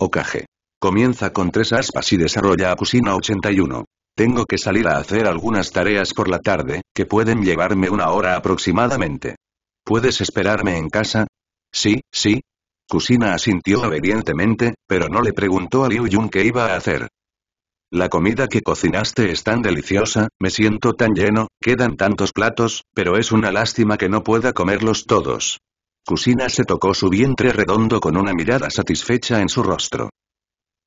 Okage. Comienza con tres aspas y desarrolla a Kusina 81. Tengo que salir a hacer algunas tareas por la tarde, que pueden llevarme una hora aproximadamente. ¿Puedes esperarme en casa? Sí, sí. Cusina asintió obedientemente, pero no le preguntó a Liu Yun qué iba a hacer. La comida que cocinaste es tan deliciosa, me siento tan lleno, quedan tantos platos, pero es una lástima que no pueda comerlos todos. Kusina se tocó su vientre redondo con una mirada satisfecha en su rostro.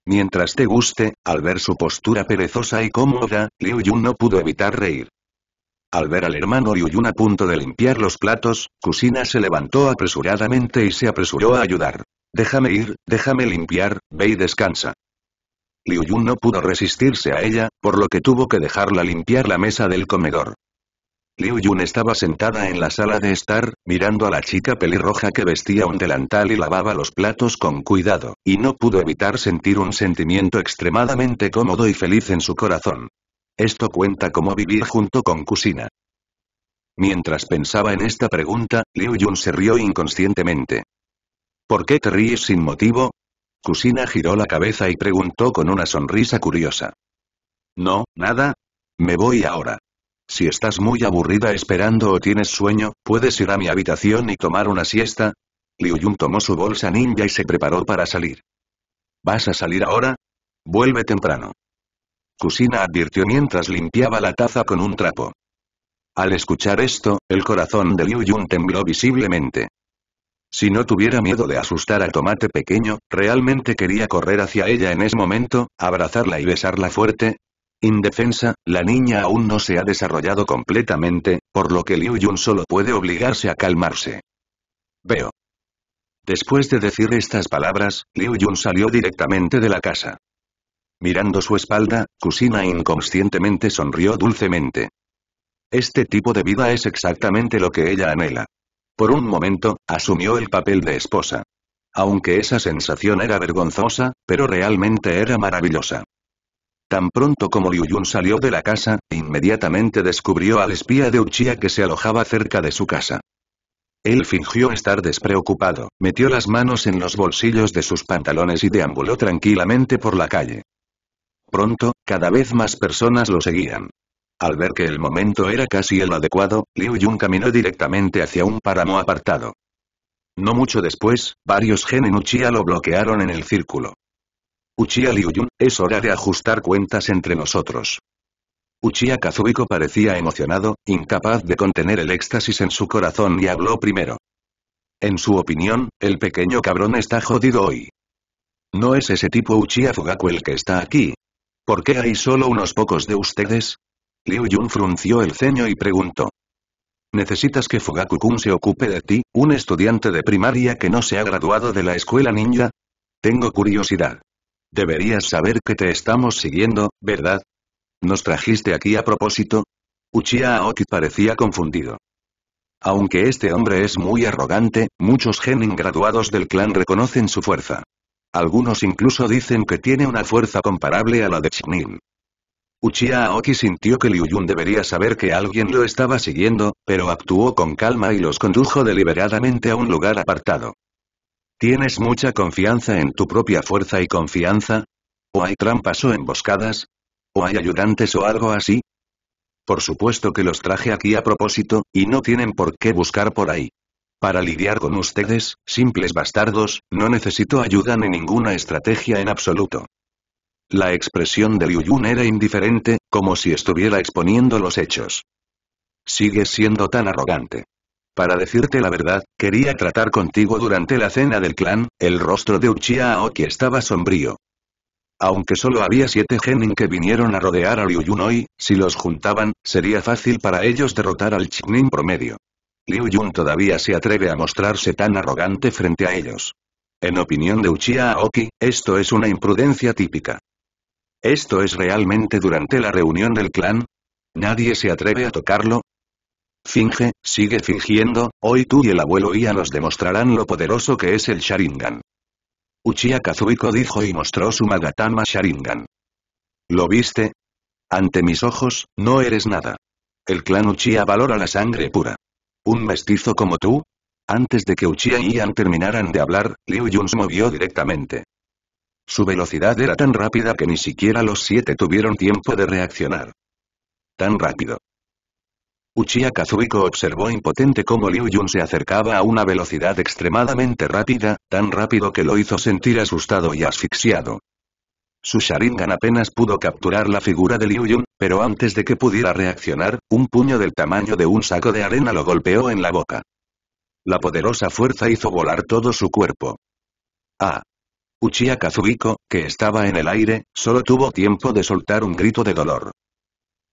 Mientras te guste, al ver su postura perezosa y cómoda, Liu Yun no pudo evitar reír. Al ver al hermano Liu Yun a punto de limpiar los platos, Kusina se levantó apresuradamente y se apresuró a ayudar. Déjame ir, déjame limpiar, ve y descansa. Liu Yun no pudo resistirse a ella, por lo que tuvo que dejarla limpiar la mesa del comedor. Liu Yun estaba sentada en la sala de estar, mirando a la chica pelirroja que vestía un delantal y lavaba los platos con cuidado, y no pudo evitar sentir un sentimiento extremadamente cómodo y feliz en su corazón. Esto cuenta como vivir junto con Kusina. Mientras pensaba en esta pregunta, Liu Yun se rió inconscientemente. ¿Por qué te ríes sin motivo? Kusina giró la cabeza y preguntó con una sonrisa curiosa. No, nada. Me voy ahora. Si estás muy aburrida esperando o tienes sueño, puedes ir a mi habitación y tomar una siesta. Liu Yun tomó su bolsa ninja y se preparó para salir. ¿Vas a salir ahora? Vuelve temprano. Kusina advirtió mientras limpiaba la taza con un trapo. Al escuchar esto, el corazón de Liu Yun tembló visiblemente. Si no tuviera miedo de asustar a Tomate Pequeño, realmente quería correr hacia ella en ese momento, abrazarla y besarla fuerte, Indefensa, la niña aún no se ha desarrollado completamente, por lo que Liu Yun solo puede obligarse a calmarse. Veo. Después de decir estas palabras, Liu Yun salió directamente de la casa. Mirando su espalda, Kusina inconscientemente sonrió dulcemente. Este tipo de vida es exactamente lo que ella anhela. Por un momento, asumió el papel de esposa. Aunque esa sensación era vergonzosa, pero realmente era maravillosa. Tan pronto como Liu Yun salió de la casa, inmediatamente descubrió al espía de Uchiha que se alojaba cerca de su casa. Él fingió estar despreocupado, metió las manos en los bolsillos de sus pantalones y deambuló tranquilamente por la calle. Pronto, cada vez más personas lo seguían. Al ver que el momento era casi el adecuado, Liu Yun caminó directamente hacia un páramo apartado. No mucho después, varios Genin Uchiha lo bloquearon en el círculo. Uchiha Liuyun, es hora de ajustar cuentas entre nosotros. Uchiha Kazubiko parecía emocionado, incapaz de contener el éxtasis en su corazón y habló primero. En su opinión, el pequeño cabrón está jodido hoy. No es ese tipo Uchiha Fugaku el que está aquí. ¿Por qué hay solo unos pocos de ustedes? Liu Yun frunció el ceño y preguntó. Necesitas que Fugaku-kun se ocupe de ti, un estudiante de primaria que no se ha graduado de la escuela ninja? Tengo curiosidad. Deberías saber que te estamos siguiendo, ¿verdad? ¿Nos trajiste aquí a propósito? Uchiha Aoki parecía confundido. Aunque este hombre es muy arrogante, muchos genin graduados del clan reconocen su fuerza. Algunos incluso dicen que tiene una fuerza comparable a la de Chunin. Uchiha Aoki sintió que Liu Yun debería saber que alguien lo estaba siguiendo, pero actuó con calma y los condujo deliberadamente a un lugar apartado. ¿Tienes mucha confianza en tu propia fuerza y confianza? ¿O hay trampas o emboscadas? ¿O hay ayudantes o algo así? Por supuesto que los traje aquí a propósito, y no tienen por qué buscar por ahí. Para lidiar con ustedes, simples bastardos, no necesito ayuda ni ninguna estrategia en absoluto. La expresión de Liu Yun era indiferente, como si estuviera exponiendo los hechos. Sigue siendo tan arrogante. Para decirte la verdad, quería tratar contigo durante la cena del clan, el rostro de Uchiha Aoki estaba sombrío. Aunque solo había siete genin que vinieron a rodear a Liu Yun hoy, si los juntaban, sería fácil para ellos derrotar al Chinin promedio. Liu Yun todavía se atreve a mostrarse tan arrogante frente a ellos. En opinión de Uchiha Aoki, esto es una imprudencia típica. ¿Esto es realmente durante la reunión del clan? Nadie se atreve a tocarlo, Finge, sigue fingiendo, hoy tú y el abuelo Ian nos demostrarán lo poderoso que es el Sharingan. Uchiha Kazuiko dijo y mostró su Magatama Sharingan. ¿Lo viste? Ante mis ojos, no eres nada. El clan Uchiha valora la sangre pura. ¿Un mestizo como tú? Antes de que Uchiha y Ian terminaran de hablar, Liu Yun se movió directamente. Su velocidad era tan rápida que ni siquiera los siete tuvieron tiempo de reaccionar. Tan rápido. Uchiha Kazuhiko observó impotente cómo Liu Yun se acercaba a una velocidad extremadamente rápida, tan rápido que lo hizo sentir asustado y asfixiado. Su Sharingan apenas pudo capturar la figura de Liu Yun, pero antes de que pudiera reaccionar, un puño del tamaño de un saco de arena lo golpeó en la boca. La poderosa fuerza hizo volar todo su cuerpo. ¡Ah! Uchiha Kazuhiko, que estaba en el aire, solo tuvo tiempo de soltar un grito de dolor.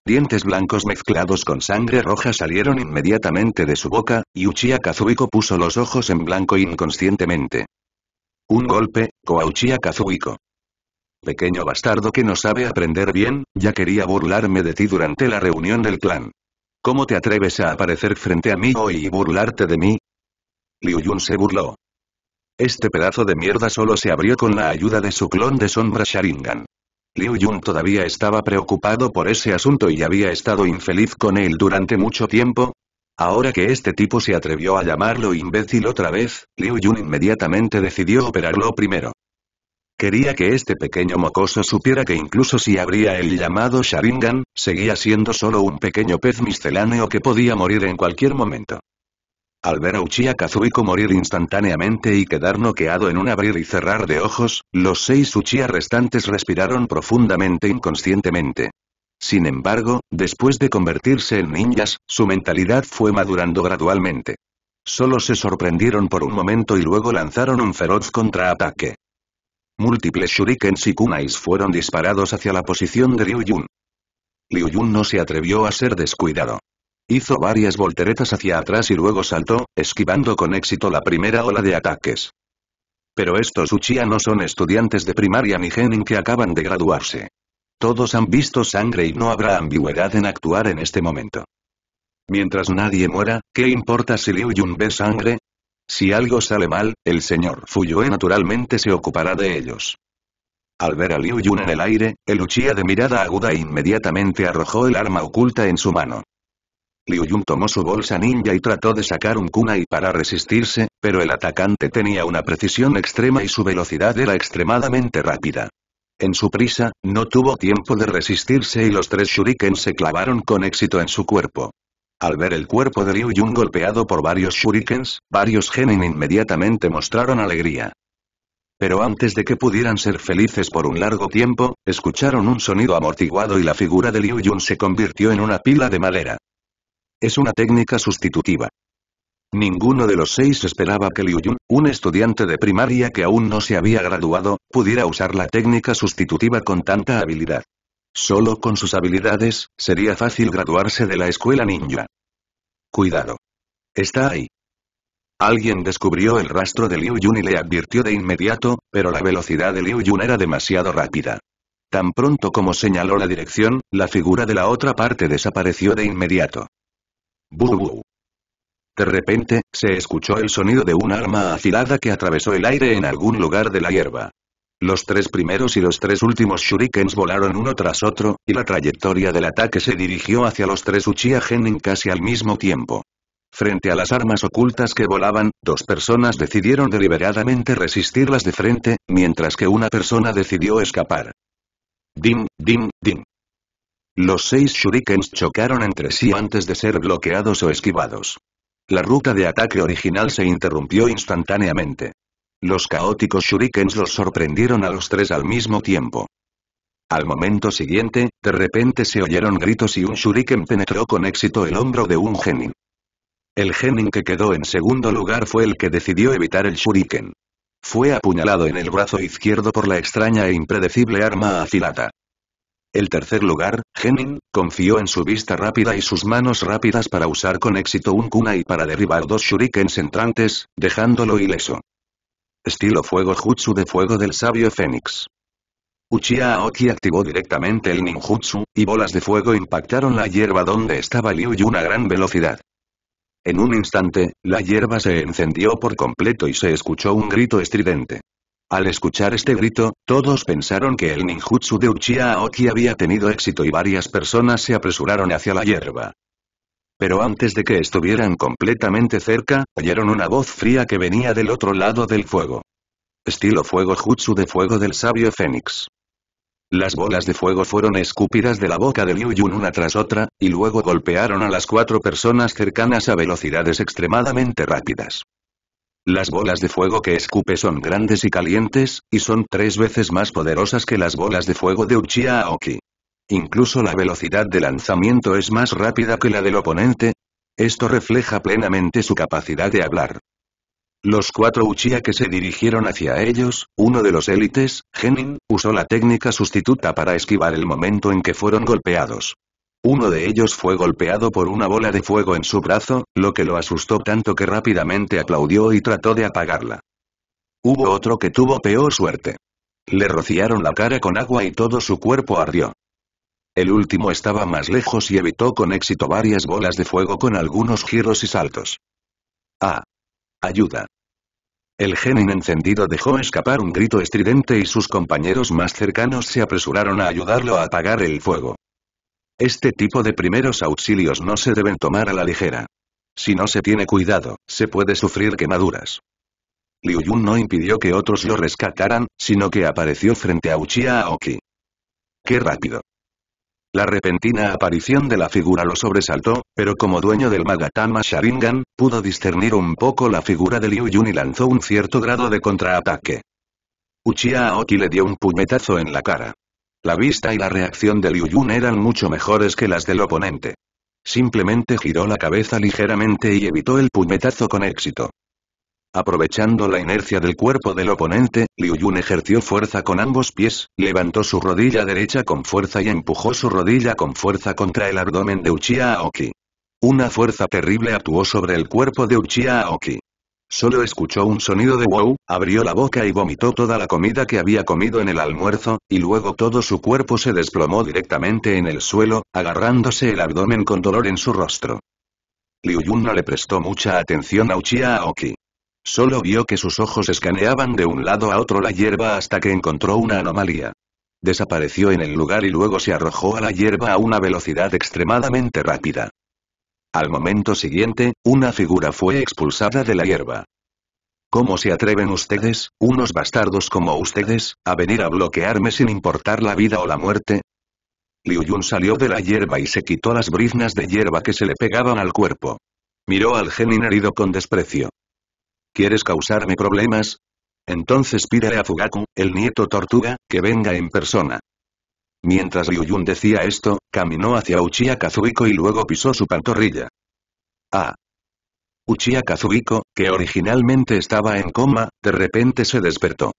Dientes blancos mezclados con sangre roja salieron inmediatamente de su boca, y Uchiha Kazuhiko puso los ojos en blanco inconscientemente. Un golpe, Uchiha Kazuhiko. Pequeño bastardo que no sabe aprender bien, ya quería burlarme de ti durante la reunión del clan. ¿Cómo te atreves a aparecer frente a mí hoy y burlarte de mí? Liu Yun se burló. Este pedazo de mierda solo se abrió con la ayuda de su clon de sombra Sharingan. Liu Yun todavía estaba preocupado por ese asunto y había estado infeliz con él durante mucho tiempo. Ahora que este tipo se atrevió a llamarlo imbécil otra vez, Liu Yun inmediatamente decidió operarlo primero. Quería que este pequeño mocoso supiera que incluso si abría el llamado Sharingan, seguía siendo solo un pequeño pez misceláneo que podía morir en cualquier momento. Al ver a Uchiha Kazuhiko morir instantáneamente y quedar noqueado en un abrir y cerrar de ojos, los seis Uchiha restantes respiraron profundamente inconscientemente. Sin embargo, después de convertirse en ninjas, su mentalidad fue madurando gradualmente. Solo se sorprendieron por un momento y luego lanzaron un feroz contraataque. Múltiples shurikens y kunais fueron disparados hacia la posición de Liu Yun. Liu Yun no se atrevió a ser descuidado. Hizo varias volteretas hacia atrás y luego saltó, esquivando con éxito la primera ola de ataques. Pero estos Uchiha no son estudiantes de primaria ni genin que acaban de graduarse. Todos han visto sangre y no habrá ambigüedad en actuar en este momento. Mientras nadie muera, ¿qué importa si Liu Yun ve sangre? Si algo sale mal, el señor Fuyue naturalmente se ocupará de ellos. Al ver a Liu Yun en el aire, el Uchiha de mirada aguda inmediatamente arrojó el arma oculta en su mano. Liu Yun tomó su bolsa ninja y trató de sacar un kunai para resistirse, pero el atacante tenía una precisión extrema y su velocidad era extremadamente rápida. En su prisa, no tuvo tiempo de resistirse y los tres shuriken se clavaron con éxito en su cuerpo. Al ver el cuerpo de Liu Yun golpeado por varios shurikens, varios genin inmediatamente mostraron alegría. Pero antes de que pudieran ser felices por un largo tiempo, escucharon un sonido amortiguado y la figura de Liu Yun se convirtió en una pila de madera. Es una técnica sustitutiva. Ninguno de los seis esperaba que Liu Yun, un estudiante de primaria que aún no se había graduado, pudiera usar la técnica sustitutiva con tanta habilidad. Solo con sus habilidades, sería fácil graduarse de la escuela ninja. Cuidado. Está ahí. Alguien descubrió el rastro de Liu Yun y le advirtió de inmediato, pero la velocidad de Liu Yun era demasiado rápida. Tan pronto como señaló la dirección, la figura de la otra parte desapareció de inmediato. De repente, se escuchó el sonido de un arma afilada que atravesó el aire en algún lugar de la hierba. Los tres primeros y los tres últimos shurikens volaron uno tras otro, y la trayectoria del ataque se dirigió hacia los tres Uchiha Genin casi al mismo tiempo. Frente a las armas ocultas que volaban, dos personas decidieron deliberadamente resistirlas de frente, mientras que una persona decidió escapar. Dim, dim, dim. Los seis shurikens chocaron entre sí antes de ser bloqueados o esquivados. La ruta de ataque original se interrumpió instantáneamente. Los caóticos shurikens los sorprendieron a los tres al mismo tiempo. Al momento siguiente, de repente se oyeron gritos y un shuriken penetró con éxito el hombro de un genin. El genin que quedó en segundo lugar fue el que decidió evitar el shuriken. Fue apuñalado en el brazo izquierdo por la extraña e impredecible arma afilada. El tercer lugar, Genin, confió en su vista rápida y sus manos rápidas para usar con éxito un kunai y para derribar dos shurikens entrantes, dejándolo ileso. Estilo Fuego Jutsu de Fuego del Sabio Fénix. Uchiha Aoki activó directamente el ninjutsu, y bolas de fuego impactaron la hierba donde estaba Liu y una gran velocidad. En un instante, la hierba se encendió por completo y se escuchó un grito estridente. Al escuchar este grito, todos pensaron que el ninjutsu de Uchiha Aoki había tenido éxito y varias personas se apresuraron hacia la hierba. Pero antes de que estuvieran completamente cerca, oyeron una voz fría que venía del otro lado del fuego. Estilo fuego jutsu de fuego del sabio Fénix. Las bolas de fuego fueron escupidas de la boca de Liu Yun una tras otra, y luego golpearon a las cuatro personas cercanas a velocidades extremadamente rápidas. Las bolas de fuego que escupe son grandes y calientes, y son tres veces más poderosas que las bolas de fuego de Uchiha Aoki. Incluso la velocidad de lanzamiento es más rápida que la del oponente. Esto refleja plenamente su capacidad de hablar. Los cuatro Uchiha que se dirigieron hacia ellos, uno de los élites, Genin, usó la técnica sustituta para esquivar el momento en que fueron golpeados. Uno de ellos fue golpeado por una bola de fuego en su brazo, lo que lo asustó tanto que rápidamente aplaudió y trató de apagarla. Hubo otro que tuvo peor suerte. Le rociaron la cara con agua y todo su cuerpo ardió. El último estaba más lejos y evitó con éxito varias bolas de fuego con algunos giros y saltos. ¡Ah! ¡Ayuda! El genin encendido dejó escapar un grito estridente y sus compañeros más cercanos se apresuraron a ayudarlo a apagar el fuego. Este tipo de primeros auxilios no se deben tomar a la ligera. Si no se tiene cuidado, se puede sufrir quemaduras. Liu Yun no impidió que otros lo rescataran, sino que apareció frente a Uchiha Aoki. ¡Qué rápido! La repentina aparición de la figura lo sobresaltó, pero como dueño del Magatama Sharingan, pudo discernir un poco la figura de Liu Yun y lanzó un cierto grado de contraataque. Uchiha Aoki le dio un puñetazo en la cara. La vista y la reacción de Liu Yun eran mucho mejores que las del oponente. Simplemente giró la cabeza ligeramente y evitó el puñetazo con éxito. Aprovechando la inercia del cuerpo del oponente, Liu Yun ejerció fuerza con ambos pies, levantó su rodilla derecha con fuerza y empujó su rodilla con fuerza contra el abdomen de Uchiha Aoki. Una fuerza terrible actuó sobre el cuerpo de Uchiha Aoki. Solo escuchó un sonido de wow, abrió la boca y vomitó toda la comida que había comido en el almuerzo, y luego todo su cuerpo se desplomó directamente en el suelo, agarrándose el abdomen con dolor en su rostro. Liu Yun no le prestó mucha atención a Uchiha Aoki. Solo vio que sus ojos escaneaban de un lado a otro la hierba hasta que encontró una anomalía. Desapareció en el lugar y luego se arrojó a la hierba a una velocidad extremadamente rápida. Al momento siguiente, una figura fue expulsada de la hierba. ¿Cómo se atreven ustedes, unos bastardos como ustedes, a venir a bloquearme sin importar la vida o la muerte? Liu Yun salió de la hierba y se quitó las briznas de hierba que se le pegaban al cuerpo. Miró al genin herido con desprecio. ¿Quieres causarme problemas? Entonces pídele a Fugaku, el nieto tortuga, que venga en persona. Mientras Yun decía esto, caminó hacia Uchiha Kazuhiko y luego pisó su pantorrilla. Ah. Uchiha Kazuhiko, que originalmente estaba en coma, de repente se despertó.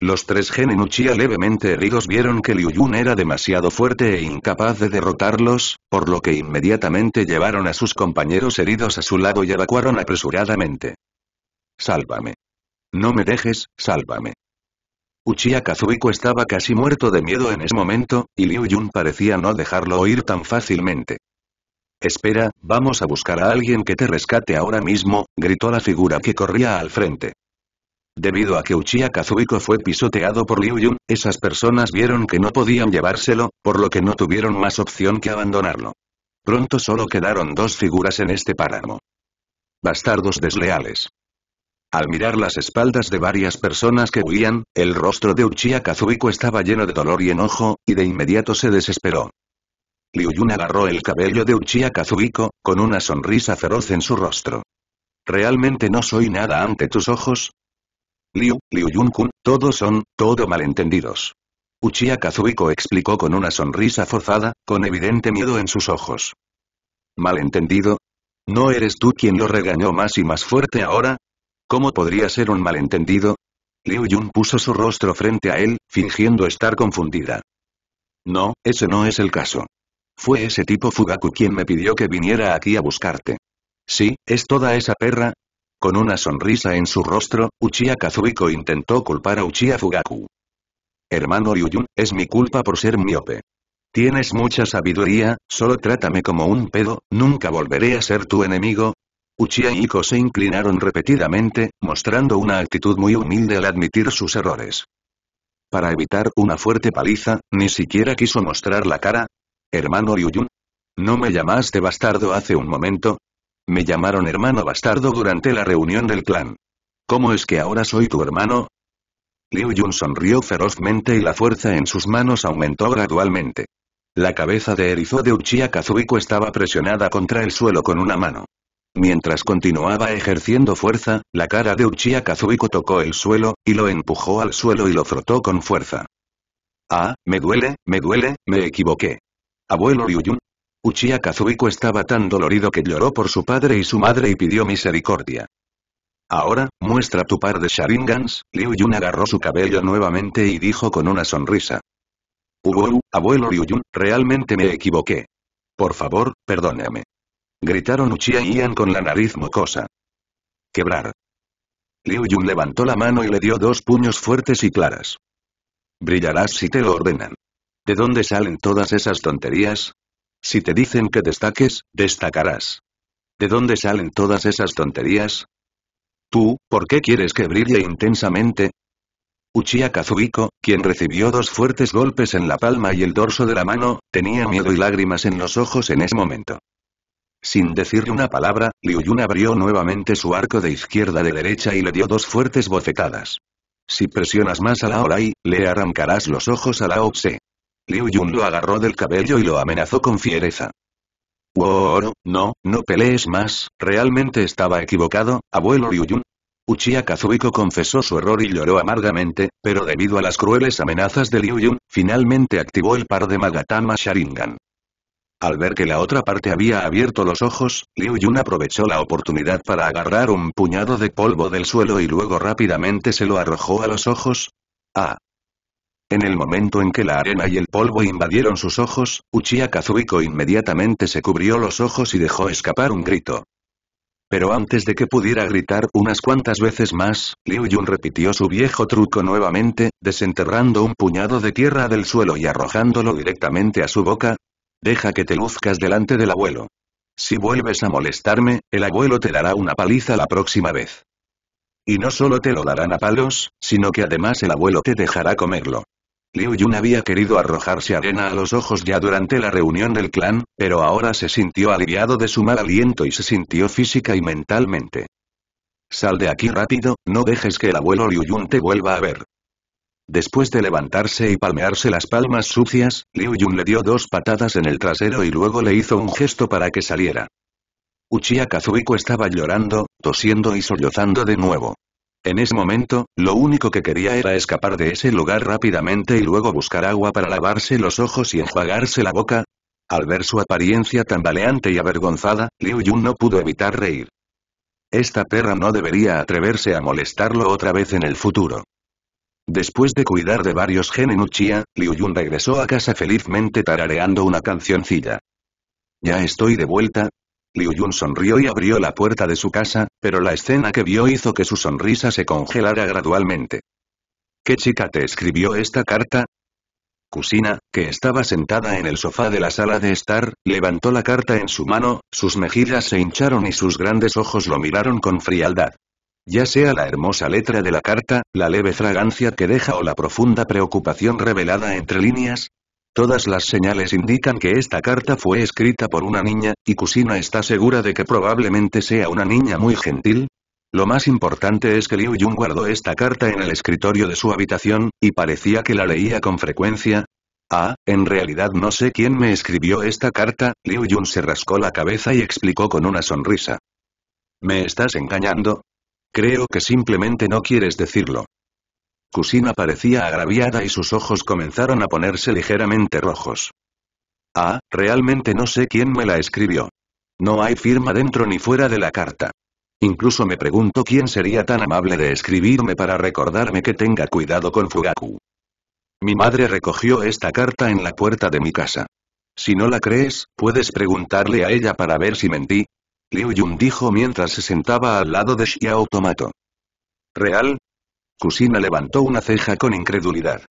Los tres en Uchiha levemente heridos vieron que Liu Yun era demasiado fuerte e incapaz de derrotarlos, por lo que inmediatamente llevaron a sus compañeros heridos a su lado y evacuaron apresuradamente. Sálvame. No me dejes, sálvame. Uchiha Kazuhiko estaba casi muerto de miedo en ese momento, y Liu Yun parecía no dejarlo oír tan fácilmente. Espera, vamos a buscar a alguien que te rescate ahora mismo, gritó la figura que corría al frente. Debido a que Uchiha Kazuhiko fue pisoteado por Liu Yun, esas personas vieron que no podían llevárselo, por lo que no tuvieron más opción que abandonarlo. Pronto solo quedaron dos figuras en este páramo. Bastardos desleales. Al mirar las espaldas de varias personas que huían, el rostro de Uchiha Kazuhiko estaba lleno de dolor y enojo, y de inmediato se desesperó. Liu Yun agarró el cabello de Uchiha Kazuhiko, con una sonrisa feroz en su rostro. ¿Realmente no soy nada ante tus ojos? Liu, Liu Yun-kun, todos son, todo malentendidos. Uchiha Kazuhiko explicó con una sonrisa forzada, con evidente miedo en sus ojos. ¿Malentendido? ¿No eres tú quien lo regañó más y más fuerte ahora, ¿Cómo podría ser un malentendido? Liu Yun puso su rostro frente a él, fingiendo estar confundida. No, ese no es el caso. Fue ese tipo Fugaku quien me pidió que viniera aquí a buscarte. Sí, es toda esa perra. Con una sonrisa en su rostro, Uchiha Kazuhiko intentó culpar a Uchiha Fugaku. Hermano Yun, es mi culpa por ser miope. Tienes mucha sabiduría, solo trátame como un pedo, nunca volveré a ser tu enemigo, Uchiha y Iko se inclinaron repetidamente, mostrando una actitud muy humilde al admitir sus errores. Para evitar una fuerte paliza, ni siquiera quiso mostrar la cara. Hermano Ryuyun. ¿No me llamaste bastardo hace un momento? Me llamaron hermano bastardo durante la reunión del clan. ¿Cómo es que ahora soy tu hermano? Liu sonrió ferozmente y la fuerza en sus manos aumentó gradualmente. La cabeza de erizo de Uchiha Kazuhiko estaba presionada contra el suelo con una mano. Mientras continuaba ejerciendo fuerza, la cara de Uchiha Kazuhiko tocó el suelo, y lo empujó al suelo y lo frotó con fuerza. Ah, me duele, me duele, me equivoqué. Abuelo Ryuyun. Uchiha Kazuhiko estaba tan dolorido que lloró por su padre y su madre y pidió misericordia. Ahora, muestra tu par de Sharingans, Liu agarró su cabello nuevamente y dijo con una sonrisa. Uwu, abuelo Ryuyun, realmente me equivoqué. Por favor, perdóname. Gritaron Uchiha y Ian con la nariz mocosa. Quebrar. Liu Yun levantó la mano y le dio dos puños fuertes y claras. Brillarás si te lo ordenan. ¿De dónde salen todas esas tonterías? Si te dicen que destaques, destacarás. ¿De dónde salen todas esas tonterías? Tú, ¿por qué quieres que brille intensamente? Uchiha Kazuhiko, quien recibió dos fuertes golpes en la palma y el dorso de la mano, tenía miedo y lágrimas en los ojos en ese momento. Sin decirle una palabra, Liu Yun abrió nuevamente su arco de izquierda de derecha y le dio dos fuertes bofetadas. Si presionas más a la Orai, le arrancarás los ojos a la Tse. Liu Yun lo agarró del cabello y lo amenazó con fiereza. Oro, no, no pelees más, realmente estaba equivocado, abuelo Liu Yun. Uchiha Kazuhiko confesó su error y lloró amargamente, pero debido a las crueles amenazas de Liu Yun, finalmente activó el par de Magatama Sharingan. Al ver que la otra parte había abierto los ojos, Liu Yun aprovechó la oportunidad para agarrar un puñado de polvo del suelo y luego rápidamente se lo arrojó a los ojos. ¡Ah! En el momento en que la arena y el polvo invadieron sus ojos, Uchiha Kazuhiko inmediatamente se cubrió los ojos y dejó escapar un grito. Pero antes de que pudiera gritar unas cuantas veces más, Liu Yun repitió su viejo truco nuevamente, desenterrando un puñado de tierra del suelo y arrojándolo directamente a su boca, Deja que te luzcas delante del abuelo. Si vuelves a molestarme, el abuelo te dará una paliza la próxima vez. Y no solo te lo darán a palos, sino que además el abuelo te dejará comerlo. Liu Yun había querido arrojarse arena a los ojos ya durante la reunión del clan, pero ahora se sintió aliviado de su mal aliento y se sintió física y mentalmente. Sal de aquí rápido, no dejes que el abuelo Liu Yun te vuelva a ver. Después de levantarse y palmearse las palmas sucias, Liu Yun le dio dos patadas en el trasero y luego le hizo un gesto para que saliera. Uchiha Kazuhiko estaba llorando, tosiendo y sollozando de nuevo. En ese momento, lo único que quería era escapar de ese lugar rápidamente y luego buscar agua para lavarse los ojos y enjuagarse la boca. Al ver su apariencia tambaleante y avergonzada, Liu Yun no pudo evitar reír. Esta perra no debería atreverse a molestarlo otra vez en el futuro. Después de cuidar de varios genes Liu Yun regresó a casa felizmente tarareando una cancioncilla. Ya estoy de vuelta. Liu Yun sonrió y abrió la puerta de su casa, pero la escena que vio hizo que su sonrisa se congelara gradualmente. ¿Qué chica te escribió esta carta? Kusina, que estaba sentada en el sofá de la sala de estar, levantó la carta en su mano, sus mejillas se hincharon y sus grandes ojos lo miraron con frialdad. Ya sea la hermosa letra de la carta, la leve fragancia que deja o la profunda preocupación revelada entre líneas, Todas las señales indican que esta carta fue escrita por una niña, y Kusina está segura de que probablemente sea una niña muy gentil. Lo más importante es que Liu Yun guardó esta carta en el escritorio de su habitación, y parecía que la leía con frecuencia. Ah, en realidad no sé quién me escribió esta carta, Liu Yun se rascó la cabeza y explicó con una sonrisa. ¿Me estás engañando? Creo que simplemente no quieres decirlo. Kusina parecía agraviada y sus ojos comenzaron a ponerse ligeramente rojos. Ah, realmente no sé quién me la escribió. No hay firma dentro ni fuera de la carta. Incluso me pregunto quién sería tan amable de escribirme para recordarme que tenga cuidado con Fugaku. Mi madre recogió esta carta en la puerta de mi casa. Si no la crees, puedes preguntarle a ella para ver si mentí, Liu Yun dijo mientras se sentaba al lado de Xiao Tomato. ¿Real? Kusina levantó una ceja con incredulidad.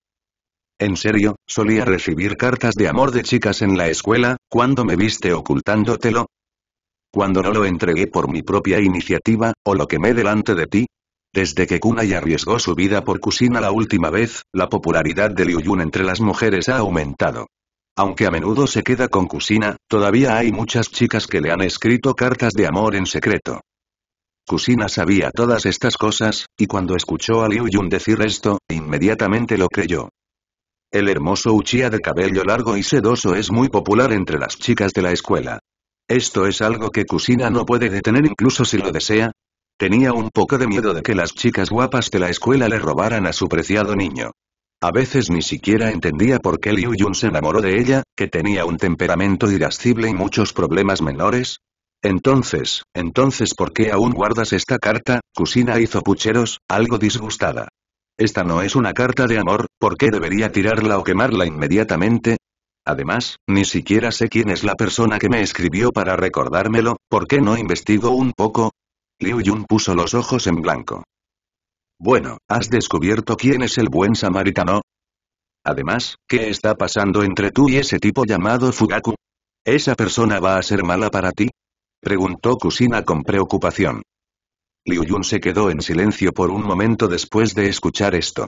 En serio, solía recibir cartas de amor de chicas en la escuela, cuando me viste ocultándotelo. Cuando no lo entregué por mi propia iniciativa, o lo quemé delante de ti. Desde que Kunai arriesgó su vida por Kusina la última vez, la popularidad de Liu Yun entre las mujeres ha aumentado. Aunque a menudo se queda con Kusina, todavía hay muchas chicas que le han escrito cartas de amor en secreto. Kusina sabía todas estas cosas, y cuando escuchó a Liu Yun decir esto, inmediatamente lo creyó. El hermoso Uchiha de cabello largo y sedoso es muy popular entre las chicas de la escuela. Esto es algo que Kusina no puede detener incluso si lo desea. Tenía un poco de miedo de que las chicas guapas de la escuela le robaran a su preciado niño. A veces ni siquiera entendía por qué Liu Yun se enamoró de ella, que tenía un temperamento irascible y muchos problemas menores. Entonces, entonces ¿por qué aún guardas esta carta? Cusina hizo pucheros, algo disgustada. Esta no es una carta de amor, ¿por qué debería tirarla o quemarla inmediatamente? Además, ni siquiera sé quién es la persona que me escribió para recordármelo, ¿por qué no investigo un poco? Liu Yun puso los ojos en blanco. Bueno, ¿has descubierto quién es el buen samaritano? Además, ¿qué está pasando entre tú y ese tipo llamado Fugaku? ¿Esa persona va a ser mala para ti? Preguntó Kusina con preocupación. Liu Yun se quedó en silencio por un momento después de escuchar esto.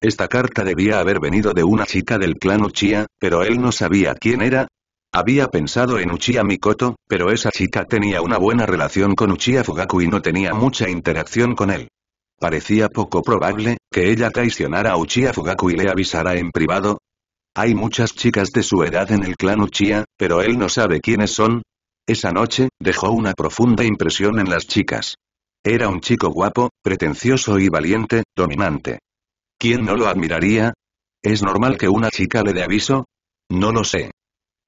Esta carta debía haber venido de una chica del clan Uchiha, pero él no sabía quién era. Había pensado en Uchiha Mikoto, pero esa chica tenía una buena relación con Uchiha Fugaku y no tenía mucha interacción con él. Parecía poco probable, que ella traicionara a Uchiha Fugaku y le avisara en privado. Hay muchas chicas de su edad en el clan Uchiha, pero él no sabe quiénes son. Esa noche, dejó una profunda impresión en las chicas. Era un chico guapo, pretencioso y valiente, dominante. ¿Quién no lo admiraría? ¿Es normal que una chica le dé aviso? No lo sé.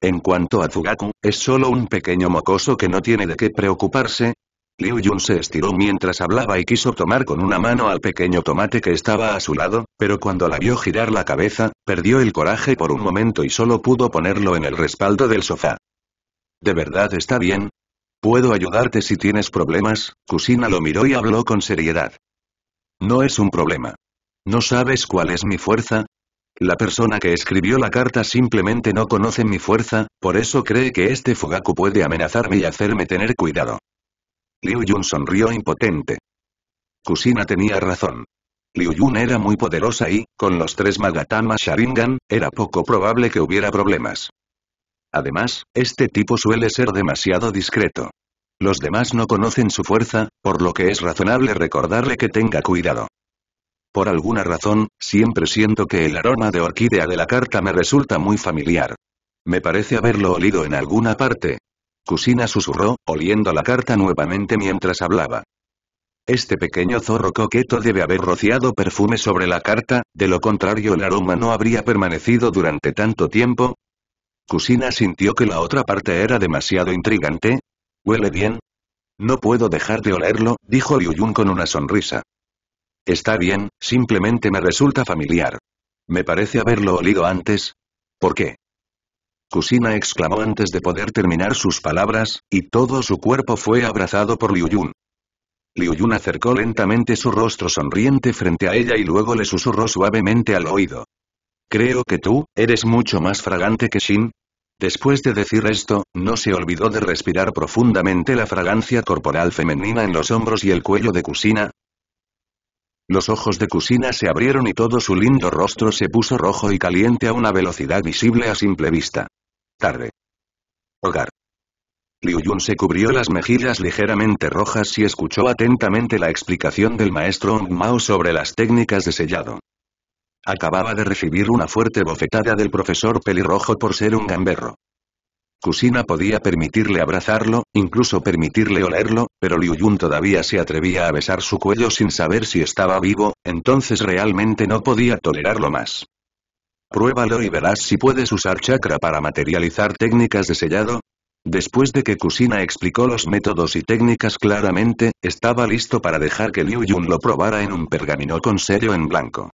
En cuanto a Fugaku, es solo un pequeño mocoso que no tiene de qué preocuparse, Liu Yun se estiró mientras hablaba y quiso tomar con una mano al pequeño tomate que estaba a su lado, pero cuando la vio girar la cabeza, perdió el coraje por un momento y solo pudo ponerlo en el respaldo del sofá. ¿De verdad está bien? ¿Puedo ayudarte si tienes problemas? Kusina lo miró y habló con seriedad. No es un problema. ¿No sabes cuál es mi fuerza? La persona que escribió la carta simplemente no conoce mi fuerza, por eso cree que este Fugaku puede amenazarme y hacerme tener cuidado. Liu Yun sonrió impotente. Kusina tenía razón. Liu Yun era muy poderosa y, con los tres Magatama Sharingan, era poco probable que hubiera problemas. Además, este tipo suele ser demasiado discreto. Los demás no conocen su fuerza, por lo que es razonable recordarle que tenga cuidado. Por alguna razón, siempre siento que el aroma de orquídea de la carta me resulta muy familiar. Me parece haberlo olido en alguna parte, Kusina susurró, oliendo la carta nuevamente mientras hablaba. Este pequeño zorro coqueto debe haber rociado perfume sobre la carta, de lo contrario el aroma no habría permanecido durante tanto tiempo. Kusina sintió que la otra parte era demasiado intrigante. ¿Huele bien? No puedo dejar de olerlo, dijo Yuyun con una sonrisa. Está bien, simplemente me resulta familiar. Me parece haberlo olido antes. ¿Por qué? Kusina exclamó antes de poder terminar sus palabras, y todo su cuerpo fue abrazado por Liu Yun. Liu Yun acercó lentamente su rostro sonriente frente a ella y luego le susurró suavemente al oído. Creo que tú, eres mucho más fragante que Shin. Después de decir esto, no se olvidó de respirar profundamente la fragancia corporal femenina en los hombros y el cuello de Kusina, los ojos de Kusina se abrieron y todo su lindo rostro se puso rojo y caliente a una velocidad visible a simple vista. Tarde. Hogar. Liu Yun se cubrió las mejillas ligeramente rojas y escuchó atentamente la explicación del maestro Ong Mao sobre las técnicas de sellado. Acababa de recibir una fuerte bofetada del profesor pelirrojo por ser un gamberro. Kusina podía permitirle abrazarlo, incluso permitirle olerlo, pero Liu Yun todavía se atrevía a besar su cuello sin saber si estaba vivo, entonces realmente no podía tolerarlo más. Pruébalo y verás si puedes usar chakra para materializar técnicas de sellado. Después de que Kusina explicó los métodos y técnicas claramente, estaba listo para dejar que Liu Yun lo probara en un pergamino con sello en blanco.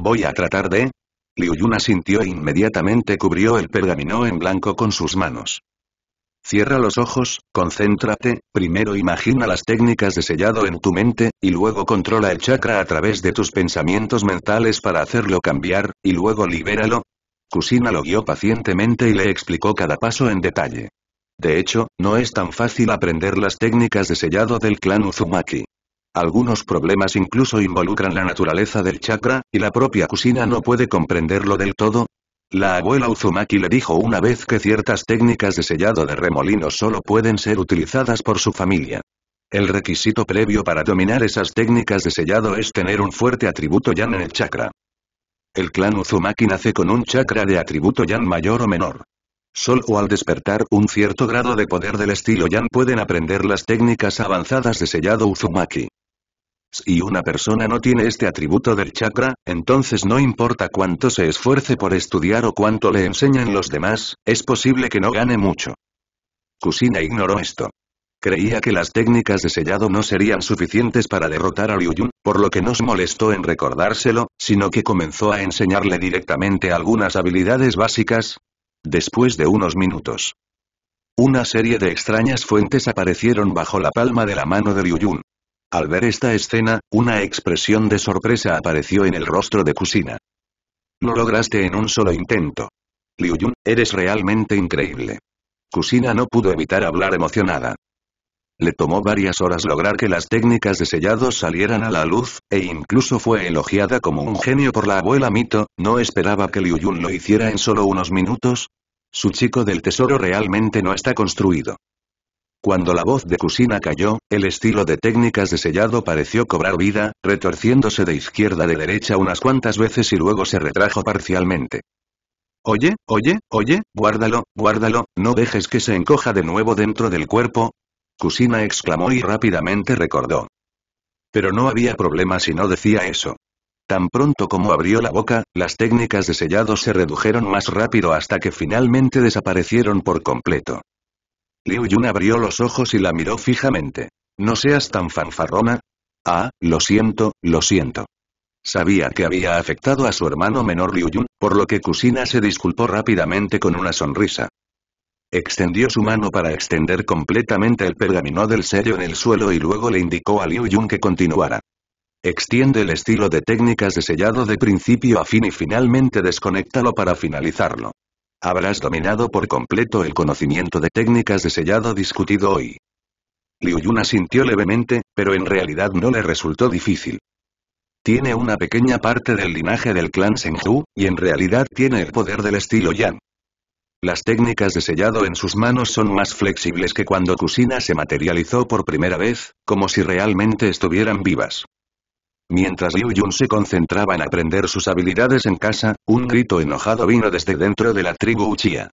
Voy a tratar de Liu sintió asintió e inmediatamente cubrió el pergamino en blanco con sus manos. Cierra los ojos, concéntrate, primero imagina las técnicas de sellado en tu mente, y luego controla el chakra a través de tus pensamientos mentales para hacerlo cambiar, y luego libéralo. Kusina lo guió pacientemente y le explicó cada paso en detalle. De hecho, no es tan fácil aprender las técnicas de sellado del clan Uzumaki. Algunos problemas incluso involucran la naturaleza del chakra, y la propia cocina no puede comprenderlo del todo. La abuela Uzumaki le dijo una vez que ciertas técnicas de sellado de remolinos solo pueden ser utilizadas por su familia. El requisito previo para dominar esas técnicas de sellado es tener un fuerte atributo yan en el chakra. El clan Uzumaki nace con un chakra de atributo yan mayor o menor. Sol o al despertar un cierto grado de poder del estilo Yan pueden aprender las técnicas avanzadas de sellado Uzumaki. Si una persona no tiene este atributo del chakra, entonces no importa cuánto se esfuerce por estudiar o cuánto le enseñan los demás, es posible que no gane mucho. Kusina ignoró esto. Creía que las técnicas de sellado no serían suficientes para derrotar a Ryuyun, por lo que no se molestó en recordárselo, sino que comenzó a enseñarle directamente algunas habilidades básicas, Después de unos minutos. Una serie de extrañas fuentes aparecieron bajo la palma de la mano de Liu Yun. Al ver esta escena, una expresión de sorpresa apareció en el rostro de Kusina. Lo lograste en un solo intento. Liu Yun, eres realmente increíble. Kusina no pudo evitar hablar emocionada. Le tomó varias horas lograr que las técnicas de sellado salieran a la luz, e incluso fue elogiada como un genio por la abuela Mito, ¿no esperaba que Liu Yun lo hiciera en solo unos minutos? Su chico del tesoro realmente no está construido. Cuando la voz de Kusina cayó, el estilo de técnicas de sellado pareció cobrar vida, retorciéndose de izquierda a derecha unas cuantas veces y luego se retrajo parcialmente. Oye, oye, oye, guárdalo, guárdalo, no dejes que se encoja de nuevo dentro del cuerpo, Kusina exclamó y rápidamente recordó. Pero no había problema si no decía eso. Tan pronto como abrió la boca, las técnicas de sellado se redujeron más rápido hasta que finalmente desaparecieron por completo. Liu Yun abrió los ojos y la miró fijamente. No seas tan fanfarrona. Ah, lo siento, lo siento. Sabía que había afectado a su hermano menor Liu Yun, por lo que Kusina se disculpó rápidamente con una sonrisa. Extendió su mano para extender completamente el pergamino del sello en el suelo y luego le indicó a Liu Yun que continuara. Extiende el estilo de técnicas de sellado de principio a fin y finalmente desconéctalo para finalizarlo. Habrás dominado por completo el conocimiento de técnicas de sellado discutido hoy. Liu Yun asintió levemente, pero en realidad no le resultó difícil. Tiene una pequeña parte del linaje del clan Shenhu, y en realidad tiene el poder del estilo Yan. Las técnicas de sellado en sus manos son más flexibles que cuando Kusina se materializó por primera vez, como si realmente estuvieran vivas. Mientras Liu Yun se concentraba en aprender sus habilidades en casa, un grito enojado vino desde dentro de la tribu Uchiha.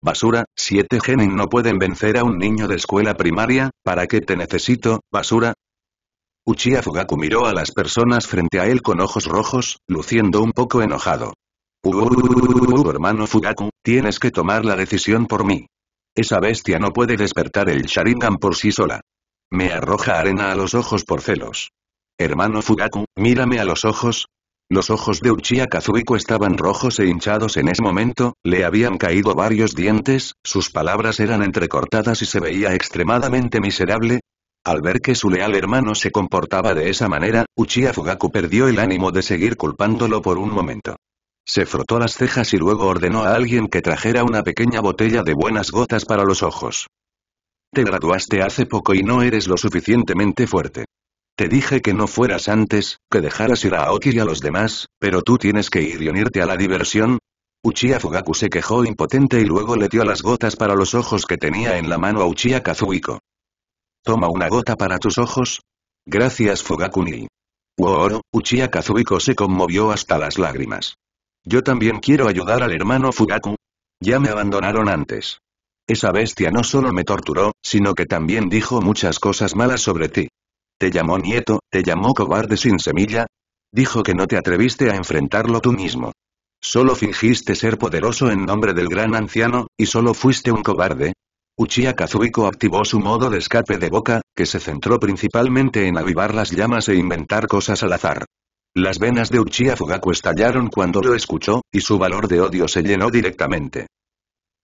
Basura, siete genin no pueden vencer a un niño de escuela primaria, ¿para qué te necesito, basura? Uchiha Fugaku miró a las personas frente a él con ojos rojos, luciendo un poco enojado hermano Fugaku, tienes que tomar la decisión por mí. Esa bestia no puede despertar el Sharingan por sí sola. Me arroja arena a los ojos por celos. Hermano Fugaku, mírame a los ojos. Los ojos de Uchiha Kazuhiko estaban rojos e hinchados en ese momento, le habían caído varios dientes, sus palabras eran entrecortadas y se veía extremadamente miserable, al ver que su leal hermano se comportaba de esa manera, Uchiha Fugaku perdió el ánimo de seguir culpándolo por un momento. Se frotó las cejas y luego ordenó a alguien que trajera una pequeña botella de buenas gotas para los ojos. Te graduaste hace poco y no eres lo suficientemente fuerte. Te dije que no fueras antes, que dejaras ir a Aoki y a los demás, pero tú tienes que ir y unirte a la diversión. Uchiha Fugaku se quejó impotente y luego le dio las gotas para los ojos que tenía en la mano a Uchiha Kazuhiko. Toma una gota para tus ojos. Gracias Fugaku-ni. Wow, Uchiha Kazuhiko se conmovió hasta las lágrimas. Yo también quiero ayudar al hermano Fugaku. Ya me abandonaron antes. Esa bestia no solo me torturó, sino que también dijo muchas cosas malas sobre ti. Te llamó nieto, te llamó cobarde sin semilla. Dijo que no te atreviste a enfrentarlo tú mismo. Solo fingiste ser poderoso en nombre del gran anciano, y solo fuiste un cobarde. Uchiha Kazuhiko activó su modo de escape de boca, que se centró principalmente en avivar las llamas e inventar cosas al azar. Las venas de Uchiha Fugaku estallaron cuando lo escuchó, y su valor de odio se llenó directamente.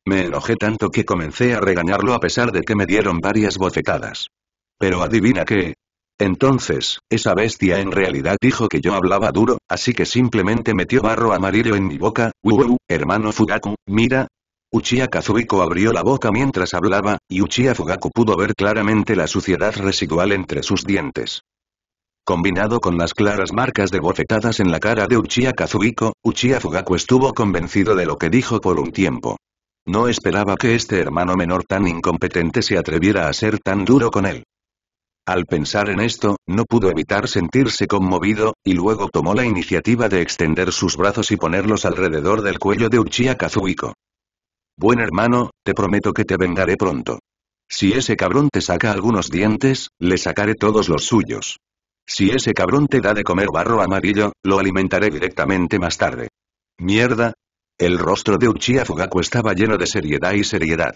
Me enojé tanto que comencé a regañarlo a pesar de que me dieron varias bofetadas. Pero adivina qué. Entonces, esa bestia en realidad dijo que yo hablaba duro, así que simplemente metió barro amarillo en mi boca, uuuh, hermano Fugaku, mira, Uchiha Kazuhiko abrió la boca mientras hablaba, y Uchiha Fugaku pudo ver claramente la suciedad residual entre sus dientes. Combinado con las claras marcas de bofetadas en la cara de Uchiha Kazuhiko, Uchiha Fugaku estuvo convencido de lo que dijo por un tiempo. No esperaba que este hermano menor tan incompetente se atreviera a ser tan duro con él. Al pensar en esto, no pudo evitar sentirse conmovido, y luego tomó la iniciativa de extender sus brazos y ponerlos alrededor del cuello de Uchiha Kazuhiko. Buen hermano, te prometo que te vengaré pronto. Si ese cabrón te saca algunos dientes, le sacaré todos los suyos. Si ese cabrón te da de comer barro amarillo, lo alimentaré directamente más tarde. Mierda. El rostro de Uchiha Fugaku estaba lleno de seriedad y seriedad.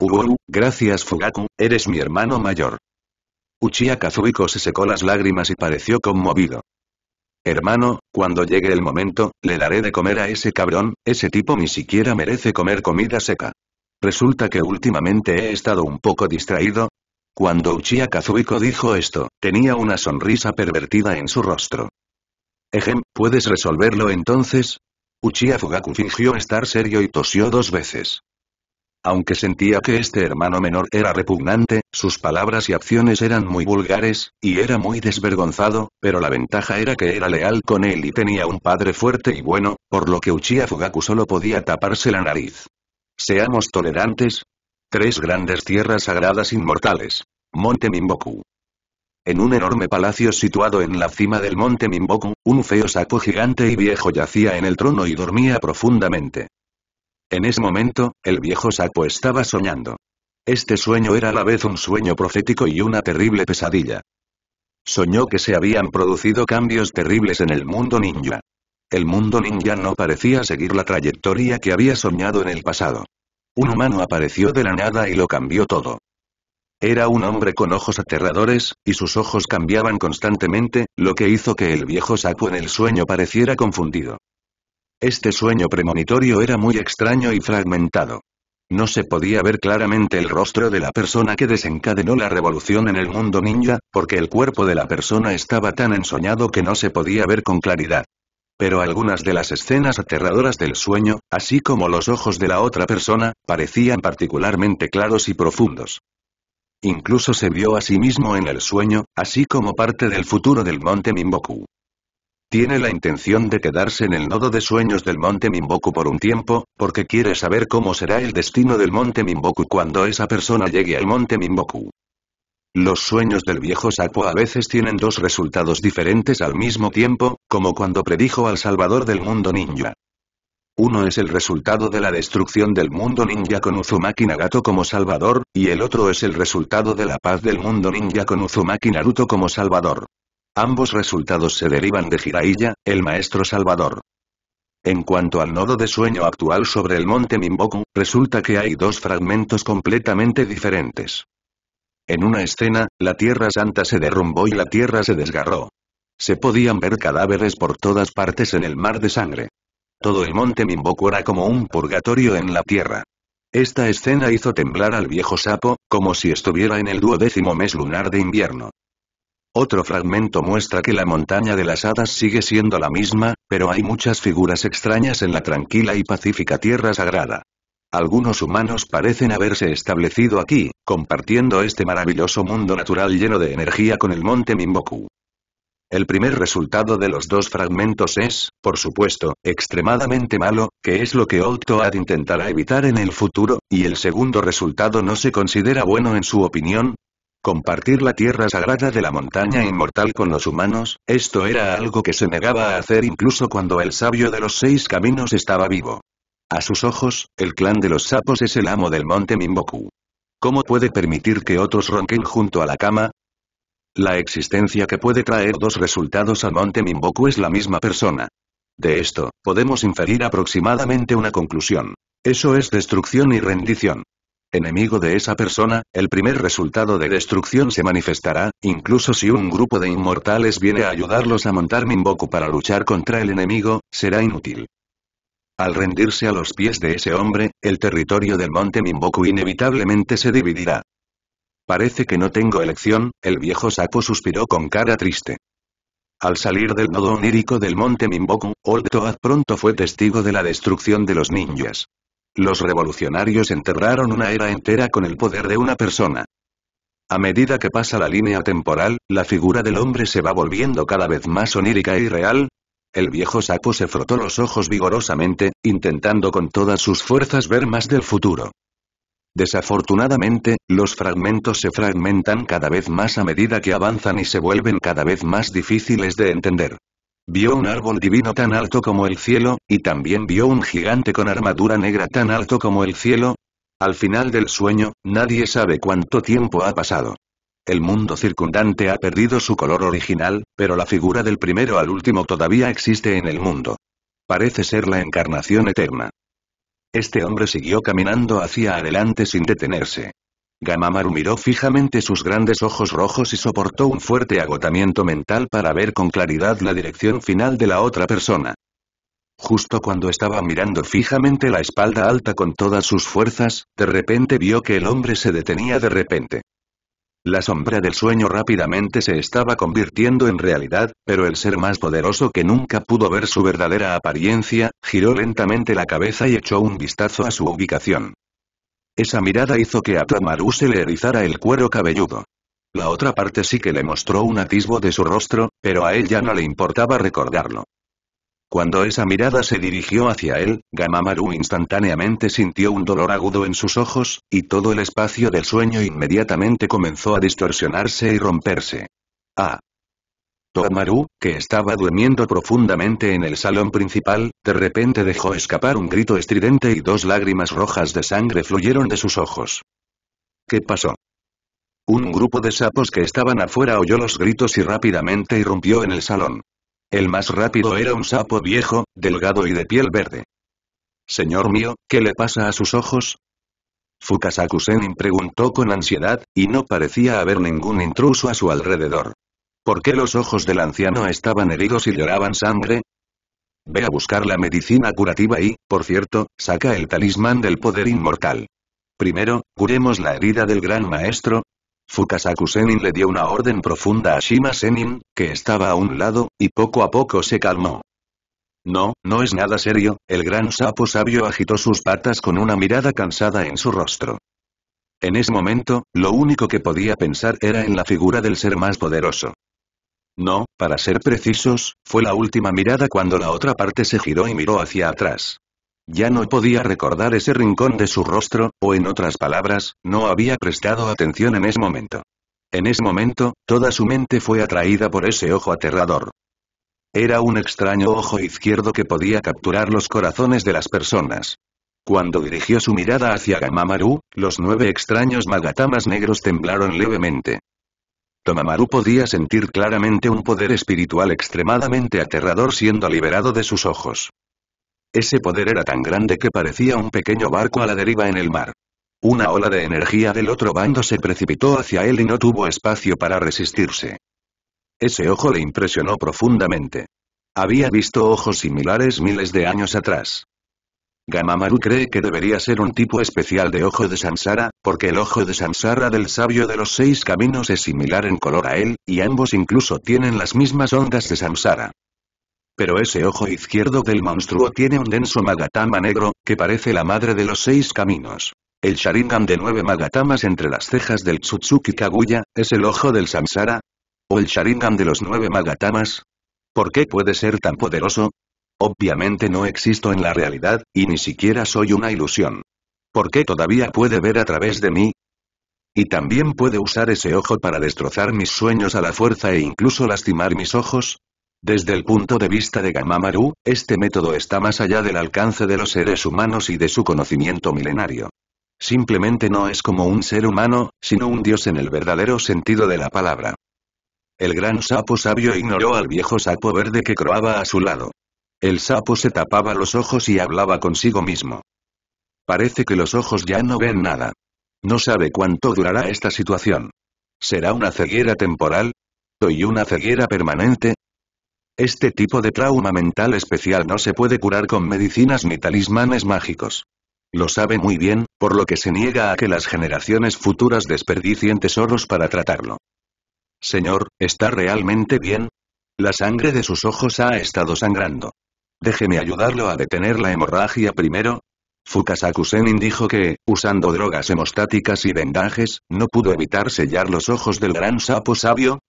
Uwu. gracias Fugaku, eres mi hermano mayor. Uchiha Kazuhiko se secó las lágrimas y pareció conmovido. Hermano, cuando llegue el momento, le daré de comer a ese cabrón, ese tipo ni siquiera merece comer comida seca. Resulta que últimamente he estado un poco distraído, cuando Uchiha Kazuhiko dijo esto, tenía una sonrisa pervertida en su rostro. Ejem, ¿puedes resolverlo entonces? Uchiha Fugaku fingió estar serio y tosió dos veces. Aunque sentía que este hermano menor era repugnante, sus palabras y acciones eran muy vulgares, y era muy desvergonzado, pero la ventaja era que era leal con él y tenía un padre fuerte y bueno, por lo que Uchiha Fugaku solo podía taparse la nariz. Seamos tolerantes, Tres grandes tierras sagradas inmortales. Monte Mimboku. En un enorme palacio situado en la cima del monte Mimboku, un feo sapo gigante y viejo yacía en el trono y dormía profundamente. En ese momento, el viejo sapo estaba soñando. Este sueño era a la vez un sueño profético y una terrible pesadilla. Soñó que se habían producido cambios terribles en el mundo ninja. El mundo ninja no parecía seguir la trayectoria que había soñado en el pasado. Un humano apareció de la nada y lo cambió todo. Era un hombre con ojos aterradores, y sus ojos cambiaban constantemente, lo que hizo que el viejo sapo en el sueño pareciera confundido. Este sueño premonitorio era muy extraño y fragmentado. No se podía ver claramente el rostro de la persona que desencadenó la revolución en el mundo ninja, porque el cuerpo de la persona estaba tan ensoñado que no se podía ver con claridad. Pero algunas de las escenas aterradoras del sueño, así como los ojos de la otra persona, parecían particularmente claros y profundos. Incluso se vio a sí mismo en el sueño, así como parte del futuro del monte Mimboku. Tiene la intención de quedarse en el nodo de sueños del monte Mimboku por un tiempo, porque quiere saber cómo será el destino del monte Mimboku cuando esa persona llegue al monte Mimboku. Los sueños del viejo sapo a veces tienen dos resultados diferentes al mismo tiempo, como cuando predijo al salvador del mundo ninja. Uno es el resultado de la destrucción del mundo ninja con Uzumaki Nagato como salvador, y el otro es el resultado de la paz del mundo ninja con Uzumaki Naruto como salvador. Ambos resultados se derivan de Jiraiya, el maestro salvador. En cuanto al nodo de sueño actual sobre el monte Mimboku, resulta que hay dos fragmentos completamente diferentes. En una escena, la Tierra Santa se derrumbó y la Tierra se desgarró. Se podían ver cadáveres por todas partes en el mar de sangre. Todo el monte Mimboku era como un purgatorio en la Tierra. Esta escena hizo temblar al viejo sapo, como si estuviera en el duodécimo mes lunar de invierno. Otro fragmento muestra que la montaña de las hadas sigue siendo la misma, pero hay muchas figuras extrañas en la tranquila y pacífica tierra sagrada. Algunos humanos parecen haberse establecido aquí, compartiendo este maravilloso mundo natural lleno de energía con el monte Mimboku. El primer resultado de los dos fragmentos es, por supuesto, extremadamente malo, que es lo que Old intentará evitar en el futuro, y el segundo resultado no se considera bueno en su opinión. Compartir la tierra sagrada de la montaña inmortal con los humanos, esto era algo que se negaba a hacer incluso cuando el sabio de los seis caminos estaba vivo. A sus ojos, el clan de los sapos es el amo del monte Mimboku. ¿Cómo puede permitir que otros ronquen junto a la cama? La existencia que puede traer dos resultados al monte Mimboku es la misma persona. De esto, podemos inferir aproximadamente una conclusión. Eso es destrucción y rendición. Enemigo de esa persona, el primer resultado de destrucción se manifestará, incluso si un grupo de inmortales viene a ayudarlos a montar Mimboku para luchar contra el enemigo, será inútil. Al rendirse a los pies de ese hombre, el territorio del monte Mimboku inevitablemente se dividirá. Parece que no tengo elección, el viejo sapo suspiró con cara triste. Al salir del nodo onírico del monte Mimboku, Old Toad pronto fue testigo de la destrucción de los ninjas. Los revolucionarios enterraron una era entera con el poder de una persona. A medida que pasa la línea temporal, la figura del hombre se va volviendo cada vez más onírica y real, el viejo sapo se frotó los ojos vigorosamente, intentando con todas sus fuerzas ver más del futuro. Desafortunadamente, los fragmentos se fragmentan cada vez más a medida que avanzan y se vuelven cada vez más difíciles de entender. Vio un árbol divino tan alto como el cielo, y también vio un gigante con armadura negra tan alto como el cielo. Al final del sueño, nadie sabe cuánto tiempo ha pasado. El mundo circundante ha perdido su color original, pero la figura del primero al último todavía existe en el mundo. Parece ser la encarnación eterna. Este hombre siguió caminando hacia adelante sin detenerse. Gamamaru miró fijamente sus grandes ojos rojos y soportó un fuerte agotamiento mental para ver con claridad la dirección final de la otra persona. Justo cuando estaba mirando fijamente la espalda alta con todas sus fuerzas, de repente vio que el hombre se detenía de repente. La sombra del sueño rápidamente se estaba convirtiendo en realidad, pero el ser más poderoso que nunca pudo ver su verdadera apariencia, giró lentamente la cabeza y echó un vistazo a su ubicación. Esa mirada hizo que a Tamaru se le erizara el cuero cabelludo. La otra parte sí que le mostró un atisbo de su rostro, pero a él ya no le importaba recordarlo. Cuando esa mirada se dirigió hacia él, Gamamaru instantáneamente sintió un dolor agudo en sus ojos, y todo el espacio del sueño inmediatamente comenzó a distorsionarse y romperse. ¡Ah! Tomaru, que estaba durmiendo profundamente en el salón principal, de repente dejó escapar un grito estridente y dos lágrimas rojas de sangre fluyeron de sus ojos. ¿Qué pasó? Un grupo de sapos que estaban afuera oyó los gritos y rápidamente irrumpió en el salón. El más rápido era un sapo viejo, delgado y de piel verde. Señor mío, ¿qué le pasa a sus ojos? fukasaku preguntó con ansiedad, y no parecía haber ningún intruso a su alrededor. ¿Por qué los ojos del anciano estaban heridos y lloraban sangre? Ve a buscar la medicina curativa y, por cierto, saca el talismán del poder inmortal. Primero, curemos la herida del gran maestro, Fukasaku Senin le dio una orden profunda a Shima Senin, que estaba a un lado, y poco a poco se calmó. No, no es nada serio, el gran sapo sabio agitó sus patas con una mirada cansada en su rostro. En ese momento, lo único que podía pensar era en la figura del ser más poderoso. No, para ser precisos, fue la última mirada cuando la otra parte se giró y miró hacia atrás. Ya no podía recordar ese rincón de su rostro, o en otras palabras, no había prestado atención en ese momento. En ese momento, toda su mente fue atraída por ese ojo aterrador. Era un extraño ojo izquierdo que podía capturar los corazones de las personas. Cuando dirigió su mirada hacia Gamamaru, los nueve extraños magatamas negros temblaron levemente. Tomamaru podía sentir claramente un poder espiritual extremadamente aterrador siendo liberado de sus ojos. Ese poder era tan grande que parecía un pequeño barco a la deriva en el mar. Una ola de energía del otro bando se precipitó hacia él y no tuvo espacio para resistirse. Ese ojo le impresionó profundamente. Había visto ojos similares miles de años atrás. Gamamaru cree que debería ser un tipo especial de ojo de Samsara, porque el ojo de Samsara del sabio de los seis caminos es similar en color a él, y ambos incluso tienen las mismas ondas de Samsara pero ese ojo izquierdo del monstruo tiene un denso magatama negro, que parece la madre de los seis caminos. El Sharingan de nueve magatamas entre las cejas del Tsutsuki Kaguya, ¿es el ojo del Samsara? ¿O el Sharingan de los nueve magatamas? ¿Por qué puede ser tan poderoso? Obviamente no existo en la realidad, y ni siquiera soy una ilusión. ¿Por qué todavía puede ver a través de mí? Y también puede usar ese ojo para destrozar mis sueños a la fuerza e incluso lastimar mis ojos, desde el punto de vista de Gamamaru, este método está más allá del alcance de los seres humanos y de su conocimiento milenario. Simplemente no es como un ser humano, sino un dios en el verdadero sentido de la palabra. El gran sapo sabio ignoró al viejo sapo verde que croaba a su lado. El sapo se tapaba los ojos y hablaba consigo mismo. Parece que los ojos ya no ven nada. No sabe cuánto durará esta situación. ¿Será una ceguera temporal? ¿Y una ceguera permanente? Este tipo de trauma mental especial no se puede curar con medicinas ni talismanes mágicos. Lo sabe muy bien, por lo que se niega a que las generaciones futuras desperdicien tesoros para tratarlo. Señor, ¿está realmente bien? La sangre de sus ojos ha estado sangrando. Déjeme ayudarlo a detener la hemorragia primero. Fukasakusenin dijo que, usando drogas hemostáticas y vendajes, no pudo evitar sellar los ojos del gran sapo sabio,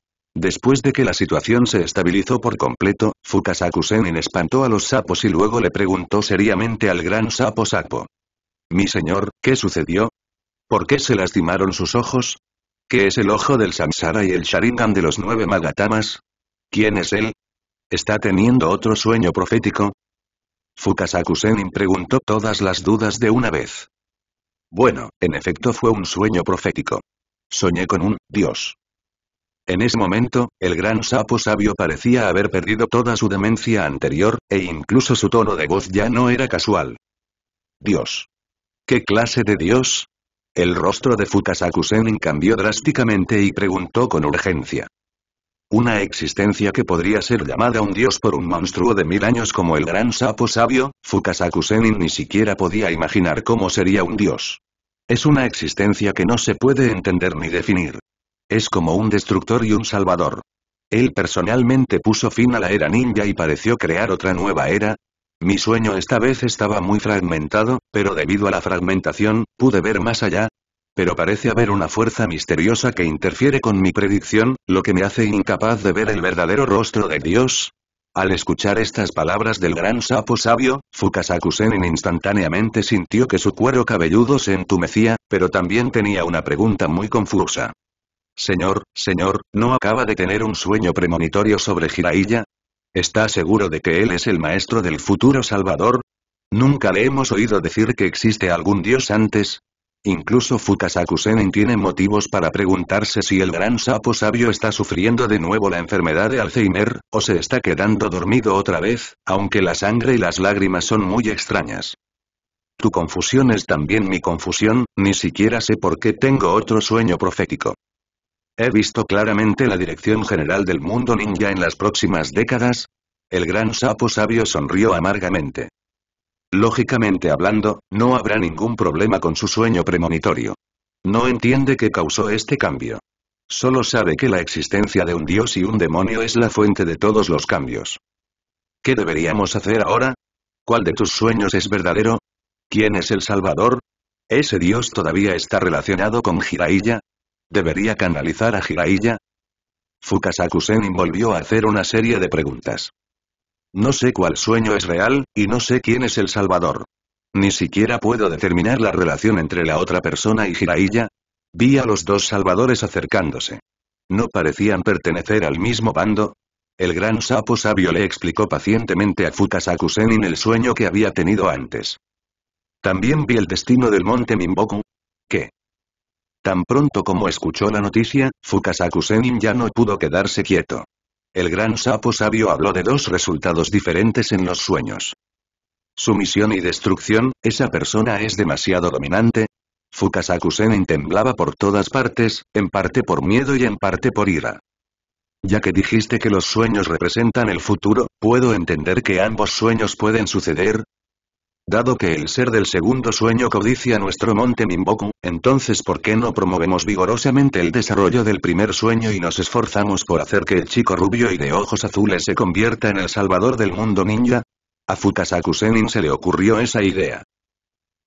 Después de que la situación se estabilizó por completo, fukasaku espantó a los sapos y luego le preguntó seriamente al gran sapo sapo. Mi señor, ¿qué sucedió? ¿Por qué se lastimaron sus ojos? ¿Qué es el ojo del Samsara y el Sharingan de los nueve Magatamas? ¿Quién es él? ¿Está teniendo otro sueño profético? fukasaku preguntó todas las dudas de una vez. Bueno, en efecto fue un sueño profético. Soñé con un dios. En ese momento, el gran sapo sabio parecía haber perdido toda su demencia anterior, e incluso su tono de voz ya no era casual. Dios. ¿Qué clase de Dios? El rostro de fukasaku cambió drásticamente y preguntó con urgencia. Una existencia que podría ser llamada un dios por un monstruo de mil años como el gran sapo sabio, fukasaku ni siquiera podía imaginar cómo sería un dios. Es una existencia que no se puede entender ni definir. Es como un destructor y un salvador. Él personalmente puso fin a la era ninja y pareció crear otra nueva era. Mi sueño esta vez estaba muy fragmentado, pero debido a la fragmentación, pude ver más allá. Pero parece haber una fuerza misteriosa que interfiere con mi predicción, lo que me hace incapaz de ver el verdadero rostro de Dios, al escuchar estas palabras del gran sapo sabio, fukasaku instantáneamente sintió que su cuero cabelludo se entumecía, pero también tenía una pregunta muy confusa. Señor, señor, ¿no acaba de tener un sueño premonitorio sobre Jiraiya? ¿Está seguro de que él es el maestro del futuro salvador? ¿Nunca le hemos oído decir que existe algún dios antes? Incluso fukasaku tiene motivos para preguntarse si el gran sapo sabio está sufriendo de nuevo la enfermedad de Alzheimer, o se está quedando dormido otra vez, aunque la sangre y las lágrimas son muy extrañas. Tu confusión es también mi confusión, ni siquiera sé por qué tengo otro sueño profético. He visto claramente la dirección general del mundo ninja en las próximas décadas. El gran sapo sabio sonrió amargamente. Lógicamente hablando, no habrá ningún problema con su sueño premonitorio. No entiende qué causó este cambio. Solo sabe que la existencia de un dios y un demonio es la fuente de todos los cambios. ¿Qué deberíamos hacer ahora? ¿Cuál de tus sueños es verdadero? ¿Quién es el Salvador? ¿Ese dios todavía está relacionado con Jiraiya? ¿Debería canalizar a Jiraiya? fukasaku volvió a hacer una serie de preguntas. No sé cuál sueño es real, y no sé quién es el salvador. Ni siquiera puedo determinar la relación entre la otra persona y Jiraiya. Vi a los dos salvadores acercándose. No parecían pertenecer al mismo bando. El gran sapo sabio le explicó pacientemente a fukasaku el sueño que había tenido antes. También vi el destino del monte Mimboku. ¿Qué? Tan pronto como escuchó la noticia, Fukasaku-senin ya no pudo quedarse quieto. El gran sapo sabio habló de dos resultados diferentes en los sueños. Sumisión y destrucción, esa persona es demasiado dominante. Fukasaku-senin temblaba por todas partes, en parte por miedo y en parte por ira. Ya que dijiste que los sueños representan el futuro, puedo entender que ambos sueños pueden suceder, Dado que el ser del segundo sueño codicia nuestro monte Mimboku, entonces ¿por qué no promovemos vigorosamente el desarrollo del primer sueño y nos esforzamos por hacer que el chico rubio y de ojos azules se convierta en el salvador del mundo ninja? A Fukasakusenin se le ocurrió esa idea.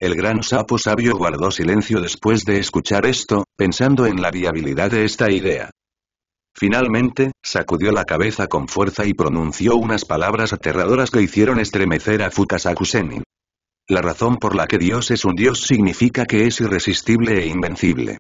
El gran sapo sabio guardó silencio después de escuchar esto, pensando en la viabilidad de esta idea. Finalmente, sacudió la cabeza con fuerza y pronunció unas palabras aterradoras que hicieron estremecer a Fukasakusenin. La razón por la que Dios es un Dios significa que es irresistible e invencible.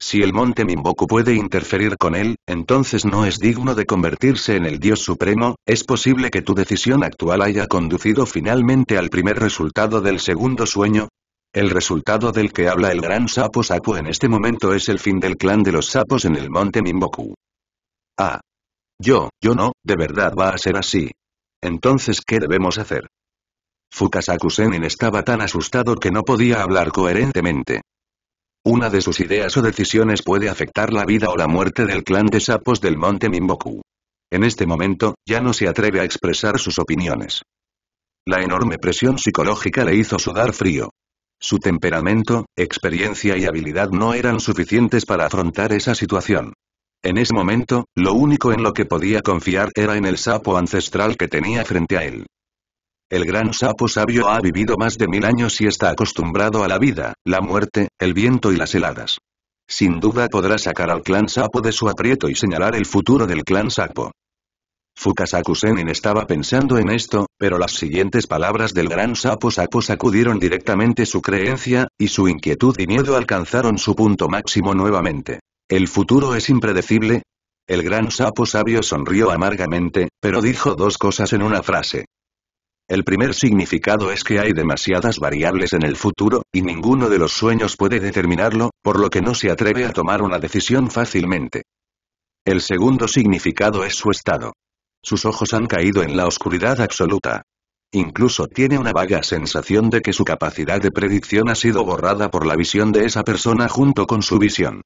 Si el monte Mimboku puede interferir con él, entonces no es digno de convertirse en el Dios Supremo, es posible que tu decisión actual haya conducido finalmente al primer resultado del segundo sueño. El resultado del que habla el gran sapo Sapo en este momento es el fin del clan de los sapos en el monte Mimboku. Ah. Yo, yo no, de verdad va a ser así. Entonces, ¿qué debemos hacer? fukasaku estaba tan asustado que no podía hablar coherentemente. Una de sus ideas o decisiones puede afectar la vida o la muerte del clan de sapos del monte Mimboku. En este momento, ya no se atreve a expresar sus opiniones. La enorme presión psicológica le hizo sudar frío. Su temperamento, experiencia y habilidad no eran suficientes para afrontar esa situación. En ese momento, lo único en lo que podía confiar era en el sapo ancestral que tenía frente a él. El gran sapo sabio ha vivido más de mil años y está acostumbrado a la vida, la muerte, el viento y las heladas. Sin duda podrá sacar al clan sapo de su aprieto y señalar el futuro del clan sapo. Fukasaku-senin estaba pensando en esto, pero las siguientes palabras del gran sapo sapo sacudieron directamente su creencia, y su inquietud y miedo alcanzaron su punto máximo nuevamente. ¿El futuro es impredecible? El gran sapo sabio sonrió amargamente, pero dijo dos cosas en una frase. El primer significado es que hay demasiadas variables en el futuro, y ninguno de los sueños puede determinarlo, por lo que no se atreve a tomar una decisión fácilmente. El segundo significado es su estado. Sus ojos han caído en la oscuridad absoluta. Incluso tiene una vaga sensación de que su capacidad de predicción ha sido borrada por la visión de esa persona junto con su visión.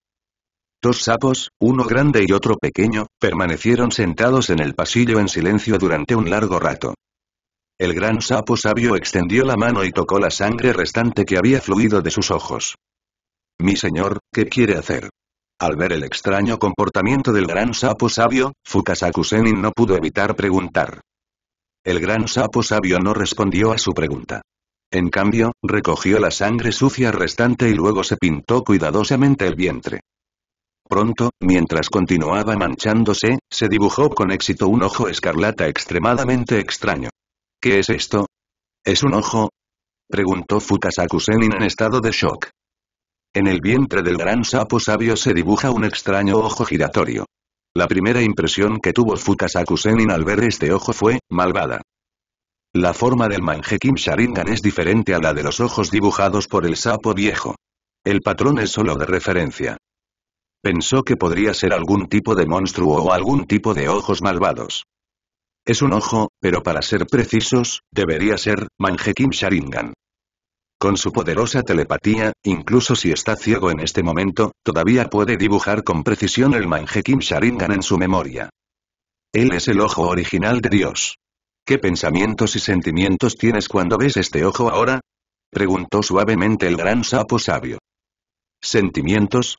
Dos sapos, uno grande y otro pequeño, permanecieron sentados en el pasillo en silencio durante un largo rato. El gran sapo sabio extendió la mano y tocó la sangre restante que había fluido de sus ojos. Mi señor, ¿qué quiere hacer? Al ver el extraño comportamiento del gran sapo sabio, Fukasaku Senin no pudo evitar preguntar. El gran sapo sabio no respondió a su pregunta. En cambio, recogió la sangre sucia restante y luego se pintó cuidadosamente el vientre. Pronto, mientras continuaba manchándose, se dibujó con éxito un ojo escarlata extremadamente extraño. ¿Qué es esto? ¿Es un ojo? Preguntó fukasaku en estado de shock. En el vientre del gran sapo sabio se dibuja un extraño ojo giratorio. La primera impresión que tuvo fukasaku al ver este ojo fue, malvada. La forma del Kim Sharingan es diferente a la de los ojos dibujados por el sapo viejo. El patrón es solo de referencia. Pensó que podría ser algún tipo de monstruo o algún tipo de ojos malvados. Es un ojo, pero para ser precisos, debería ser, Manjekim Sharingan. Con su poderosa telepatía, incluso si está ciego en este momento, todavía puede dibujar con precisión el Manjekim Sharingan en su memoria. Él es el ojo original de Dios. ¿Qué pensamientos y sentimientos tienes cuando ves este ojo ahora? Preguntó suavemente el gran sapo sabio. Sentimientos,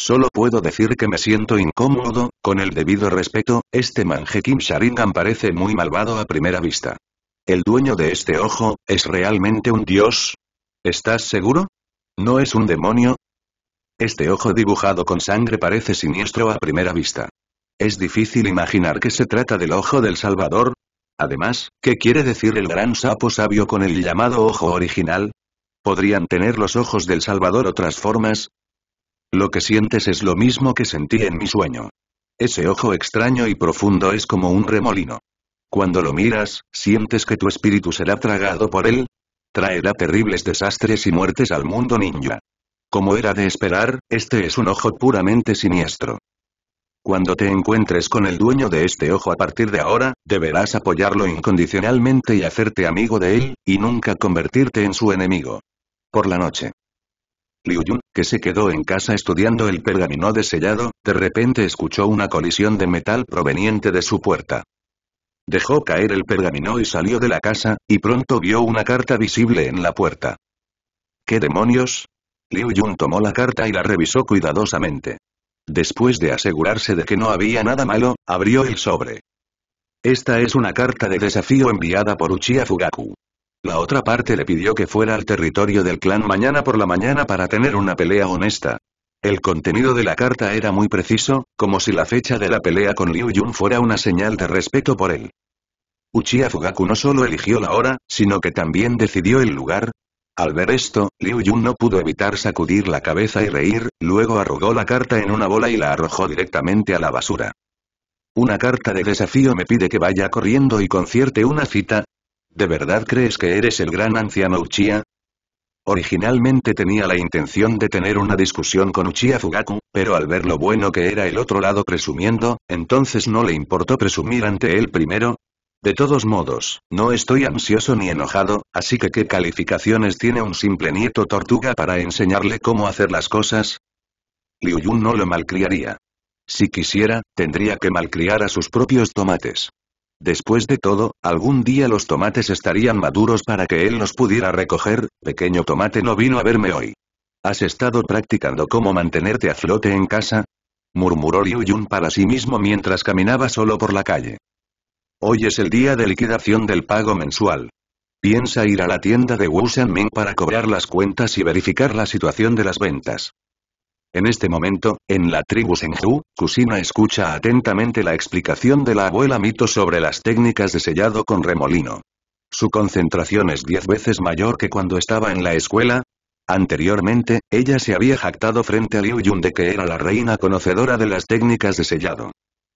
Solo puedo decir que me siento incómodo, con el debido respeto, este Kim Sharingan parece muy malvado a primera vista. ¿El dueño de este ojo, es realmente un dios? ¿Estás seguro? ¿No es un demonio? Este ojo dibujado con sangre parece siniestro a primera vista. Es difícil imaginar que se trata del ojo del Salvador. Además, ¿qué quiere decir el gran sapo sabio con el llamado ojo original? ¿Podrían tener los ojos del Salvador otras formas, lo que sientes es lo mismo que sentí en mi sueño. Ese ojo extraño y profundo es como un remolino. Cuando lo miras, sientes que tu espíritu será tragado por él. Traerá terribles desastres y muertes al mundo ninja. Como era de esperar, este es un ojo puramente siniestro. Cuando te encuentres con el dueño de este ojo a partir de ahora, deberás apoyarlo incondicionalmente y hacerte amigo de él, y nunca convertirte en su enemigo. Por la noche. Liu Yun, que se quedó en casa estudiando el pergamino de de repente escuchó una colisión de metal proveniente de su puerta. Dejó caer el pergamino y salió de la casa, y pronto vio una carta visible en la puerta. ¿Qué demonios? Liu Yun tomó la carta y la revisó cuidadosamente. Después de asegurarse de que no había nada malo, abrió el sobre. Esta es una carta de desafío enviada por Uchiha Fugaku. La otra parte le pidió que fuera al territorio del clan mañana por la mañana para tener una pelea honesta. El contenido de la carta era muy preciso, como si la fecha de la pelea con Liu Yun fuera una señal de respeto por él. Uchiha Fugaku no solo eligió la hora, sino que también decidió el lugar. Al ver esto, Liu Yun no pudo evitar sacudir la cabeza y reír, luego arrugó la carta en una bola y la arrojó directamente a la basura. Una carta de desafío me pide que vaya corriendo y concierte una cita, ¿De verdad crees que eres el gran anciano Uchiha? Originalmente tenía la intención de tener una discusión con Uchiha Fugaku, pero al ver lo bueno que era el otro lado presumiendo, entonces no le importó presumir ante él primero. De todos modos, no estoy ansioso ni enojado, así que ¿qué calificaciones tiene un simple nieto tortuga para enseñarle cómo hacer las cosas? Liu Yun no lo malcriaría. Si quisiera, tendría que malcriar a sus propios tomates. Después de todo, algún día los tomates estarían maduros para que él los pudiera recoger, pequeño tomate no vino a verme hoy. ¿Has estado practicando cómo mantenerte a flote en casa? murmuró Liu Yun para sí mismo mientras caminaba solo por la calle. Hoy es el día de liquidación del pago mensual. Piensa ir a la tienda de Wu Ming para cobrar las cuentas y verificar la situación de las ventas. En este momento, en la tribu Senju, Kusina escucha atentamente la explicación de la abuela Mito sobre las técnicas de sellado con remolino. Su concentración es diez veces mayor que cuando estaba en la escuela. Anteriormente, ella se había jactado frente a Liu Yun de que era la reina conocedora de las técnicas de sellado.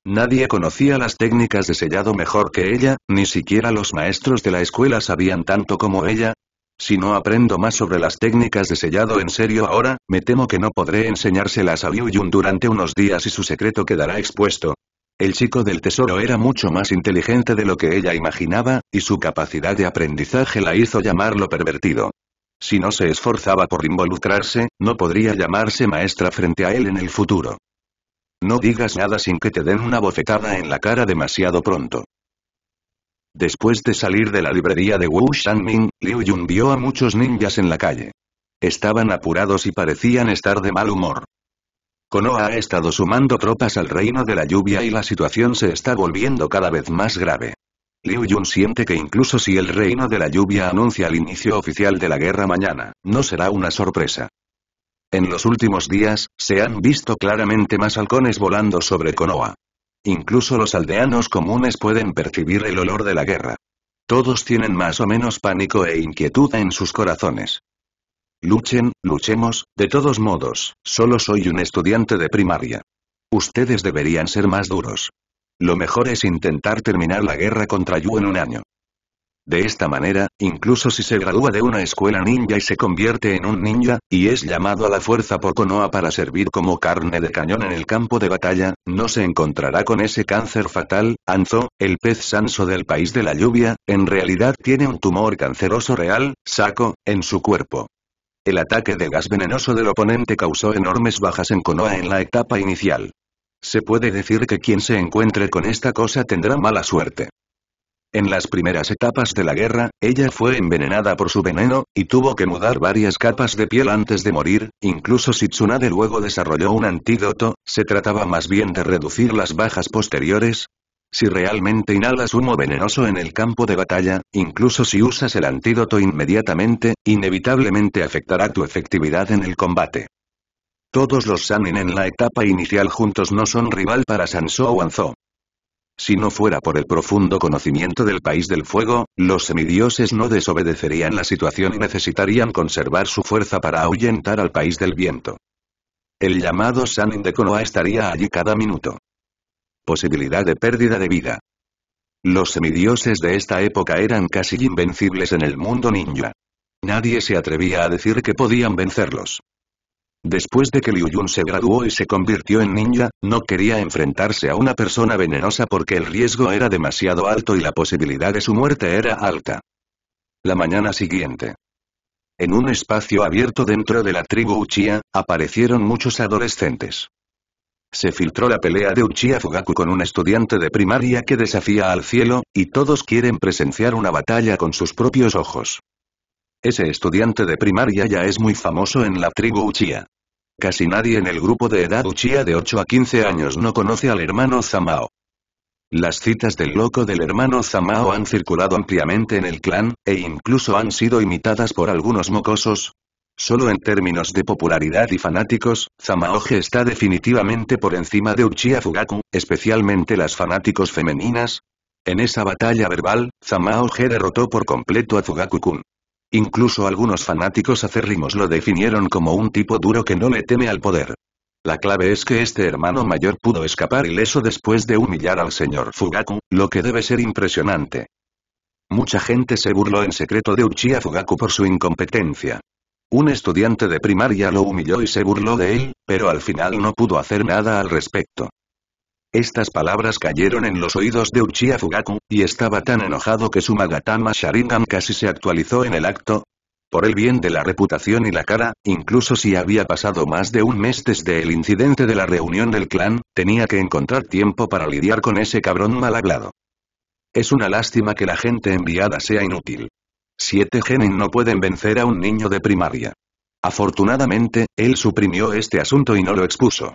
Nadie conocía las técnicas de sellado mejor que ella, ni siquiera los maestros de la escuela sabían tanto como ella, si no aprendo más sobre las técnicas de sellado en serio ahora, me temo que no podré enseñárselas a Liu Yun durante unos días y su secreto quedará expuesto. El chico del tesoro era mucho más inteligente de lo que ella imaginaba, y su capacidad de aprendizaje la hizo llamarlo pervertido. Si no se esforzaba por involucrarse, no podría llamarse maestra frente a él en el futuro. No digas nada sin que te den una bofetada en la cara demasiado pronto. Después de salir de la librería de Wu Shanming, Liu Yun vio a muchos ninjas en la calle. Estaban apurados y parecían estar de mal humor. Konoha ha estado sumando tropas al reino de la lluvia y la situación se está volviendo cada vez más grave. Liu Yun siente que incluso si el reino de la lluvia anuncia el inicio oficial de la guerra mañana, no será una sorpresa. En los últimos días, se han visto claramente más halcones volando sobre Konoha. Incluso los aldeanos comunes pueden percibir el olor de la guerra. Todos tienen más o menos pánico e inquietud en sus corazones. Luchen, luchemos, de todos modos, solo soy un estudiante de primaria. Ustedes deberían ser más duros. Lo mejor es intentar terminar la guerra contra Yu en un año. De esta manera, incluso si se gradúa de una escuela ninja y se convierte en un ninja, y es llamado a la fuerza por Konoha para servir como carne de cañón en el campo de batalla, no se encontrará con ese cáncer fatal, Anzo, el pez sanso del país de la lluvia, en realidad tiene un tumor canceroso real, Saco, en su cuerpo. El ataque de gas venenoso del oponente causó enormes bajas en Konoha en la etapa inicial. Se puede decir que quien se encuentre con esta cosa tendrá mala suerte. En las primeras etapas de la guerra, ella fue envenenada por su veneno, y tuvo que mudar varias capas de piel antes de morir, incluso si Tsunade luego desarrolló un antídoto, se trataba más bien de reducir las bajas posteriores. Si realmente inhalas humo venenoso en el campo de batalla, incluso si usas el antídoto inmediatamente, inevitablemente afectará tu efectividad en el combate. Todos los Sanin en la etapa inicial juntos no son rival para Sansou Anzo. Si no fuera por el profundo conocimiento del País del Fuego, los semidioses no desobedecerían la situación y necesitarían conservar su fuerza para ahuyentar al País del Viento. El llamado Sanin de estaría allí cada minuto. Posibilidad de pérdida de vida. Los semidioses de esta época eran casi invencibles en el mundo ninja. Nadie se atrevía a decir que podían vencerlos. Después de que Liu Yun se graduó y se convirtió en ninja, no quería enfrentarse a una persona venenosa porque el riesgo era demasiado alto y la posibilidad de su muerte era alta. La mañana siguiente. En un espacio abierto dentro de la tribu Uchiha, aparecieron muchos adolescentes. Se filtró la pelea de Uchiha Fugaku con un estudiante de primaria que desafía al cielo, y todos quieren presenciar una batalla con sus propios ojos. Ese estudiante de primaria ya es muy famoso en la tribu Uchiha. Casi nadie en el grupo de edad Uchiha de 8 a 15 años no conoce al hermano Zamao. Las citas del loco del hermano Zamao han circulado ampliamente en el clan, e incluso han sido imitadas por algunos mocosos. Solo en términos de popularidad y fanáticos, Zamao-ge está definitivamente por encima de Uchiha Fugaku, especialmente las fanáticos femeninas. En esa batalla verbal, Zamao-ge derrotó por completo a Fugaku-kun. Incluso algunos fanáticos acérrimos lo definieron como un tipo duro que no le teme al poder. La clave es que este hermano mayor pudo escapar ileso después de humillar al señor Fugaku, lo que debe ser impresionante. Mucha gente se burló en secreto de Uchiha Fugaku por su incompetencia. Un estudiante de primaria lo humilló y se burló de él, pero al final no pudo hacer nada al respecto. Estas palabras cayeron en los oídos de Uchiha Fugaku, y estaba tan enojado que su Magatama Sharingan casi se actualizó en el acto. Por el bien de la reputación y la cara, incluso si había pasado más de un mes desde el incidente de la reunión del clan, tenía que encontrar tiempo para lidiar con ese cabrón mal hablado. Es una lástima que la gente enviada sea inútil. Siete genin no pueden vencer a un niño de primaria. Afortunadamente, él suprimió este asunto y no lo expuso.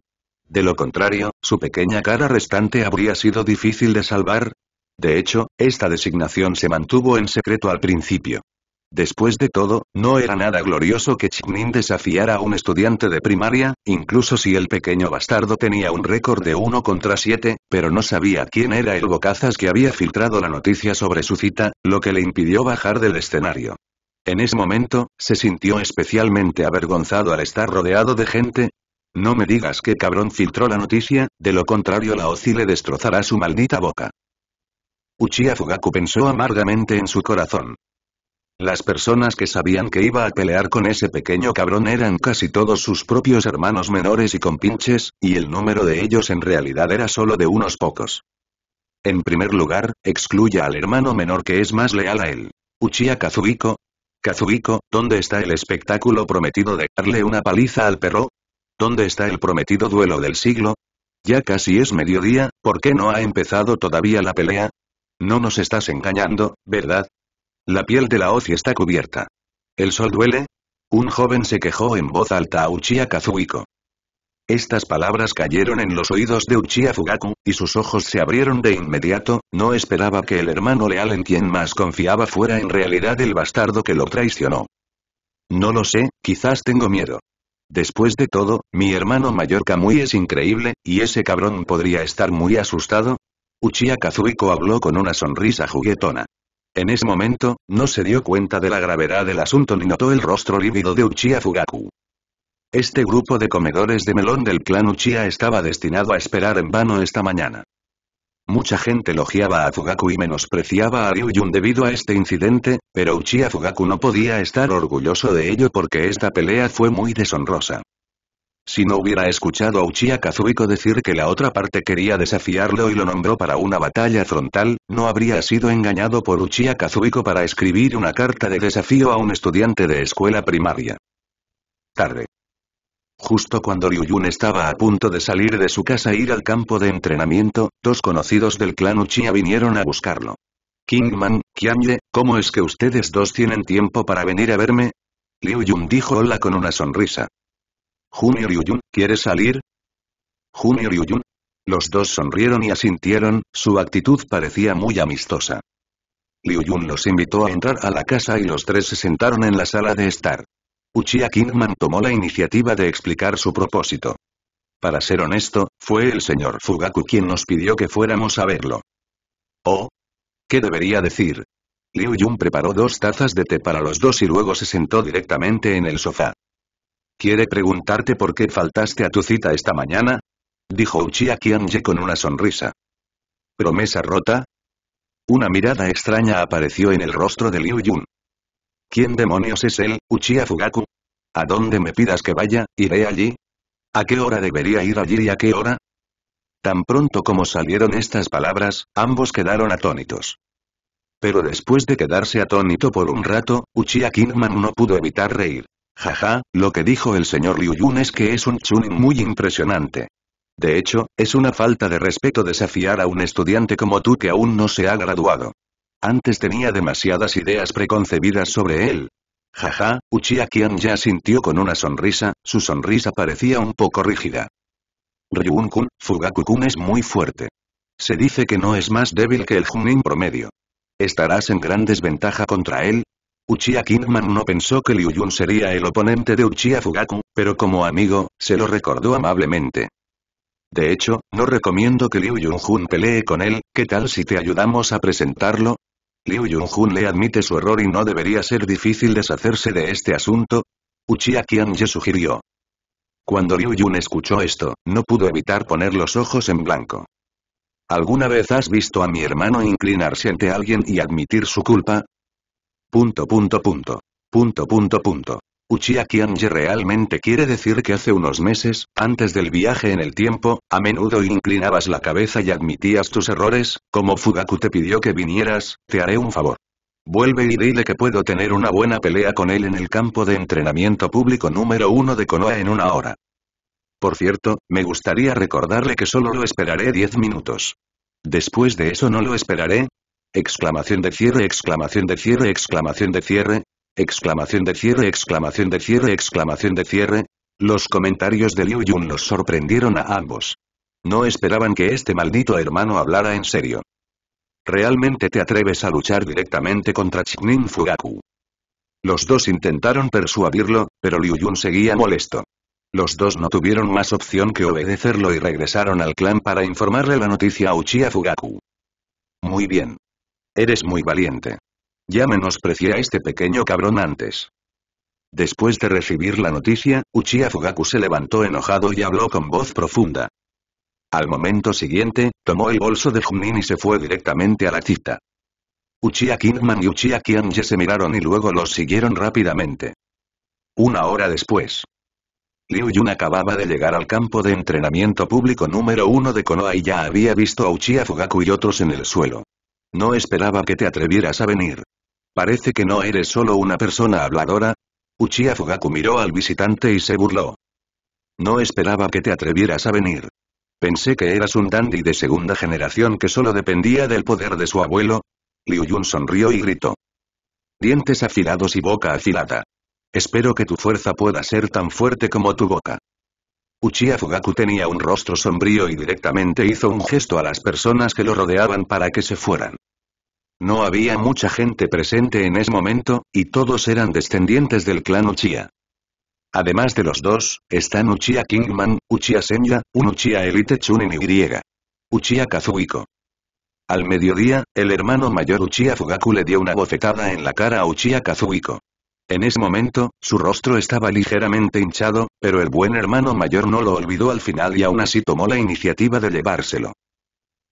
De lo contrario, su pequeña cara restante habría sido difícil de salvar. De hecho, esta designación se mantuvo en secreto al principio. Después de todo, no era nada glorioso que Chiknin desafiara a un estudiante de primaria, incluso si el pequeño bastardo tenía un récord de 1 contra 7, pero no sabía quién era el bocazas que había filtrado la noticia sobre su cita, lo que le impidió bajar del escenario. En ese momento, se sintió especialmente avergonzado al estar rodeado de gente, no me digas que cabrón filtró la noticia, de lo contrario la OCI le destrozará su maldita boca. Uchiha Fugaku pensó amargamente en su corazón. Las personas que sabían que iba a pelear con ese pequeño cabrón eran casi todos sus propios hermanos menores y compinches, y el número de ellos en realidad era solo de unos pocos. En primer lugar, excluya al hermano menor que es más leal a él. Uchiha Kazubiko. Kazubiko, ¿dónde está el espectáculo prometido de darle una paliza al perro? ¿Dónde está el prometido duelo del siglo? Ya casi es mediodía, ¿por qué no ha empezado todavía la pelea? No nos estás engañando, ¿verdad? La piel de la hoz está cubierta. ¿El sol duele? Un joven se quejó en voz alta a Uchiha Kazuiko. Estas palabras cayeron en los oídos de Uchiha Fugaku, y sus ojos se abrieron de inmediato, no esperaba que el hermano leal en quien más confiaba fuera en realidad el bastardo que lo traicionó. No lo sé, quizás tengo miedo. Después de todo, mi hermano mayor Kamui es increíble, y ese cabrón podría estar muy asustado. Uchiha Kazuhiko habló con una sonrisa juguetona. En ese momento, no se dio cuenta de la gravedad del asunto ni notó el rostro lívido de Uchiha Fugaku. Este grupo de comedores de melón del clan Uchiha estaba destinado a esperar en vano esta mañana. Mucha gente elogiaba a Fugaku y menospreciaba a Ryujun debido a este incidente, pero Uchiha Fugaku no podía estar orgulloso de ello porque esta pelea fue muy deshonrosa. Si no hubiera escuchado a Uchiha Kazuhiko decir que la otra parte quería desafiarlo y lo nombró para una batalla frontal, no habría sido engañado por Uchiha Kazuhiko para escribir una carta de desafío a un estudiante de escuela primaria. Tarde. Justo cuando Liu Yun estaba a punto de salir de su casa e ir al campo de entrenamiento, dos conocidos del clan Uchiha vinieron a buscarlo. Kingman, Kianye, ¿cómo es que ustedes dos tienen tiempo para venir a verme? Liu Yun dijo hola con una sonrisa. Junior Liu Yun, ¿quieres salir? Junior Liu Yun. Los dos sonrieron y asintieron, su actitud parecía muy amistosa. Liu Yun los invitó a entrar a la casa y los tres se sentaron en la sala de estar. Uchiha Kingman tomó la iniciativa de explicar su propósito. Para ser honesto, fue el señor Fugaku quien nos pidió que fuéramos a verlo. ¿Oh? ¿Qué debería decir? Liu Yun preparó dos tazas de té para los dos y luego se sentó directamente en el sofá. ¿Quiere preguntarte por qué faltaste a tu cita esta mañana? Dijo Uchiha Kianje con una sonrisa. ¿Promesa rota? Una mirada extraña apareció en el rostro de Liu Yun. ¿Quién demonios es él, Uchiha Fugaku? ¿A dónde me pidas que vaya, iré allí? ¿A qué hora debería ir allí y a qué hora? Tan pronto como salieron estas palabras, ambos quedaron atónitos. Pero después de quedarse atónito por un rato, Uchiha Kinman no pudo evitar reír. Jaja, lo que dijo el señor Liu Yun es que es un chunin muy impresionante. De hecho, es una falta de respeto desafiar a un estudiante como tú que aún no se ha graduado. Antes tenía demasiadas ideas preconcebidas sobre él. Jaja, Uchiha Kian ya sintió con una sonrisa, su sonrisa parecía un poco rígida. Ryuun-kun, Fugaku-kun es muy fuerte. Se dice que no es más débil que el Junin promedio. ¿Estarás en gran desventaja contra él? Uchiha Kingman no pensó que Liu Yun sería el oponente de Uchiha Fugaku, pero como amigo, se lo recordó amablemente. De hecho, no recomiendo que Liu yun pelee con él, ¿qué tal si te ayudamos a presentarlo? Liu Jun-Jun le admite su error y no debería ser difícil deshacerse de este asunto. Uchiha Ye sugirió. Cuando Liu Yun escuchó esto, no pudo evitar poner los ojos en blanco. ¿Alguna vez has visto a mi hermano inclinarse ante alguien y admitir su culpa? Punto punto punto. Punto punto punto. Uchiha realmente quiere decir que hace unos meses, antes del viaje en el tiempo, a menudo inclinabas la cabeza y admitías tus errores, como Fugaku te pidió que vinieras, te haré un favor. Vuelve y dile que puedo tener una buena pelea con él en el campo de entrenamiento público número uno de Konoha en una hora. Por cierto, me gustaría recordarle que solo lo esperaré 10 minutos. Después de eso no lo esperaré. Exclamación de cierre, exclamación de cierre, exclamación de cierre, Exclamación de cierre, exclamación de cierre, exclamación de cierre. Los comentarios de Liu Yun los sorprendieron a ambos. No esperaban que este maldito hermano hablara en serio. ¿Realmente te atreves a luchar directamente contra Chiknin Fugaku? Los dos intentaron persuadirlo, pero Liu Yun seguía molesto. Los dos no tuvieron más opción que obedecerlo y regresaron al clan para informarle la noticia a Uchiha Fugaku. Muy bien. Eres muy valiente. Ya menosprecié a este pequeño cabrón antes. Después de recibir la noticia, Uchiha Fugaku se levantó enojado y habló con voz profunda. Al momento siguiente, tomó el bolso de Junin y se fue directamente a la cita. Uchiha Kingman y Uchiha ya se miraron y luego los siguieron rápidamente. Una hora después. Liu Yun acababa de llegar al campo de entrenamiento público número uno de Konoha y ya había visto a Uchiha Fugaku y otros en el suelo. No esperaba que te atrevieras a venir. Parece que no eres solo una persona habladora. Uchiha Fugaku miró al visitante y se burló. No esperaba que te atrevieras a venir. Pensé que eras un dandy de segunda generación que solo dependía del poder de su abuelo. Liu Yun sonrió y gritó. Dientes afilados y boca afilada. Espero que tu fuerza pueda ser tan fuerte como tu boca. Uchiha Fugaku tenía un rostro sombrío y directamente hizo un gesto a las personas que lo rodeaban para que se fueran. No había mucha gente presente en ese momento, y todos eran descendientes del clan Uchiha. Además de los dos, están Uchiha Kingman, Uchiha Senya, un Uchiha Elite Chunin y Uchiha Kazuhiko. Al mediodía, el hermano mayor Uchiha Fugaku le dio una bofetada en la cara a Uchiha Kazuhiko. En ese momento, su rostro estaba ligeramente hinchado, pero el buen hermano mayor no lo olvidó al final y aún así tomó la iniciativa de llevárselo.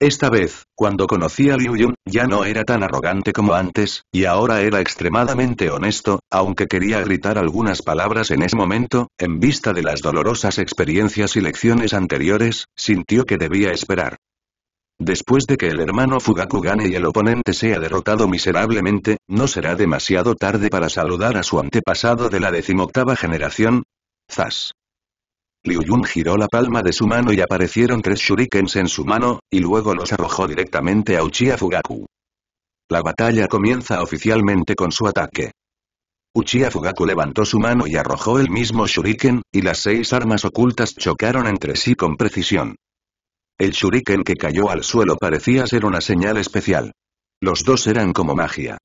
Esta vez, cuando conocí a Liu Yun, ya no era tan arrogante como antes, y ahora era extremadamente honesto, aunque quería gritar algunas palabras en ese momento, en vista de las dolorosas experiencias y lecciones anteriores, sintió que debía esperar. Después de que el hermano Fugaku gane y el oponente sea derrotado miserablemente, ¿no será demasiado tarde para saludar a su antepasado de la decimoctava generación? Zas. Liu Yun giró la palma de su mano y aparecieron tres shurikens en su mano, y luego los arrojó directamente a Uchiha Fugaku. La batalla comienza oficialmente con su ataque. Uchiha Fugaku levantó su mano y arrojó el mismo shuriken, y las seis armas ocultas chocaron entre sí con precisión. El shuriken que cayó al suelo parecía ser una señal especial. Los dos eran como magia.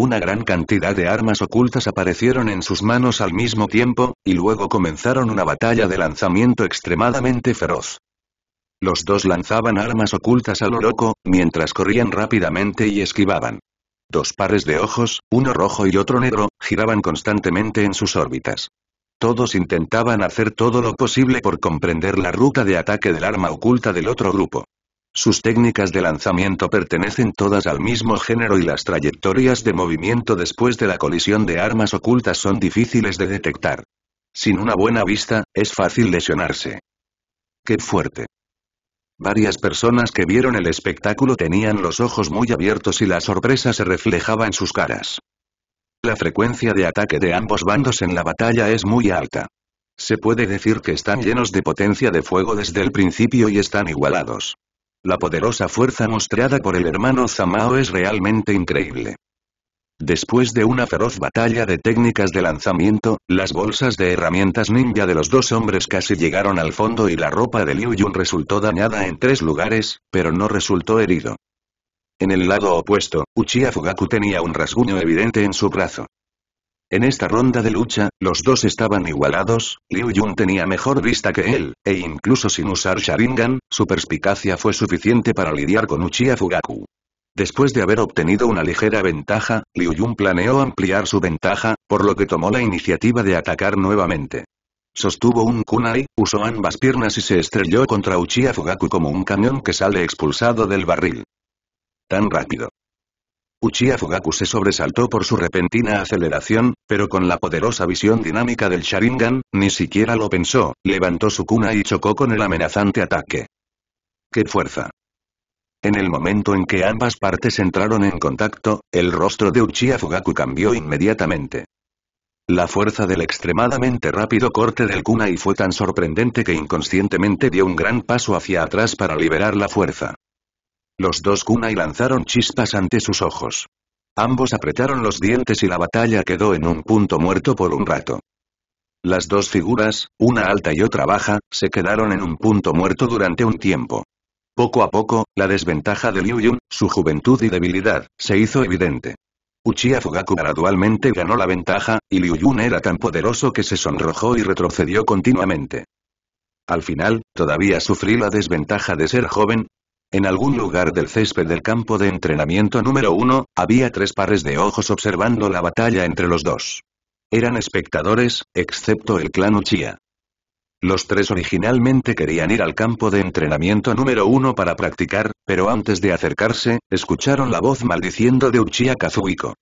Una gran cantidad de armas ocultas aparecieron en sus manos al mismo tiempo, y luego comenzaron una batalla de lanzamiento extremadamente feroz. Los dos lanzaban armas ocultas al lo loco, mientras corrían rápidamente y esquivaban. Dos pares de ojos, uno rojo y otro negro, giraban constantemente en sus órbitas. Todos intentaban hacer todo lo posible por comprender la ruta de ataque del arma oculta del otro grupo. Sus técnicas de lanzamiento pertenecen todas al mismo género y las trayectorias de movimiento después de la colisión de armas ocultas son difíciles de detectar. Sin una buena vista, es fácil lesionarse. ¡Qué fuerte! Varias personas que vieron el espectáculo tenían los ojos muy abiertos y la sorpresa se reflejaba en sus caras. La frecuencia de ataque de ambos bandos en la batalla es muy alta. Se puede decir que están llenos de potencia de fuego desde el principio y están igualados. La poderosa fuerza mostrada por el hermano Zamao es realmente increíble. Después de una feroz batalla de técnicas de lanzamiento, las bolsas de herramientas ninja de los dos hombres casi llegaron al fondo y la ropa de Liu Yun resultó dañada en tres lugares, pero no resultó herido. En el lado opuesto, Uchiha Fugaku tenía un rasguño evidente en su brazo. En esta ronda de lucha, los dos estaban igualados, Liu Yun tenía mejor vista que él, e incluso sin usar Sharingan, su perspicacia fue suficiente para lidiar con Uchiha Fugaku. Después de haber obtenido una ligera ventaja, Liu Yun planeó ampliar su ventaja, por lo que tomó la iniciativa de atacar nuevamente. Sostuvo un kunai, usó ambas piernas y se estrelló contra Uchiha Fugaku como un camión que sale expulsado del barril. Tan rápido. Uchiha Fugaku se sobresaltó por su repentina aceleración, pero con la poderosa visión dinámica del Sharingan, ni siquiera lo pensó, levantó su cuna y chocó con el amenazante ataque. ¡Qué fuerza! En el momento en que ambas partes entraron en contacto, el rostro de Uchiha Fugaku cambió inmediatamente. La fuerza del extremadamente rápido corte del kunai fue tan sorprendente que inconscientemente dio un gran paso hacia atrás para liberar la fuerza. Los dos kunai lanzaron chispas ante sus ojos. Ambos apretaron los dientes y la batalla quedó en un punto muerto por un rato. Las dos figuras, una alta y otra baja, se quedaron en un punto muerto durante un tiempo. Poco a poco, la desventaja de Liu Yun, su juventud y debilidad, se hizo evidente. Uchiha Fugaku gradualmente ganó la ventaja, y Liu Yun era tan poderoso que se sonrojó y retrocedió continuamente. Al final, todavía sufrí la desventaja de ser joven, en algún lugar del césped del campo de entrenamiento número uno, había tres pares de ojos observando la batalla entre los dos. Eran espectadores, excepto el clan Uchiha. Los tres originalmente querían ir al campo de entrenamiento número uno para practicar, pero antes de acercarse, escucharon la voz maldiciendo de Uchiha Kazuhiko.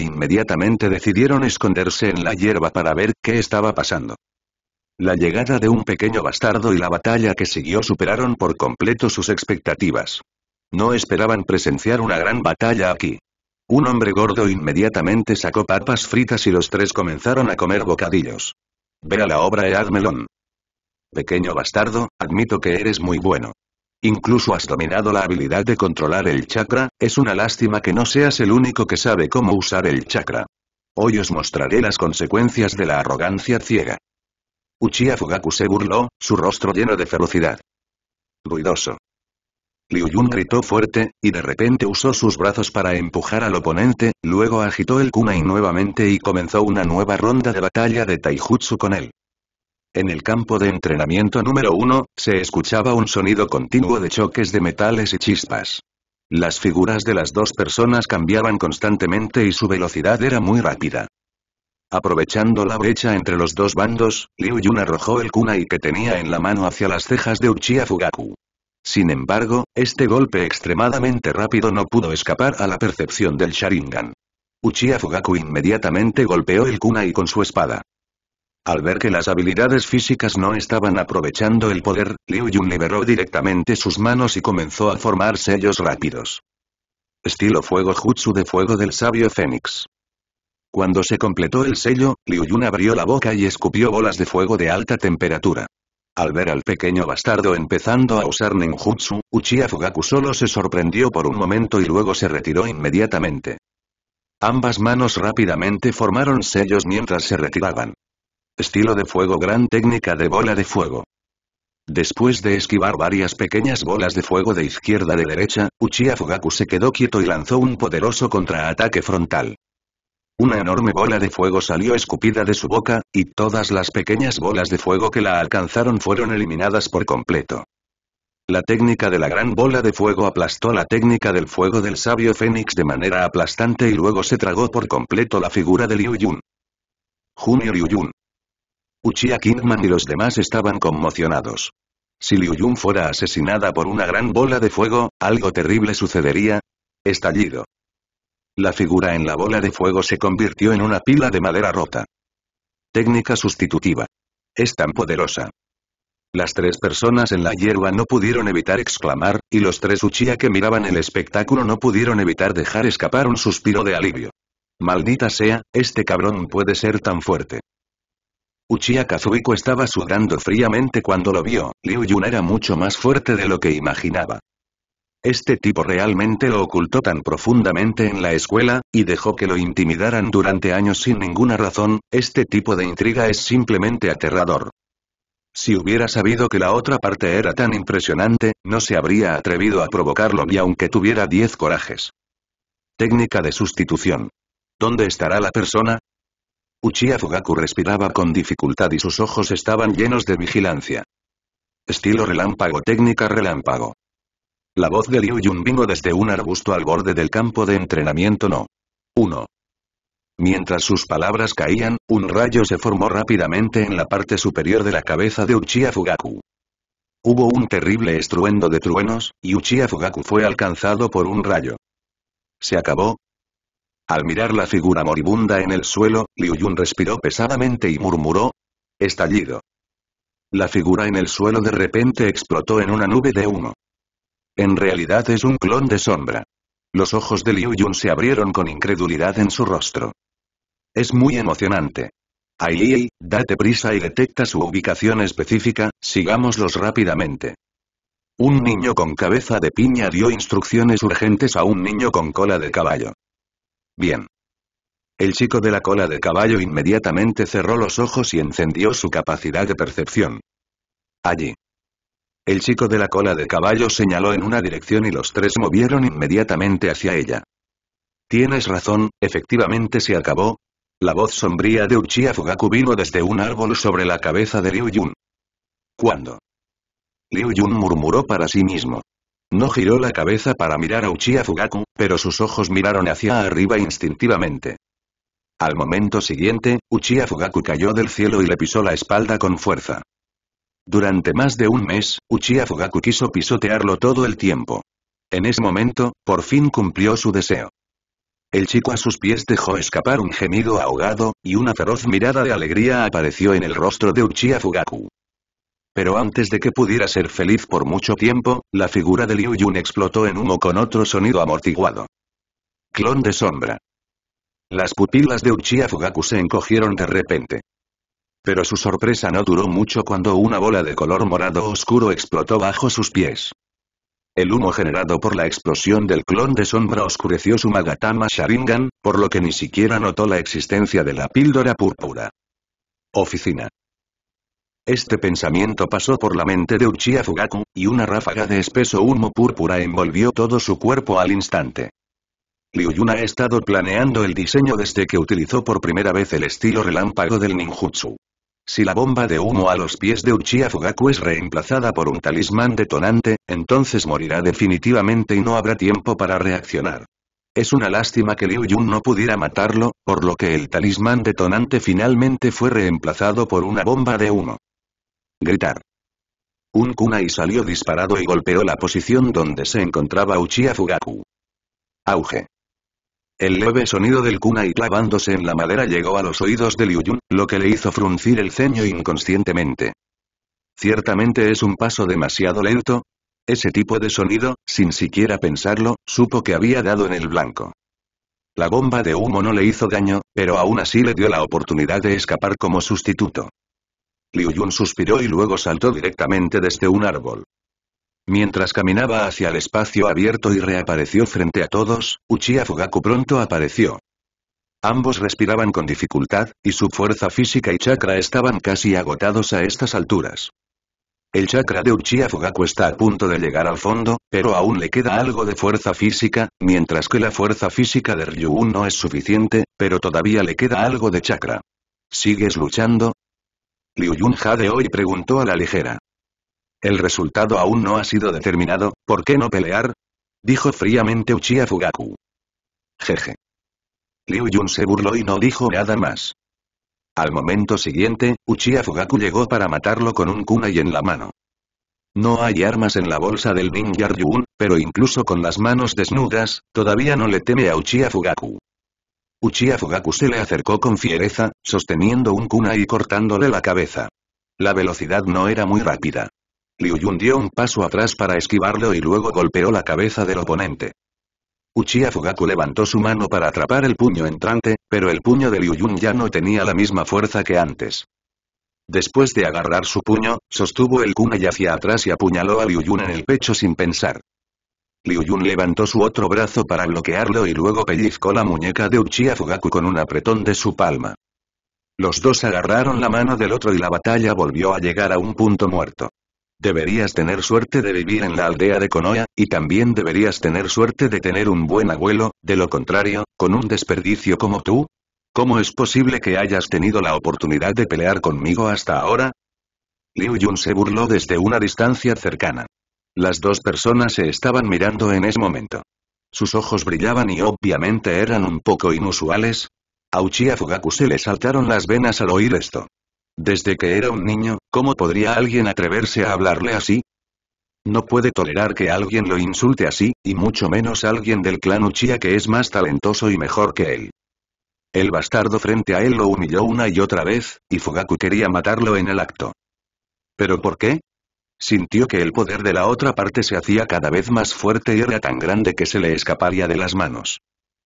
Inmediatamente decidieron esconderse en la hierba para ver qué estaba pasando. La llegada de un pequeño bastardo y la batalla que siguió superaron por completo sus expectativas. No esperaban presenciar una gran batalla aquí. Un hombre gordo inmediatamente sacó papas fritas y los tres comenzaron a comer bocadillos. Ve a la obra Ead Melón. Pequeño bastardo, admito que eres muy bueno. Incluso has dominado la habilidad de controlar el chakra, es una lástima que no seas el único que sabe cómo usar el chakra. Hoy os mostraré las consecuencias de la arrogancia ciega. Uchiha Fugaku se burló, su rostro lleno de ferocidad. Ruidoso. Liu Yun gritó fuerte, y de repente usó sus brazos para empujar al oponente, luego agitó el kunai nuevamente y comenzó una nueva ronda de batalla de taijutsu con él. En el campo de entrenamiento número uno, se escuchaba un sonido continuo de choques de metales y chispas. Las figuras de las dos personas cambiaban constantemente y su velocidad era muy rápida. Aprovechando la brecha entre los dos bandos, Liu Yun arrojó el kunai que tenía en la mano hacia las cejas de Uchiha Fugaku. Sin embargo, este golpe extremadamente rápido no pudo escapar a la percepción del Sharingan. Uchiha Fugaku inmediatamente golpeó el kunai con su espada. Al ver que las habilidades físicas no estaban aprovechando el poder, Liu Yun liberó directamente sus manos y comenzó a formar sellos rápidos. Estilo Fuego Jutsu de Fuego del Sabio Fénix. Cuando se completó el sello, Liu Yun abrió la boca y escupió bolas de fuego de alta temperatura. Al ver al pequeño bastardo empezando a usar ninjutsu, Uchiha Fugaku solo se sorprendió por un momento y luego se retiró inmediatamente. Ambas manos rápidamente formaron sellos mientras se retiraban. Estilo de fuego Gran técnica de bola de fuego. Después de esquivar varias pequeñas bolas de fuego de izquierda de derecha, Uchiha Fugaku se quedó quieto y lanzó un poderoso contraataque frontal. Una enorme bola de fuego salió escupida de su boca, y todas las pequeñas bolas de fuego que la alcanzaron fueron eliminadas por completo. La técnica de la gran bola de fuego aplastó la técnica del fuego del sabio Fénix de manera aplastante y luego se tragó por completo la figura de Liu Yun. Junior Liu Yun. Uchiha Kingman y los demás estaban conmocionados. Si Liu Yun fuera asesinada por una gran bola de fuego, algo terrible sucedería. Estallido. La figura en la bola de fuego se convirtió en una pila de madera rota. Técnica sustitutiva. Es tan poderosa. Las tres personas en la hierba no pudieron evitar exclamar, y los tres Uchiha que miraban el espectáculo no pudieron evitar dejar escapar un suspiro de alivio. Maldita sea, este cabrón puede ser tan fuerte. Uchiha Kazuhiko estaba sudando fríamente cuando lo vio, Liu Yun era mucho más fuerte de lo que imaginaba. Este tipo realmente lo ocultó tan profundamente en la escuela, y dejó que lo intimidaran durante años sin ninguna razón, este tipo de intriga es simplemente aterrador. Si hubiera sabido que la otra parte era tan impresionante, no se habría atrevido a provocarlo ni aunque tuviera 10 corajes. Técnica de sustitución. ¿Dónde estará la persona? Uchiha Fugaku respiraba con dificultad y sus ojos estaban llenos de vigilancia. Estilo relámpago técnica relámpago. La voz de Liu Yun vino desde un arbusto al borde del campo de entrenamiento no. 1. Mientras sus palabras caían, un rayo se formó rápidamente en la parte superior de la cabeza de Uchiha Fugaku. Hubo un terrible estruendo de truenos, y Uchiha Fugaku fue alcanzado por un rayo. ¿Se acabó? Al mirar la figura moribunda en el suelo, Liu Yun respiró pesadamente y murmuró. Estallido. La figura en el suelo de repente explotó en una nube de humo. En realidad es un clon de sombra. Los ojos de Liu Yun se abrieron con incredulidad en su rostro. Es muy emocionante. Ahí, date prisa y detecta su ubicación específica, sigámoslos rápidamente. Un niño con cabeza de piña dio instrucciones urgentes a un niño con cola de caballo. Bien. El chico de la cola de caballo inmediatamente cerró los ojos y encendió su capacidad de percepción. Allí. El chico de la cola de caballo señaló en una dirección y los tres movieron inmediatamente hacia ella. Tienes razón, efectivamente se acabó. La voz sombría de Uchiha Fugaku vino desde un árbol sobre la cabeza de Liu Yun. ¿Cuándo? Liu Yun murmuró para sí mismo. No giró la cabeza para mirar a Uchiha Fugaku, pero sus ojos miraron hacia arriba instintivamente. Al momento siguiente, Uchiha Fugaku cayó del cielo y le pisó la espalda con fuerza. Durante más de un mes, Uchiha Fugaku quiso pisotearlo todo el tiempo. En ese momento, por fin cumplió su deseo. El chico a sus pies dejó escapar un gemido ahogado, y una feroz mirada de alegría apareció en el rostro de Uchiha Fugaku. Pero antes de que pudiera ser feliz por mucho tiempo, la figura de Liu Yun explotó en humo con otro sonido amortiguado. Clon de sombra. Las pupilas de Uchiha Fugaku se encogieron de repente. Pero su sorpresa no duró mucho cuando una bola de color morado oscuro explotó bajo sus pies. El humo generado por la explosión del clon de sombra oscureció su Magatama Sharingan, por lo que ni siquiera notó la existencia de la píldora púrpura. Oficina. Este pensamiento pasó por la mente de Uchiha Fugaku, y una ráfaga de espeso humo púrpura envolvió todo su cuerpo al instante. Liu Yun ha estado planeando el diseño desde que utilizó por primera vez el estilo relámpago del ninjutsu. Si la bomba de humo a los pies de Uchiha Fugaku es reemplazada por un talismán detonante, entonces morirá definitivamente y no habrá tiempo para reaccionar. Es una lástima que Liu Yun no pudiera matarlo, por lo que el talismán detonante finalmente fue reemplazado por una bomba de humo. Gritar. Un kunai salió disparado y golpeó la posición donde se encontraba Uchiha Fugaku. Auge. El leve sonido del y clavándose en la madera llegó a los oídos de Liu Yun, lo que le hizo fruncir el ceño inconscientemente. Ciertamente es un paso demasiado lento. Ese tipo de sonido, sin siquiera pensarlo, supo que había dado en el blanco. La bomba de humo no le hizo daño, pero aún así le dio la oportunidad de escapar como sustituto. Liu Yun suspiró y luego saltó directamente desde un árbol. Mientras caminaba hacia el espacio abierto y reapareció frente a todos, Uchiha Fugaku pronto apareció. Ambos respiraban con dificultad, y su fuerza física y chakra estaban casi agotados a estas alturas. El chakra de Uchiha Fugaku está a punto de llegar al fondo, pero aún le queda algo de fuerza física, mientras que la fuerza física de Ryuun no es suficiente, pero todavía le queda algo de chakra. ¿Sigues luchando? Liu Yun jadeó y preguntó a la ligera. El resultado aún no ha sido determinado, ¿por qué no pelear? Dijo fríamente Uchiha Fugaku. Jeje. Liu Yun se burló y no dijo nada más. Al momento siguiente, Uchiha Fugaku llegó para matarlo con un kunai en la mano. No hay armas en la bolsa del ninja Yun, pero incluso con las manos desnudas, todavía no le teme a Uchiha Fugaku. Uchiha Fugaku se le acercó con fiereza, sosteniendo un kunai y cortándole la cabeza. La velocidad no era muy rápida. Liu Yun dio un paso atrás para esquivarlo y luego golpeó la cabeza del oponente. Uchiha Fugaku levantó su mano para atrapar el puño entrante, pero el puño de Liu Yun ya no tenía la misma fuerza que antes. Después de agarrar su puño, sostuvo el y hacia atrás y apuñaló a Liu Yun en el pecho sin pensar. Liu Yun levantó su otro brazo para bloquearlo y luego pellizcó la muñeca de Uchiha Fugaku con un apretón de su palma. Los dos agarraron la mano del otro y la batalla volvió a llegar a un punto muerto. Deberías tener suerte de vivir en la aldea de Konoha, y también deberías tener suerte de tener un buen abuelo, de lo contrario, con un desperdicio como tú. ¿Cómo es posible que hayas tenido la oportunidad de pelear conmigo hasta ahora? Liu Yun se burló desde una distancia cercana. Las dos personas se estaban mirando en ese momento. Sus ojos brillaban y obviamente eran un poco inusuales. A Uchiha Fugaku se le saltaron las venas al oír esto. Desde que era un niño, ¿cómo podría alguien atreverse a hablarle así? No puede tolerar que alguien lo insulte así, y mucho menos alguien del clan Uchiha que es más talentoso y mejor que él. El bastardo frente a él lo humilló una y otra vez, y Fugaku quería matarlo en el acto. ¿Pero por qué? Sintió que el poder de la otra parte se hacía cada vez más fuerte y era tan grande que se le escaparía de las manos.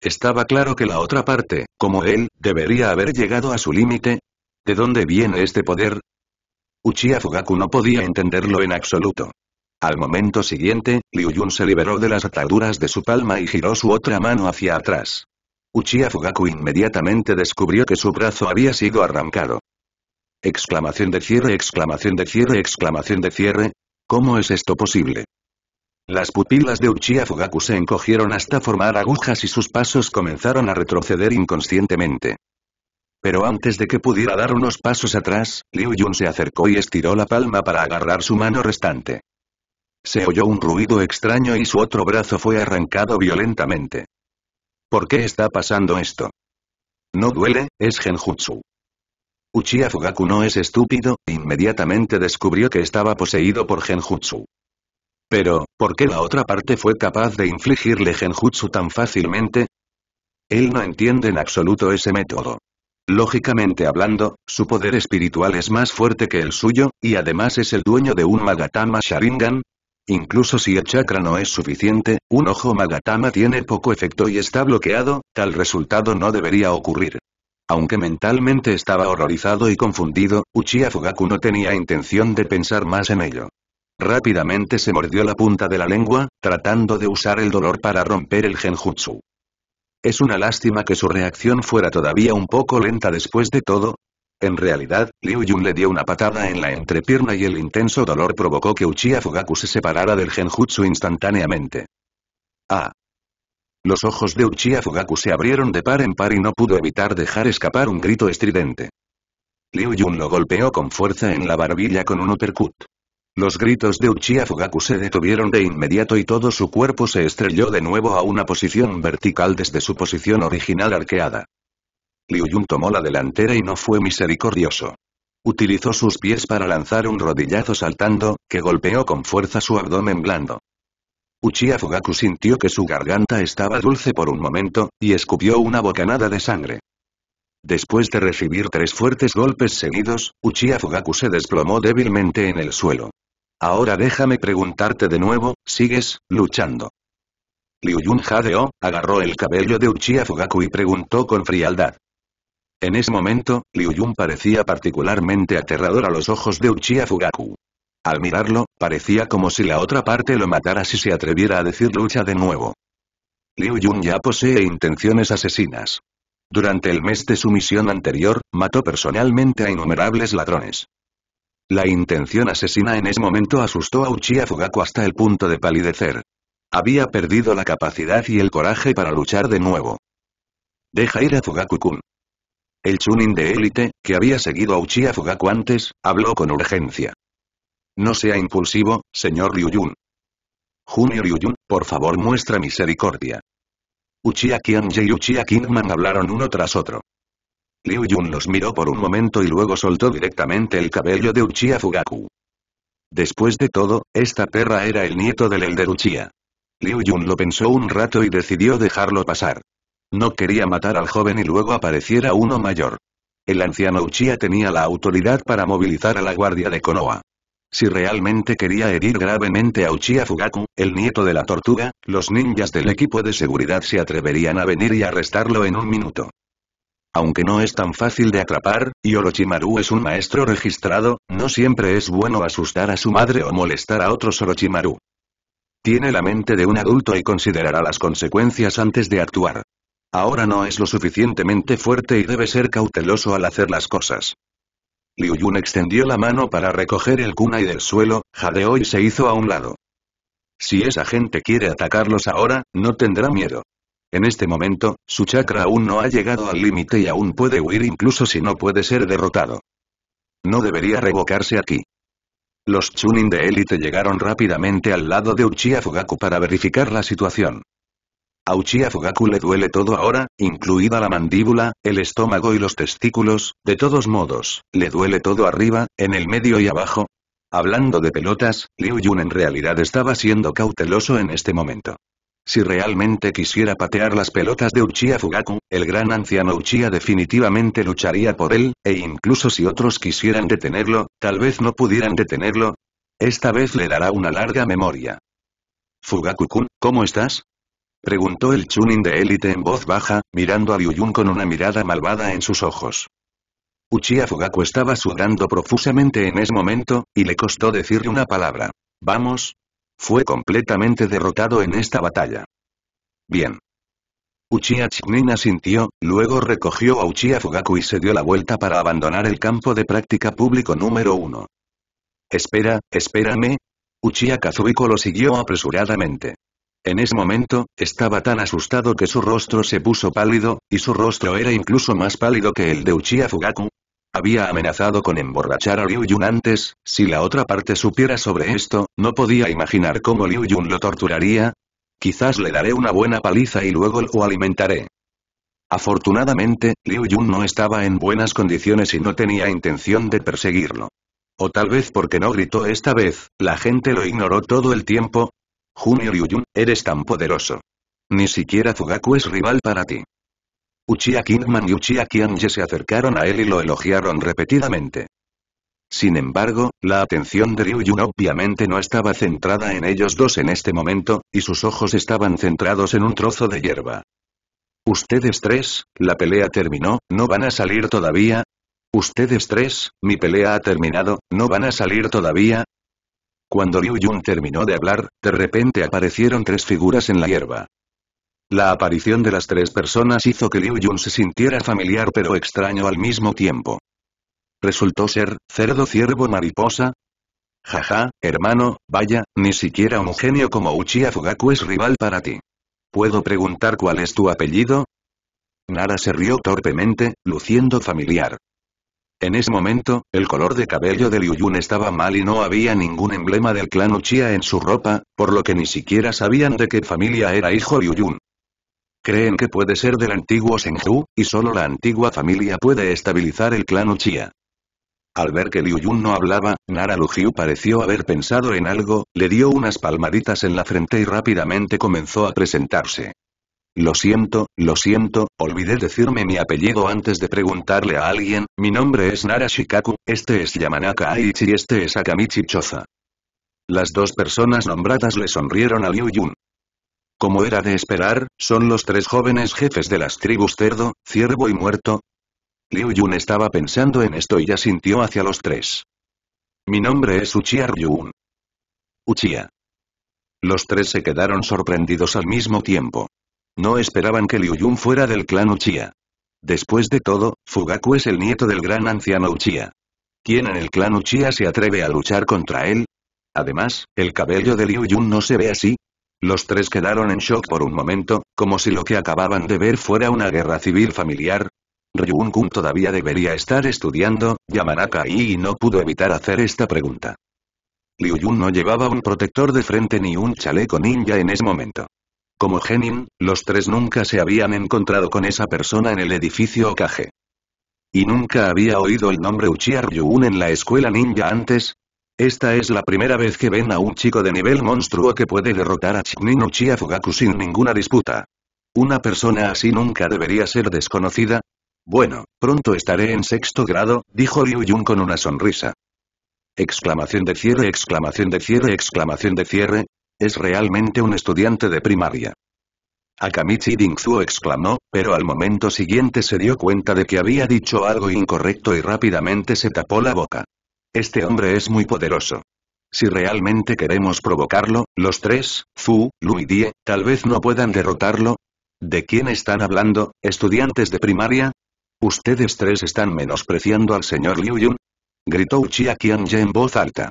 Estaba claro que la otra parte, como él, debería haber llegado a su límite, ¿De dónde viene este poder? Uchiha Fugaku no podía entenderlo en absoluto. Al momento siguiente, Liu Yun se liberó de las ataduras de su palma y giró su otra mano hacia atrás. Uchiha Fugaku inmediatamente descubrió que su brazo había sido arrancado. Exclamación de cierre, exclamación de cierre, exclamación de cierre. ¿Cómo es esto posible? Las pupilas de Uchiha Fugaku se encogieron hasta formar agujas y sus pasos comenzaron a retroceder inconscientemente pero antes de que pudiera dar unos pasos atrás, Liu Yun se acercó y estiró la palma para agarrar su mano restante. Se oyó un ruido extraño y su otro brazo fue arrancado violentamente. ¿Por qué está pasando esto? No duele, es genjutsu. Uchiha Fugaku no es estúpido, inmediatamente descubrió que estaba poseído por genjutsu. Pero, ¿por qué la otra parte fue capaz de infligirle genjutsu tan fácilmente? Él no entiende en absoluto ese método. Lógicamente hablando, su poder espiritual es más fuerte que el suyo, y además es el dueño de un Magatama Sharingan. Incluso si el chakra no es suficiente, un ojo Magatama tiene poco efecto y está bloqueado, tal resultado no debería ocurrir. Aunque mentalmente estaba horrorizado y confundido, Uchiha Fugaku no tenía intención de pensar más en ello. Rápidamente se mordió la punta de la lengua, tratando de usar el dolor para romper el genjutsu. Es una lástima que su reacción fuera todavía un poco lenta después de todo. En realidad, Liu Yun le dio una patada en la entrepierna y el intenso dolor provocó que Uchiha Fugaku se separara del genjutsu instantáneamente. Ah. Los ojos de Uchiha Fugaku se abrieron de par en par y no pudo evitar dejar escapar un grito estridente. Liu Yun lo golpeó con fuerza en la barbilla con un uppercut. Los gritos de Uchiha Fugaku se detuvieron de inmediato y todo su cuerpo se estrelló de nuevo a una posición vertical desde su posición original arqueada. Liu Yun tomó la delantera y no fue misericordioso. Utilizó sus pies para lanzar un rodillazo saltando, que golpeó con fuerza su abdomen blando. Uchiha Fugaku sintió que su garganta estaba dulce por un momento, y escupió una bocanada de sangre. Después de recibir tres fuertes golpes seguidos, Uchiha Fugaku se desplomó débilmente en el suelo. Ahora déjame preguntarte de nuevo, ¿sigues, luchando? Liu Yun jadeó, agarró el cabello de Uchiha Fugaku y preguntó con frialdad. En ese momento, Liu Yun parecía particularmente aterrador a los ojos de Uchiha Fugaku. Al mirarlo, parecía como si la otra parte lo matara si se atreviera a decir lucha de nuevo. Liu Yun ya posee intenciones asesinas. Durante el mes de su misión anterior, mató personalmente a innumerables ladrones. La intención asesina en ese momento asustó a Uchiha Fugaku hasta el punto de palidecer. Había perdido la capacidad y el coraje para luchar de nuevo. Deja ir a Fugaku-kun. El Chunin de élite, que había seguido a Uchiha Fugaku antes, habló con urgencia. No sea impulsivo, señor Ryuyun. Junio Ryuyun, por favor muestra misericordia. Uchiha Kianje y Uchiha Kingman hablaron uno tras otro. Liu Yun los miró por un momento y luego soltó directamente el cabello de Uchiha Fugaku. Después de todo, esta perra era el nieto del Elder Uchiha. Liu Yun lo pensó un rato y decidió dejarlo pasar. No quería matar al joven y luego apareciera uno mayor. El anciano Uchiha tenía la autoridad para movilizar a la guardia de Konoha. Si realmente quería herir gravemente a Uchiha Fugaku, el nieto de la tortuga, los ninjas del equipo de seguridad se atreverían a venir y arrestarlo en un minuto. Aunque no es tan fácil de atrapar, y Orochimaru es un maestro registrado, no siempre es bueno asustar a su madre o molestar a otros Orochimaru. Tiene la mente de un adulto y considerará las consecuencias antes de actuar. Ahora no es lo suficientemente fuerte y debe ser cauteloso al hacer las cosas. Liu Yun extendió la mano para recoger el kunai del suelo, jadeó y se hizo a un lado. Si esa gente quiere atacarlos ahora, no tendrá miedo. En este momento, su chakra aún no ha llegado al límite y aún puede huir incluso si no puede ser derrotado. No debería revocarse aquí. Los Chunin de élite llegaron rápidamente al lado de Uchiha Fugaku para verificar la situación. A Uchiha Fugaku le duele todo ahora, incluida la mandíbula, el estómago y los testículos, de todos modos, le duele todo arriba, en el medio y abajo. Hablando de pelotas, Liu Yun en realidad estaba siendo cauteloso en este momento. Si realmente quisiera patear las pelotas de Uchiha Fugaku, el gran anciano Uchiha definitivamente lucharía por él, e incluso si otros quisieran detenerlo, tal vez no pudieran detenerlo. Esta vez le dará una larga memoria. Fugaku-kun, ¿cómo estás? Preguntó el Chunin de élite en voz baja, mirando a Ryuyun con una mirada malvada en sus ojos. Uchiha Fugaku estaba sudando profusamente en ese momento, y le costó decirle una palabra. Vamos, fue completamente derrotado en esta batalla. Bien. Uchiha Chikmina sintió, luego recogió a Uchiha Fugaku y se dio la vuelta para abandonar el campo de práctica público número uno. Espera, espérame. Uchiha Kazuhiko lo siguió apresuradamente. En ese momento, estaba tan asustado que su rostro se puso pálido, y su rostro era incluso más pálido que el de Uchiha Fugaku, había amenazado con emborrachar a Liu Yun antes, si la otra parte supiera sobre esto, no podía imaginar cómo Liu Yun lo torturaría. Quizás le daré una buena paliza y luego lo alimentaré. Afortunadamente, Liu Yun no estaba en buenas condiciones y no tenía intención de perseguirlo. O tal vez porque no gritó esta vez, la gente lo ignoró todo el tiempo. Junio Liu Yun, eres tan poderoso. Ni siquiera Fugaku es rival para ti. Uchiha Kingman y Uchiha Qianye se acercaron a él y lo elogiaron repetidamente. Sin embargo, la atención de Ryujin obviamente no estaba centrada en ellos dos en este momento, y sus ojos estaban centrados en un trozo de hierba. Ustedes tres, la pelea terminó, ¿no van a salir todavía? Ustedes tres, mi pelea ha terminado, ¿no van a salir todavía? Cuando Ryu Yun terminó de hablar, de repente aparecieron tres figuras en la hierba. La aparición de las tres personas hizo que Liu Yun se sintiera familiar pero extraño al mismo tiempo. ¿Resultó ser, cerdo ciervo mariposa? Jaja, hermano, vaya, ni siquiera un genio como Uchiha Fugaku es rival para ti. ¿Puedo preguntar cuál es tu apellido? Nara se rió torpemente, luciendo familiar. En ese momento, el color de cabello de Liu Yun estaba mal y no había ningún emblema del clan Uchiha en su ropa, por lo que ni siquiera sabían de qué familia era hijo Liu Yun. Creen que puede ser del antiguo Senju, y solo la antigua familia puede estabilizar el clan Uchiha. Al ver que Liu Yun no hablaba, Nara Lujiu pareció haber pensado en algo, le dio unas palmaditas en la frente y rápidamente comenzó a presentarse. Lo siento, lo siento, olvidé decirme mi apellido antes de preguntarle a alguien, mi nombre es Nara Shikaku, este es Yamanaka Aichi y este es Akamichi Choza. Las dos personas nombradas le sonrieron a Liu Yun. Como era de esperar, son los tres jóvenes jefes de las tribus cerdo, ciervo y muerto. Liu Yun estaba pensando en esto y ya sintió hacia los tres. Mi nombre es Uchiha Ryun. Uchiha. Los tres se quedaron sorprendidos al mismo tiempo. No esperaban que Liu Yun fuera del clan Uchiha. Después de todo, Fugaku es el nieto del gran anciano Uchiha. ¿Quién en el clan Uchiha se atreve a luchar contra él? Además, el cabello de Liu Yun no se ve así, los tres quedaron en shock por un momento, como si lo que acababan de ver fuera una guerra civil familiar. Ryuun-kun todavía debería estar estudiando, Yamanaka y no pudo evitar hacer esta pregunta. Liu Yun no llevaba un protector de frente ni un chaleco ninja en ese momento. Como Genin, los tres nunca se habían encontrado con esa persona en el edificio Okage. Y nunca había oído el nombre Uchiha Ryuun en la escuela ninja antes, esta es la primera vez que ven a un chico de nivel monstruo que puede derrotar a Chunin Uchiha Fugaku sin ninguna disputa. Una persona así nunca debería ser desconocida. Bueno, pronto estaré en sexto grado, dijo Ryu Yun con una sonrisa. Exclamación de cierre, exclamación de cierre, exclamación de cierre. Es realmente un estudiante de primaria. Akamichi Dingzuo exclamó, pero al momento siguiente se dio cuenta de que había dicho algo incorrecto y rápidamente se tapó la boca. Este hombre es muy poderoso. Si realmente queremos provocarlo, los tres, Fu, Lu y Die, tal vez no puedan derrotarlo. ¿De quién están hablando, estudiantes de primaria? ¿Ustedes tres están menospreciando al señor Liu Yun? Gritó Uchiha Qianye en voz alta.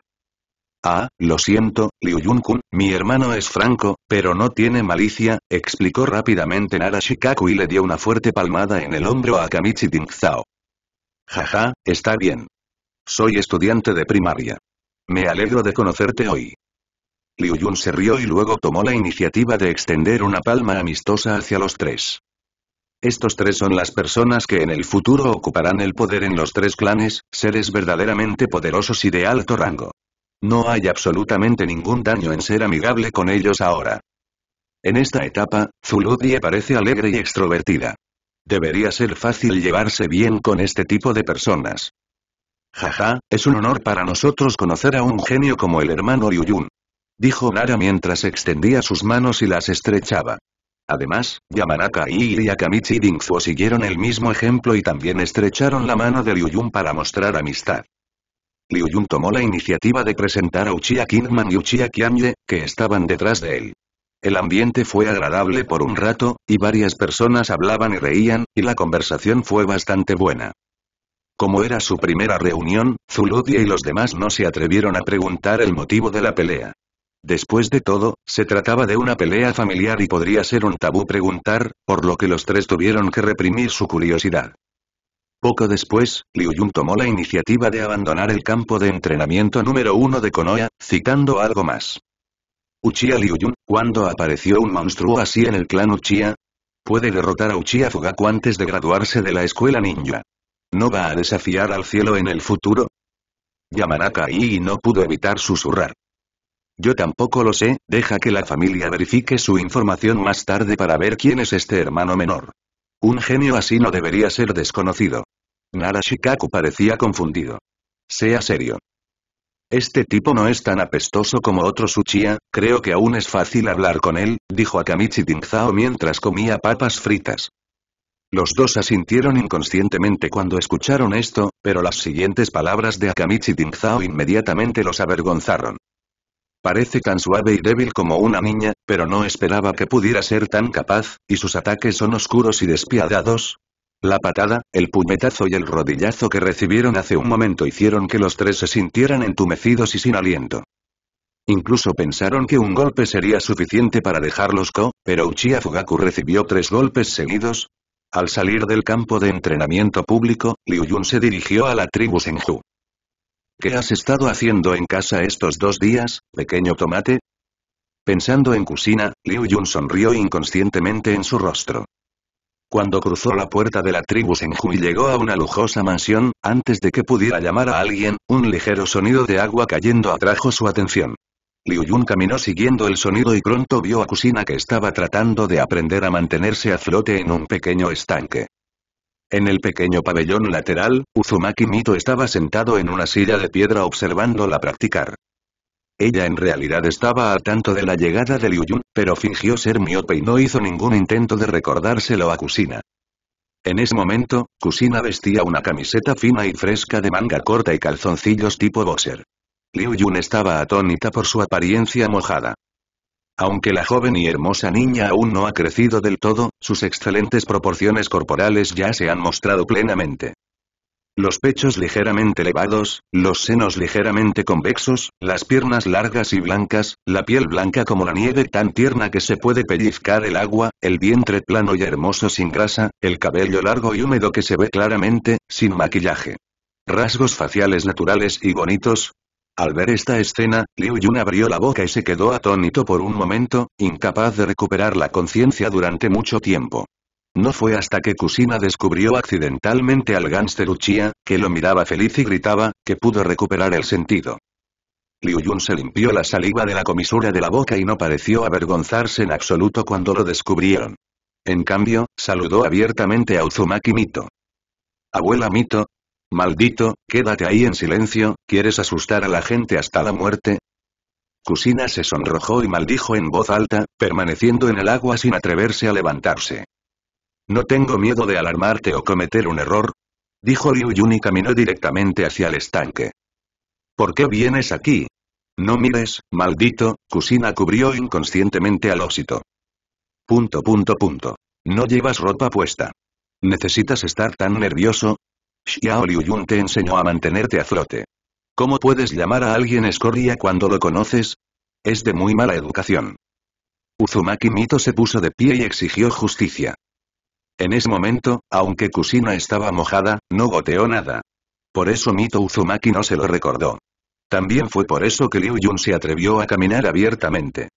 Ah, lo siento, Liu Yun-kun, mi hermano es franco, pero no tiene malicia, explicó rápidamente Nara Shikaku y le dio una fuerte palmada en el hombro a Kamichi Dingzao. Jaja, está bien. Soy estudiante de primaria. Me alegro de conocerte hoy. Liu Yun se rió y luego tomó la iniciativa de extender una palma amistosa hacia los tres. Estos tres son las personas que en el futuro ocuparán el poder en los tres clanes, seres verdaderamente poderosos y de alto rango. No hay absolutamente ningún daño en ser amigable con ellos ahora. En esta etapa, Zuludie parece alegre y extrovertida. Debería ser fácil llevarse bien con este tipo de personas. Jaja, es un honor para nosotros conocer a un genio como el hermano Yun». Dijo Nara mientras extendía sus manos y las estrechaba. Además, Yamanaka y Iriakamichi y siguieron el mismo ejemplo y también estrecharon la mano de Liu Yun para mostrar amistad. Liu Yun tomó la iniciativa de presentar a Uchiha Kingman y Uchiha Kyanye, que estaban detrás de él. El ambiente fue agradable por un rato, y varias personas hablaban y reían, y la conversación fue bastante buena. Como era su primera reunión, Zuludia y los demás no se atrevieron a preguntar el motivo de la pelea. Después de todo, se trataba de una pelea familiar y podría ser un tabú preguntar, por lo que los tres tuvieron que reprimir su curiosidad. Poco después, Liu Yun tomó la iniciativa de abandonar el campo de entrenamiento número uno de Konoha, citando algo más. Uchiha Liu Yun, ¿cuándo apareció un monstruo así en el clan Uchiha? Puede derrotar a Uchiha Fugaku antes de graduarse de la escuela ninja. ¿No va a desafiar al cielo en el futuro? Yamanaka y no pudo evitar susurrar. Yo tampoco lo sé, deja que la familia verifique su información más tarde para ver quién es este hermano menor. Un genio así no debería ser desconocido. Nara Shikaku parecía confundido. Sea serio. Este tipo no es tan apestoso como otro suchia creo que aún es fácil hablar con él, dijo Akamichi Dingzao mientras comía papas fritas. Los dos asintieron inconscientemente cuando escucharon esto, pero las siguientes palabras de Akamichi Dingzao inmediatamente los avergonzaron. Parece tan suave y débil como una niña, pero no esperaba que pudiera ser tan capaz, y sus ataques son oscuros y despiadados. La patada, el puñetazo y el rodillazo que recibieron hace un momento hicieron que los tres se sintieran entumecidos y sin aliento. Incluso pensaron que un golpe sería suficiente para dejarlos co, pero Uchiha Fugaku recibió tres golpes seguidos, al salir del campo de entrenamiento público, Liu Yun se dirigió a la tribu Senju. ¿Qué has estado haciendo en casa estos dos días, pequeño tomate? Pensando en cocina, Liu Yun sonrió inconscientemente en su rostro. Cuando cruzó la puerta de la tribu Senju y llegó a una lujosa mansión, antes de que pudiera llamar a alguien, un ligero sonido de agua cayendo atrajo su atención. Liu Yun caminó siguiendo el sonido y pronto vio a Kusina que estaba tratando de aprender a mantenerse a flote en un pequeño estanque. En el pequeño pabellón lateral, Uzumaki Mito estaba sentado en una silla de piedra observándola practicar. Ella en realidad estaba a tanto de la llegada de Liu Yun, pero fingió ser miope y no hizo ningún intento de recordárselo a Kusina. En ese momento, Kusina vestía una camiseta fina y fresca de manga corta y calzoncillos tipo boxer. Liu Yun estaba atónita por su apariencia mojada. Aunque la joven y hermosa niña aún no ha crecido del todo, sus excelentes proporciones corporales ya se han mostrado plenamente. Los pechos ligeramente elevados, los senos ligeramente convexos, las piernas largas y blancas, la piel blanca como la nieve tan tierna que se puede pellizcar el agua, el vientre plano y hermoso sin grasa, el cabello largo y húmedo que se ve claramente, sin maquillaje. Rasgos faciales naturales y bonitos, al ver esta escena, Liu Yun abrió la boca y se quedó atónito por un momento, incapaz de recuperar la conciencia durante mucho tiempo. No fue hasta que Kusina descubrió accidentalmente al gánster Uchiha, que lo miraba feliz y gritaba, que pudo recuperar el sentido. Liu Yun se limpió la saliva de la comisura de la boca y no pareció avergonzarse en absoluto cuando lo descubrieron. En cambio, saludó abiertamente a Uzumaki Mito. Abuela Mito, Maldito, quédate ahí en silencio, ¿quieres asustar a la gente hasta la muerte? kusina se sonrojó y maldijo en voz alta, permaneciendo en el agua sin atreverse a levantarse. No tengo miedo de alarmarte o cometer un error, dijo Liu Yun y caminó directamente hacia el estanque. ¿Por qué vienes aquí? No mires, maldito, kusina cubrió inconscientemente al óxito Punto punto punto. No llevas ropa puesta. ¿Necesitas estar tan nervioso? Xiao Yun te enseñó a mantenerte a flote. ¿Cómo puedes llamar a alguien escoria cuando lo conoces? Es de muy mala educación. Uzumaki Mito se puso de pie y exigió justicia. En ese momento, aunque Kusina estaba mojada, no goteó nada. Por eso Mito Uzumaki no se lo recordó. También fue por eso que Liu Yun se atrevió a caminar abiertamente.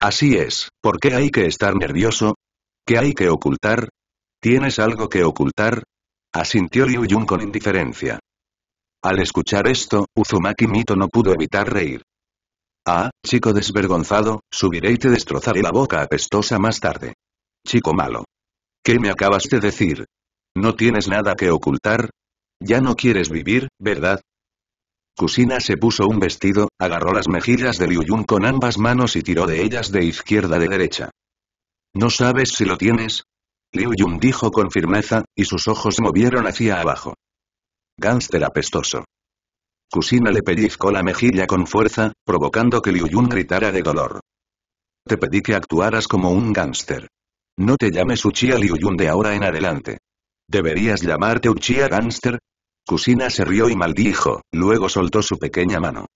Así es, ¿por qué hay que estar nervioso? ¿Qué hay que ocultar? ¿Tienes algo que ocultar? Asintió Ryu Yun con indiferencia. Al escuchar esto, Uzumaki Mito no pudo evitar reír. Ah, chico desvergonzado, subiré y te destrozaré la boca apestosa más tarde. Chico malo. ¿Qué me acabas de decir? ¿No tienes nada que ocultar? Ya no quieres vivir, ¿verdad? Kusina se puso un vestido, agarró las mejillas de Yun con ambas manos y tiró de ellas de izquierda de derecha. No sabes si lo tienes, Liu Yun dijo con firmeza, y sus ojos movieron hacia abajo. Gánster apestoso. Kusina le pellizcó la mejilla con fuerza, provocando que Liu Yun gritara de dolor. Te pedí que actuaras como un gánster. No te llames Uchia Liu Yun de ahora en adelante. Deberías llamarte Uchia Gánster. Kusina se rió y maldijo, luego soltó su pequeña mano.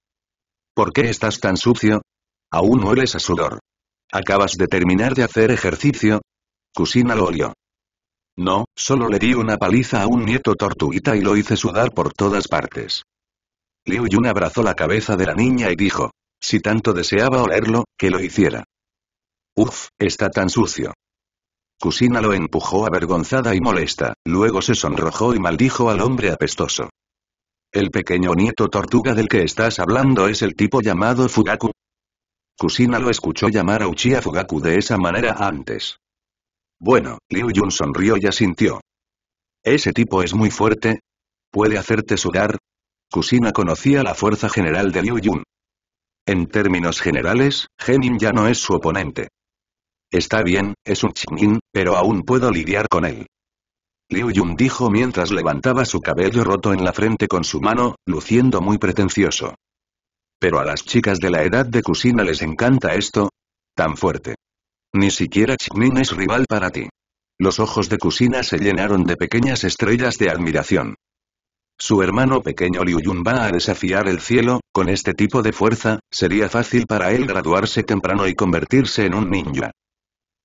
¿Por qué estás tan sucio? Aún hueles a sudor. ¿Acabas de terminar de hacer ejercicio? Cusina lo olió. No, solo le di una paliza a un nieto tortuguita y lo hice sudar por todas partes. Liu Yun abrazó la cabeza de la niña y dijo. Si tanto deseaba olerlo, que lo hiciera. Uf, está tan sucio. Kusina lo empujó avergonzada y molesta, luego se sonrojó y maldijo al hombre apestoso. ¿El pequeño nieto tortuga del que estás hablando es el tipo llamado Fugaku? Kusina lo escuchó llamar a Uchiha Fugaku de esa manera antes. Bueno, Liu Yun sonrió y asintió. Ese tipo es muy fuerte. Puede hacerte sudar. Kusina conocía la fuerza general de Liu Yun. En términos generales, Genin ya no es su oponente. Está bien, es un chinin, pero aún puedo lidiar con él. Liu Yun dijo mientras levantaba su cabello roto en la frente con su mano, luciendo muy pretencioso. Pero a las chicas de la edad de Kusina les encanta esto. Tan fuerte. Ni siquiera Chikmin es rival para ti. Los ojos de Kusina se llenaron de pequeñas estrellas de admiración. Su hermano pequeño Liu Yun va a desafiar el cielo, con este tipo de fuerza, sería fácil para él graduarse temprano y convertirse en un ninja.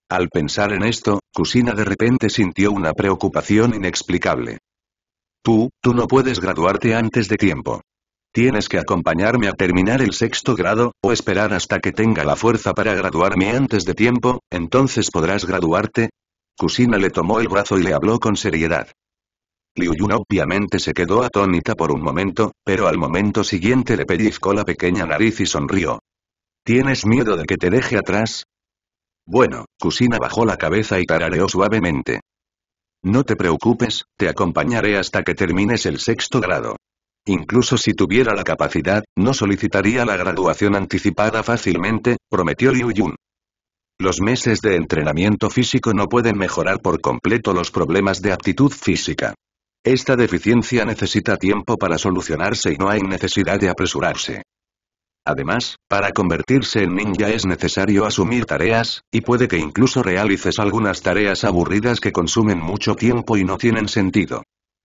Al pensar en esto, Kusina de repente sintió una preocupación inexplicable. Tú, tú no puedes graduarte antes de tiempo. Tienes que acompañarme a terminar el sexto grado, o esperar hasta que tenga la fuerza para graduarme antes de tiempo, entonces podrás graduarte. Kusina le tomó el brazo y le habló con seriedad. Liu Yun obviamente se quedó atónita por un momento, pero al momento siguiente le pellizcó la pequeña nariz y sonrió. ¿Tienes miedo de que te deje atrás? Bueno, Kusina bajó la cabeza y tarareó suavemente. No te preocupes, te acompañaré hasta que termines el sexto grado. Incluso si tuviera la capacidad, no solicitaría la graduación anticipada fácilmente, prometió Liu Yun. Los meses de entrenamiento físico no pueden mejorar por completo los problemas de aptitud física. Esta deficiencia necesita tiempo para solucionarse y no hay necesidad de apresurarse. Además, para convertirse en ninja es necesario asumir tareas, y puede que incluso realices algunas tareas aburridas que consumen mucho tiempo y no tienen sentido.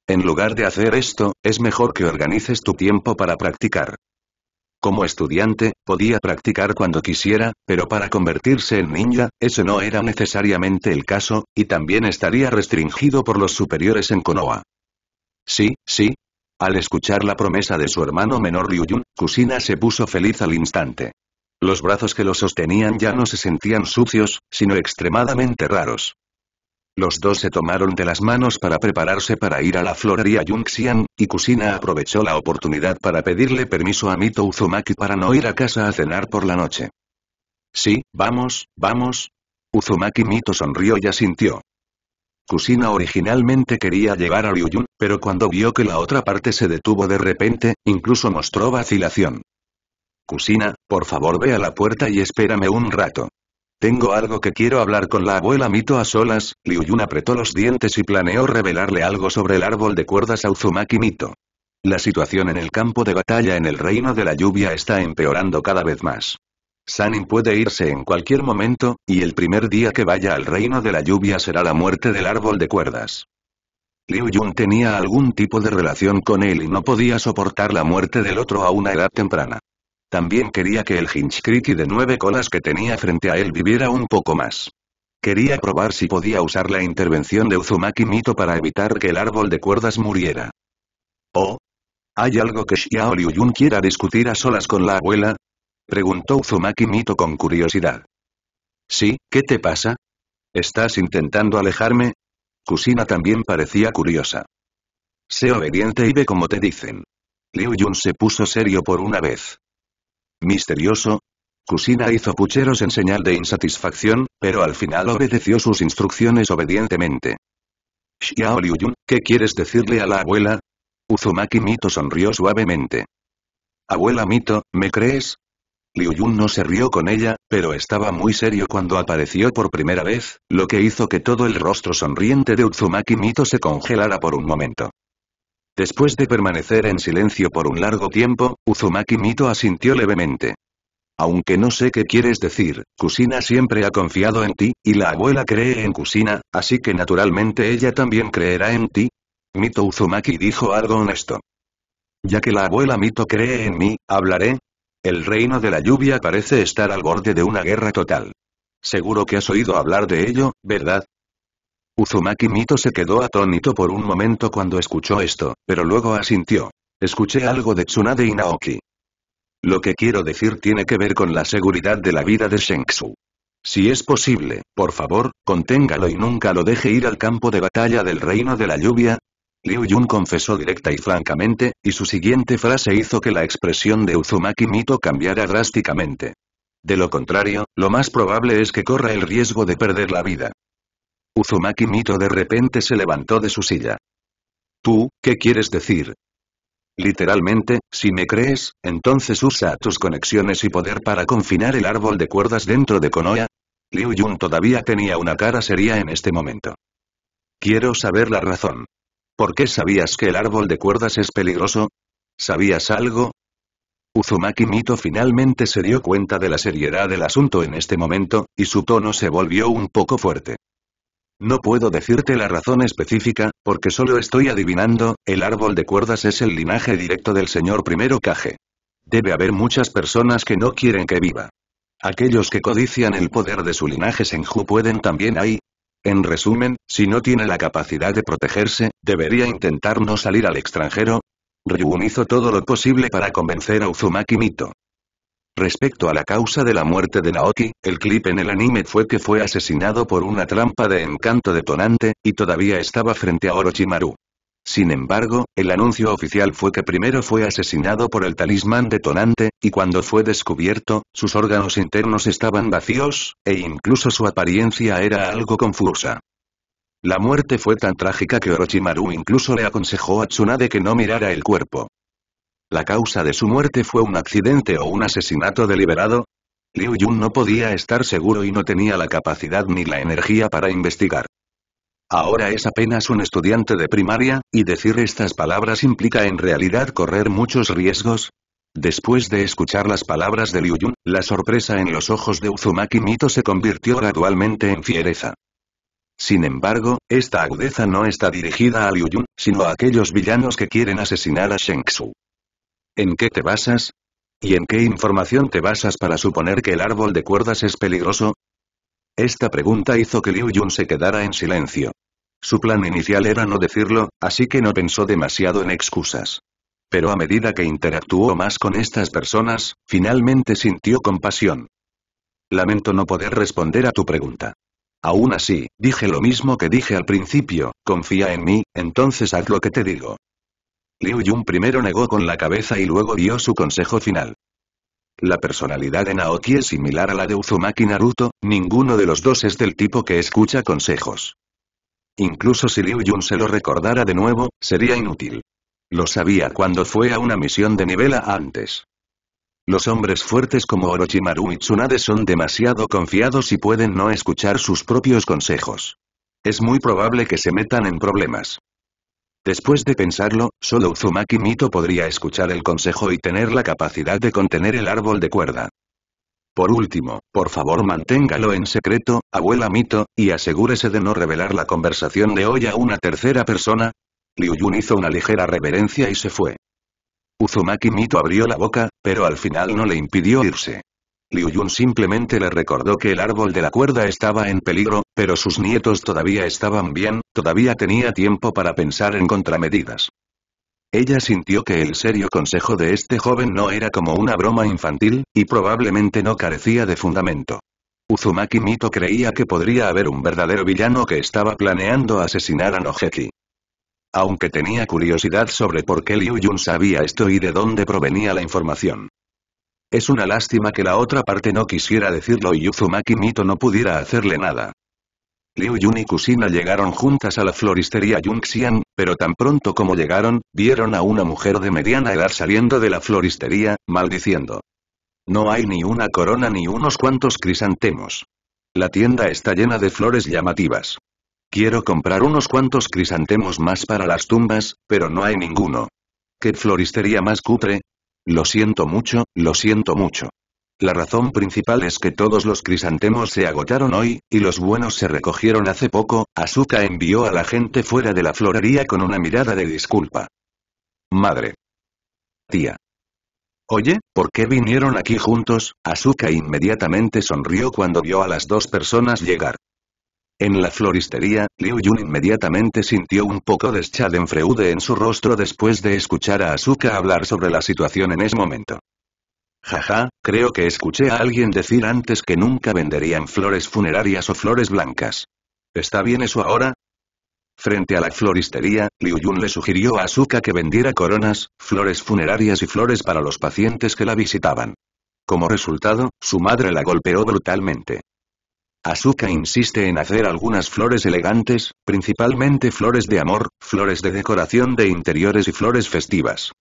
En lugar de hacer esto, es mejor que organices tu tiempo para practicar. Como estudiante, podía practicar cuando quisiera, pero para convertirse en ninja, eso no era necesariamente el caso, y también estaría restringido por los superiores en Konoha. Sí, sí. Al escuchar la promesa de su hermano menor Ryuyun, Kusina se puso feliz al instante. Los brazos que lo sostenían ya no se sentían sucios, sino extremadamente raros. Los dos se tomaron de las manos para prepararse para ir a la florería Yunxian, y Kusina aprovechó la oportunidad para pedirle permiso a Mito Uzumaki para no ir a casa a cenar por la noche. Sí, vamos, vamos. Uzumaki Mito sonrió y asintió. Kusina originalmente quería llevar a Ryuyun, pero cuando vio que la otra parte se detuvo de repente, incluso mostró vacilación. Kusina, por favor ve a la puerta y espérame un rato. Tengo algo que quiero hablar con la abuela Mito a solas, Liu Yun apretó los dientes y planeó revelarle algo sobre el árbol de cuerdas a Uzumaki Mito. La situación en el campo de batalla en el reino de la lluvia está empeorando cada vez más. Sanin puede irse en cualquier momento, y el primer día que vaya al reino de la lluvia será la muerte del árbol de cuerdas. Liu Yun tenía algún tipo de relación con él y no podía soportar la muerte del otro a una edad temprana. También quería que el Hinchcriti de nueve colas que tenía frente a él viviera un poco más. Quería probar si podía usar la intervención de Uzumaki Mito para evitar que el árbol de cuerdas muriera. ¿Oh? ¿Hay algo que Xiao Yun quiera discutir a solas con la abuela? Preguntó Uzumaki Mito con curiosidad. Sí, ¿qué te pasa? ¿Estás intentando alejarme? Kusina también parecía curiosa. Sé obediente y ve como te dicen. Liu Yun se puso serio por una vez misterioso? Kusina hizo pucheros en señal de insatisfacción, pero al final obedeció sus instrucciones obedientemente. Xiao Liuyun, ¿qué quieres decirle a la abuela? Uzumaki Mito sonrió suavemente. Abuela Mito, ¿me crees? Liuyun no se rió con ella, pero estaba muy serio cuando apareció por primera vez, lo que hizo que todo el rostro sonriente de Uzumaki Mito se congelara por un momento. Después de permanecer en silencio por un largo tiempo, Uzumaki Mito asintió levemente. Aunque no sé qué quieres decir, Kusina siempre ha confiado en ti, y la abuela cree en Kusina, así que naturalmente ella también creerá en ti. Mito Uzumaki dijo algo honesto. Ya que la abuela Mito cree en mí, hablaré. El reino de la lluvia parece estar al borde de una guerra total. Seguro que has oído hablar de ello, ¿verdad? Uzumaki Mito se quedó atónito por un momento cuando escuchó esto, pero luego asintió. Escuché algo de Tsunade y Naoki. Lo que quiero decir tiene que ver con la seguridad de la vida de Shengsu. Si es posible, por favor, conténgalo y nunca lo deje ir al campo de batalla del reino de la lluvia. Liu Yun confesó directa y francamente, y su siguiente frase hizo que la expresión de Uzumaki Mito cambiara drásticamente. De lo contrario, lo más probable es que corra el riesgo de perder la vida. Uzumaki Mito de repente se levantó de su silla. ¿Tú, qué quieres decir? Literalmente, si me crees, entonces usa tus conexiones y poder para confinar el árbol de cuerdas dentro de Konoha. Liu Yun todavía tenía una cara seria en este momento. Quiero saber la razón. ¿Por qué sabías que el árbol de cuerdas es peligroso? ¿Sabías algo? Uzumaki Mito finalmente se dio cuenta de la seriedad del asunto en este momento, y su tono se volvió un poco fuerte. No puedo decirte la razón específica, porque solo estoy adivinando, el árbol de cuerdas es el linaje directo del señor primero Kage. Debe haber muchas personas que no quieren que viva. Aquellos que codician el poder de su linaje Senju pueden también ahí. En resumen, si no tiene la capacidad de protegerse, debería intentar no salir al extranjero. Ryuun hizo todo lo posible para convencer a Uzumaki Mito. Respecto a la causa de la muerte de Naoki, el clip en el anime fue que fue asesinado por una trampa de encanto detonante, y todavía estaba frente a Orochimaru. Sin embargo, el anuncio oficial fue que primero fue asesinado por el talismán detonante, y cuando fue descubierto, sus órganos internos estaban vacíos, e incluso su apariencia era algo confusa. La muerte fue tan trágica que Orochimaru incluso le aconsejó a Tsunade que no mirara el cuerpo. ¿La causa de su muerte fue un accidente o un asesinato deliberado? Liu Yun no podía estar seguro y no tenía la capacidad ni la energía para investigar. Ahora es apenas un estudiante de primaria, y decir estas palabras implica en realidad correr muchos riesgos. Después de escuchar las palabras de Liu Yun, la sorpresa en los ojos de Uzumaki Mito se convirtió gradualmente en fiereza. Sin embargo, esta agudeza no está dirigida a Liu Yun, sino a aquellos villanos que quieren asesinar a Sheng ¿En qué te basas? ¿Y en qué información te basas para suponer que el árbol de cuerdas es peligroso? Esta pregunta hizo que Liu Yun se quedara en silencio. Su plan inicial era no decirlo, así que no pensó demasiado en excusas. Pero a medida que interactuó más con estas personas, finalmente sintió compasión. Lamento no poder responder a tu pregunta. Aún así, dije lo mismo que dije al principio, confía en mí, entonces haz lo que te digo. Liu Yun primero negó con la cabeza y luego dio su consejo final. La personalidad de Naoki es similar a la de Uzumaki Naruto, ninguno de los dos es del tipo que escucha consejos. Incluso si Liu Yun se lo recordara de nuevo, sería inútil. Lo sabía cuando fue a una misión de nivela antes. Los hombres fuertes como Orochimaru y Tsunade son demasiado confiados y pueden no escuchar sus propios consejos. Es muy probable que se metan en problemas. Después de pensarlo, solo Uzumaki Mito podría escuchar el consejo y tener la capacidad de contener el árbol de cuerda. Por último, por favor manténgalo en secreto, abuela Mito, y asegúrese de no revelar la conversación de hoy a una tercera persona. Liu Yun hizo una ligera reverencia y se fue. Uzumaki Mito abrió la boca, pero al final no le impidió irse. Liu Yun simplemente le recordó que el árbol de la cuerda estaba en peligro, pero sus nietos todavía estaban bien, todavía tenía tiempo para pensar en contramedidas. Ella sintió que el serio consejo de este joven no era como una broma infantil, y probablemente no carecía de fundamento. Uzumaki Mito creía que podría haber un verdadero villano que estaba planeando asesinar a Nojeki. Aunque tenía curiosidad sobre por qué Liu Yun sabía esto y de dónde provenía la información. Es una lástima que la otra parte no quisiera decirlo y Uzumaki Mito no pudiera hacerle nada. Liu Yun y Kusina llegaron juntas a la floristería Yunxian, pero tan pronto como llegaron, vieron a una mujer de mediana edad saliendo de la floristería, maldiciendo. No hay ni una corona ni unos cuantos crisantemos. La tienda está llena de flores llamativas. Quiero comprar unos cuantos crisantemos más para las tumbas, pero no hay ninguno. ¿Qué floristería más cutre? Lo siento mucho, lo siento mucho. La razón principal es que todos los crisantemos se agotaron hoy, y los buenos se recogieron hace poco, Asuka envió a la gente fuera de la florería con una mirada de disculpa. Madre. Tía. Oye, ¿por qué vinieron aquí juntos? Asuka inmediatamente sonrió cuando vio a las dos personas llegar. En la floristería, Liu Yun inmediatamente sintió un poco de schadenfreude en su rostro después de escuchar a Asuka hablar sobre la situación en ese momento. Jaja, creo que escuché a alguien decir antes que nunca venderían flores funerarias o flores blancas. ¿Está bien eso ahora? Frente a la floristería, Liu Yun le sugirió a Asuka que vendiera coronas, flores funerarias y flores para los pacientes que la visitaban. Como resultado, su madre la golpeó brutalmente. Asuka insiste en hacer algunas flores elegantes, principalmente flores de amor, flores de decoración de interiores y flores festivas.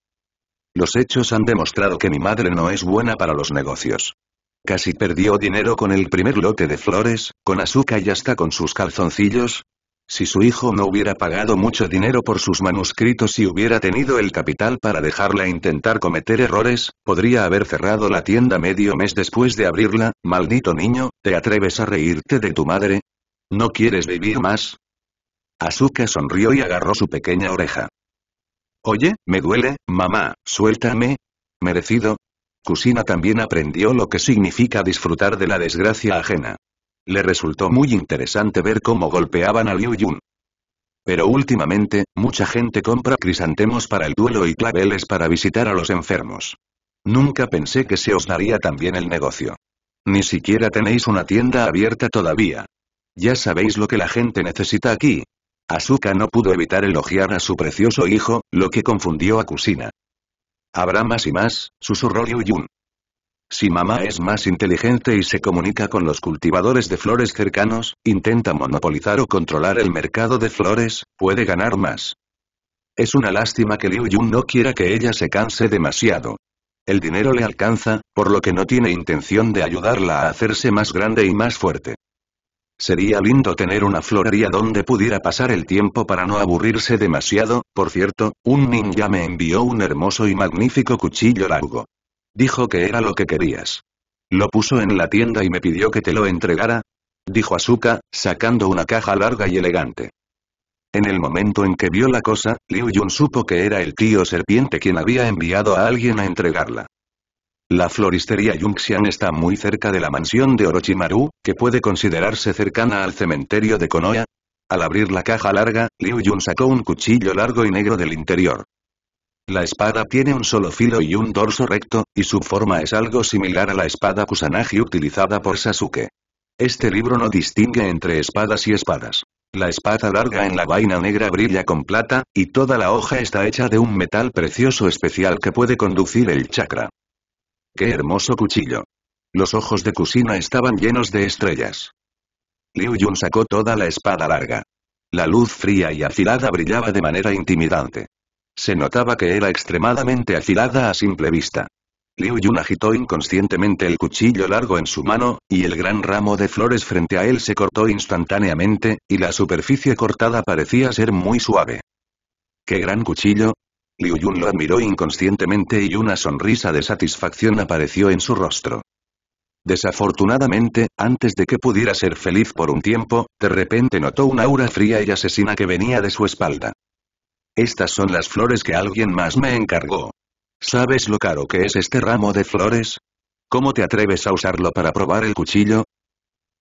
Los hechos han demostrado que mi madre no es buena para los negocios. Casi perdió dinero con el primer lote de flores, con Asuka y hasta con sus calzoncillos, si su hijo no hubiera pagado mucho dinero por sus manuscritos y hubiera tenido el capital para dejarla intentar cometer errores, podría haber cerrado la tienda medio mes después de abrirla, maldito niño, ¿te atreves a reírte de tu madre? ¿No quieres vivir más? Asuka sonrió y agarró su pequeña oreja. Oye, me duele, mamá, suéltame. Merecido. Kusina también aprendió lo que significa disfrutar de la desgracia ajena. Le resultó muy interesante ver cómo golpeaban a Liu Yun. Pero últimamente, mucha gente compra crisantemos para el duelo y claveles para visitar a los enfermos. Nunca pensé que se os daría tan bien el negocio. Ni siquiera tenéis una tienda abierta todavía. Ya sabéis lo que la gente necesita aquí. Asuka no pudo evitar elogiar a su precioso hijo, lo que confundió a Kusina. Habrá más y más, susurró Liu Yun. Si mamá es más inteligente y se comunica con los cultivadores de flores cercanos, intenta monopolizar o controlar el mercado de flores, puede ganar más. Es una lástima que Liu Yun no quiera que ella se canse demasiado. El dinero le alcanza, por lo que no tiene intención de ayudarla a hacerse más grande y más fuerte. Sería lindo tener una florería donde pudiera pasar el tiempo para no aburrirse demasiado, por cierto, un ninja me envió un hermoso y magnífico cuchillo largo. Dijo que era lo que querías. Lo puso en la tienda y me pidió que te lo entregara. Dijo Asuka, sacando una caja larga y elegante. En el momento en que vio la cosa, Liu Yun supo que era el tío serpiente quien había enviado a alguien a entregarla. La floristería Yunxian está muy cerca de la mansión de Orochimaru, que puede considerarse cercana al cementerio de Konoya. Al abrir la caja larga, Liu Yun sacó un cuchillo largo y negro del interior. La espada tiene un solo filo y un dorso recto, y su forma es algo similar a la espada Kusanagi utilizada por Sasuke. Este libro no distingue entre espadas y espadas. La espada larga en la vaina negra brilla con plata, y toda la hoja está hecha de un metal precioso especial que puede conducir el chakra. ¡Qué hermoso cuchillo! Los ojos de Kusina estaban llenos de estrellas. Liu Yun sacó toda la espada larga. La luz fría y afilada brillaba de manera intimidante. Se notaba que era extremadamente afilada a simple vista. Liu Yun agitó inconscientemente el cuchillo largo en su mano, y el gran ramo de flores frente a él se cortó instantáneamente, y la superficie cortada parecía ser muy suave. ¡Qué gran cuchillo! Liu Yun lo admiró inconscientemente y una sonrisa de satisfacción apareció en su rostro. Desafortunadamente, antes de que pudiera ser feliz por un tiempo, de repente notó una aura fría y asesina que venía de su espalda. Estas son las flores que alguien más me encargó. ¿Sabes lo caro que es este ramo de flores? ¿Cómo te atreves a usarlo para probar el cuchillo?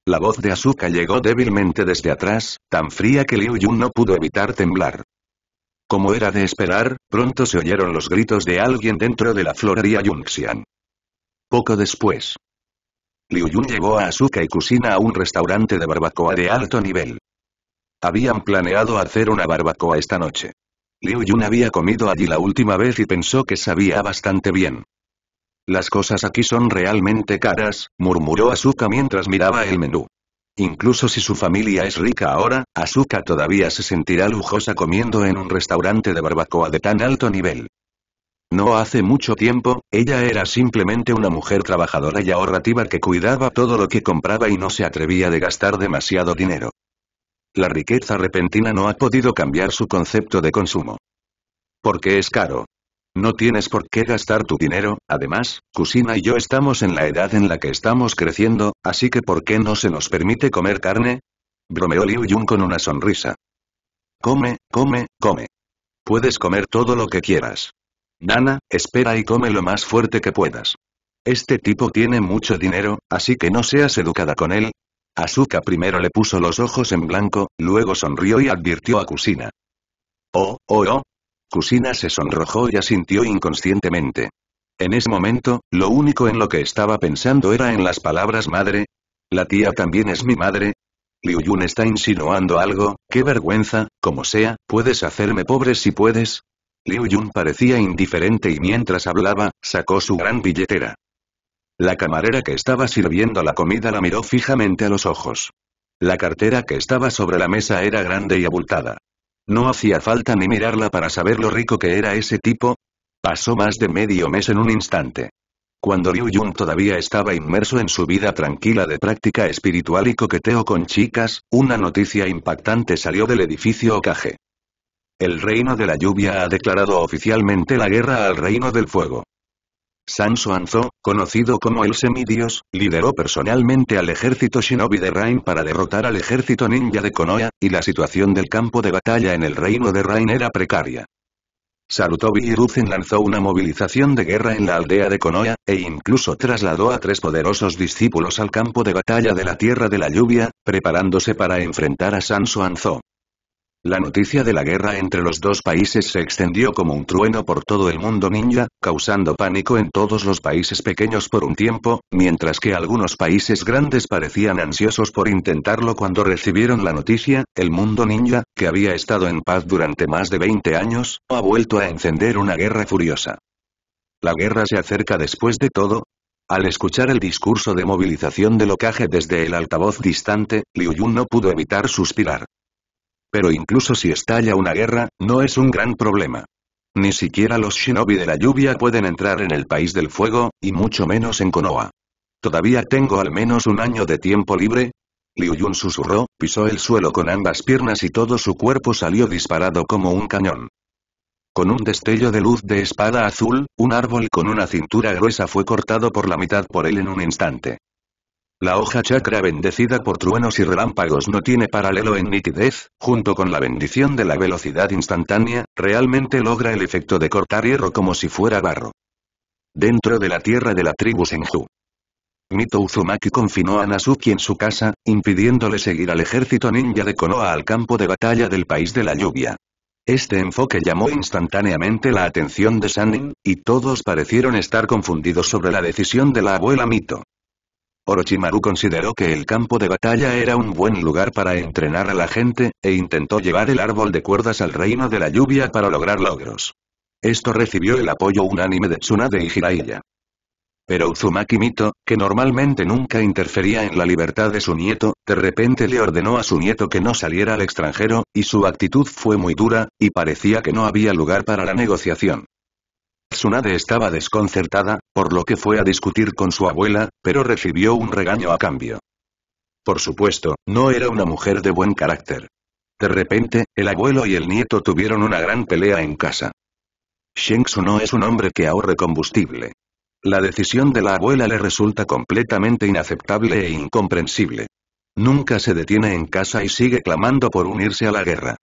La voz de Asuka llegó débilmente desde atrás, tan fría que Liu Yun no pudo evitar temblar. Como era de esperar, pronto se oyeron los gritos de alguien dentro de la florería Yunxian. Poco después. Liu Yun llegó a Asuka y Kusina a un restaurante de barbacoa de alto nivel. Habían planeado hacer una barbacoa esta noche. Liu Yun había comido allí la última vez y pensó que sabía bastante bien. Las cosas aquí son realmente caras, murmuró Asuka mientras miraba el menú. Incluso si su familia es rica ahora, Asuka todavía se sentirá lujosa comiendo en un restaurante de barbacoa de tan alto nivel. No hace mucho tiempo, ella era simplemente una mujer trabajadora y ahorrativa que cuidaba todo lo que compraba y no se atrevía de gastar demasiado dinero la riqueza repentina no ha podido cambiar su concepto de consumo. Porque es caro. No tienes por qué gastar tu dinero, además, Kusina y yo estamos en la edad en la que estamos creciendo, así que ¿por qué no se nos permite comer carne? Bromeó Liu Yun con una sonrisa. Come, come, come. Puedes comer todo lo que quieras. Nana, espera y come lo más fuerte que puedas. Este tipo tiene mucho dinero, así que no seas educada con él, Asuka primero le puso los ojos en blanco, luego sonrió y advirtió a Kusina. Oh, oh, oh. Kusina se sonrojó y asintió inconscientemente. En ese momento, lo único en lo que estaba pensando era en las palabras madre. La tía también es mi madre, Liu Yun está insinuando algo, qué vergüenza, como sea, puedes hacerme pobre si puedes. Liu Yun parecía indiferente y mientras hablaba, sacó su gran billetera. La camarera que estaba sirviendo la comida la miró fijamente a los ojos. La cartera que estaba sobre la mesa era grande y abultada. No hacía falta ni mirarla para saber lo rico que era ese tipo. Pasó más de medio mes en un instante. Cuando Ryu Yun todavía estaba inmerso en su vida tranquila de práctica espiritual y coqueteo con chicas, una noticia impactante salió del edificio Okage. El reino de la lluvia ha declarado oficialmente la guerra al reino del fuego. Sanso Anzó, conocido como el semidios, lideró personalmente al ejército shinobi de Rain para derrotar al ejército ninja de Konoha, y la situación del campo de batalla en el reino de Rain era precaria. Sarutobi Hiruzen lanzó una movilización de guerra en la aldea de Konoha, e incluso trasladó a tres poderosos discípulos al campo de batalla de la Tierra de la Lluvia, preparándose para enfrentar a Sanso Anzo. La noticia de la guerra entre los dos países se extendió como un trueno por todo el mundo ninja, causando pánico en todos los países pequeños por un tiempo, mientras que algunos países grandes parecían ansiosos por intentarlo cuando recibieron la noticia, el mundo ninja, que había estado en paz durante más de 20 años, ha vuelto a encender una guerra furiosa. La guerra se acerca después de todo, al escuchar el discurso de movilización de locaje desde el altavoz distante, Liu Yun no pudo evitar suspirar. Pero incluso si estalla una guerra, no es un gran problema. Ni siquiera los shinobi de la lluvia pueden entrar en el país del fuego, y mucho menos en Konoha. Todavía tengo al menos un año de tiempo libre. Liu Yun susurró, pisó el suelo con ambas piernas y todo su cuerpo salió disparado como un cañón. Con un destello de luz de espada azul, un árbol con una cintura gruesa fue cortado por la mitad por él en un instante. La hoja chakra bendecida por truenos y relámpagos no tiene paralelo en nitidez, junto con la bendición de la velocidad instantánea, realmente logra el efecto de cortar hierro como si fuera barro. Dentro de la tierra de la tribu Senju. Mito Uzumaki confinó a Nasuki en su casa, impidiéndole seguir al ejército ninja de Konoha al campo de batalla del país de la lluvia. Este enfoque llamó instantáneamente la atención de Sanin, y todos parecieron estar confundidos sobre la decisión de la abuela Mito. Orochimaru consideró que el campo de batalla era un buen lugar para entrenar a la gente, e intentó llevar el árbol de cuerdas al reino de la lluvia para lograr logros. Esto recibió el apoyo unánime de Tsunade y Hiraiya. Pero Uzumaki Mito, que normalmente nunca interfería en la libertad de su nieto, de repente le ordenó a su nieto que no saliera al extranjero, y su actitud fue muy dura, y parecía que no había lugar para la negociación. Tsunade estaba desconcertada, por lo que fue a discutir con su abuela, pero recibió un regaño a cambio. Por supuesto, no era una mujer de buen carácter. De repente, el abuelo y el nieto tuvieron una gran pelea en casa. Sheng no es un hombre que ahorre combustible. La decisión de la abuela le resulta completamente inaceptable e incomprensible. Nunca se detiene en casa y sigue clamando por unirse a la guerra.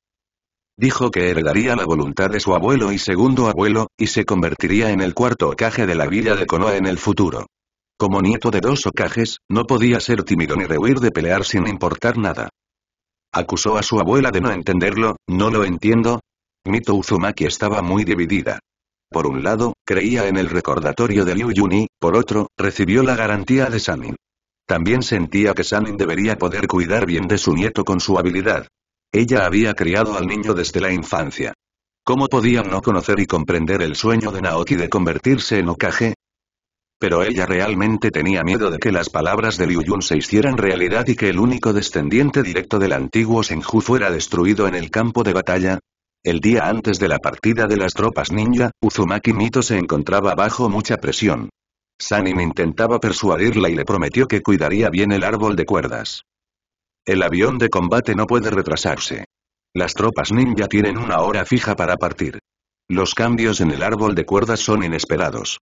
Dijo que heredaría la voluntad de su abuelo y segundo abuelo, y se convertiría en el cuarto ocaje de la villa de Konoha en el futuro. Como nieto de dos ocajes, no podía ser tímido ni rehuir de pelear sin importar nada. Acusó a su abuela de no entenderlo, no lo entiendo. Mito Uzumaki estaba muy dividida. Por un lado, creía en el recordatorio de Liu Yuni, por otro, recibió la garantía de Sanin. También sentía que Sanin debería poder cuidar bien de su nieto con su habilidad, ella había criado al niño desde la infancia. ¿Cómo podían no conocer y comprender el sueño de Naoki de convertirse en Okage? Pero ella realmente tenía miedo de que las palabras de Liu Yun se hicieran realidad y que el único descendiente directo del antiguo Senju fuera destruido en el campo de batalla. El día antes de la partida de las tropas ninja, Uzumaki Mito se encontraba bajo mucha presión. Sanin intentaba persuadirla y le prometió que cuidaría bien el árbol de cuerdas. El avión de combate no puede retrasarse. Las tropas ninja tienen una hora fija para partir. Los cambios en el árbol de cuerdas son inesperados.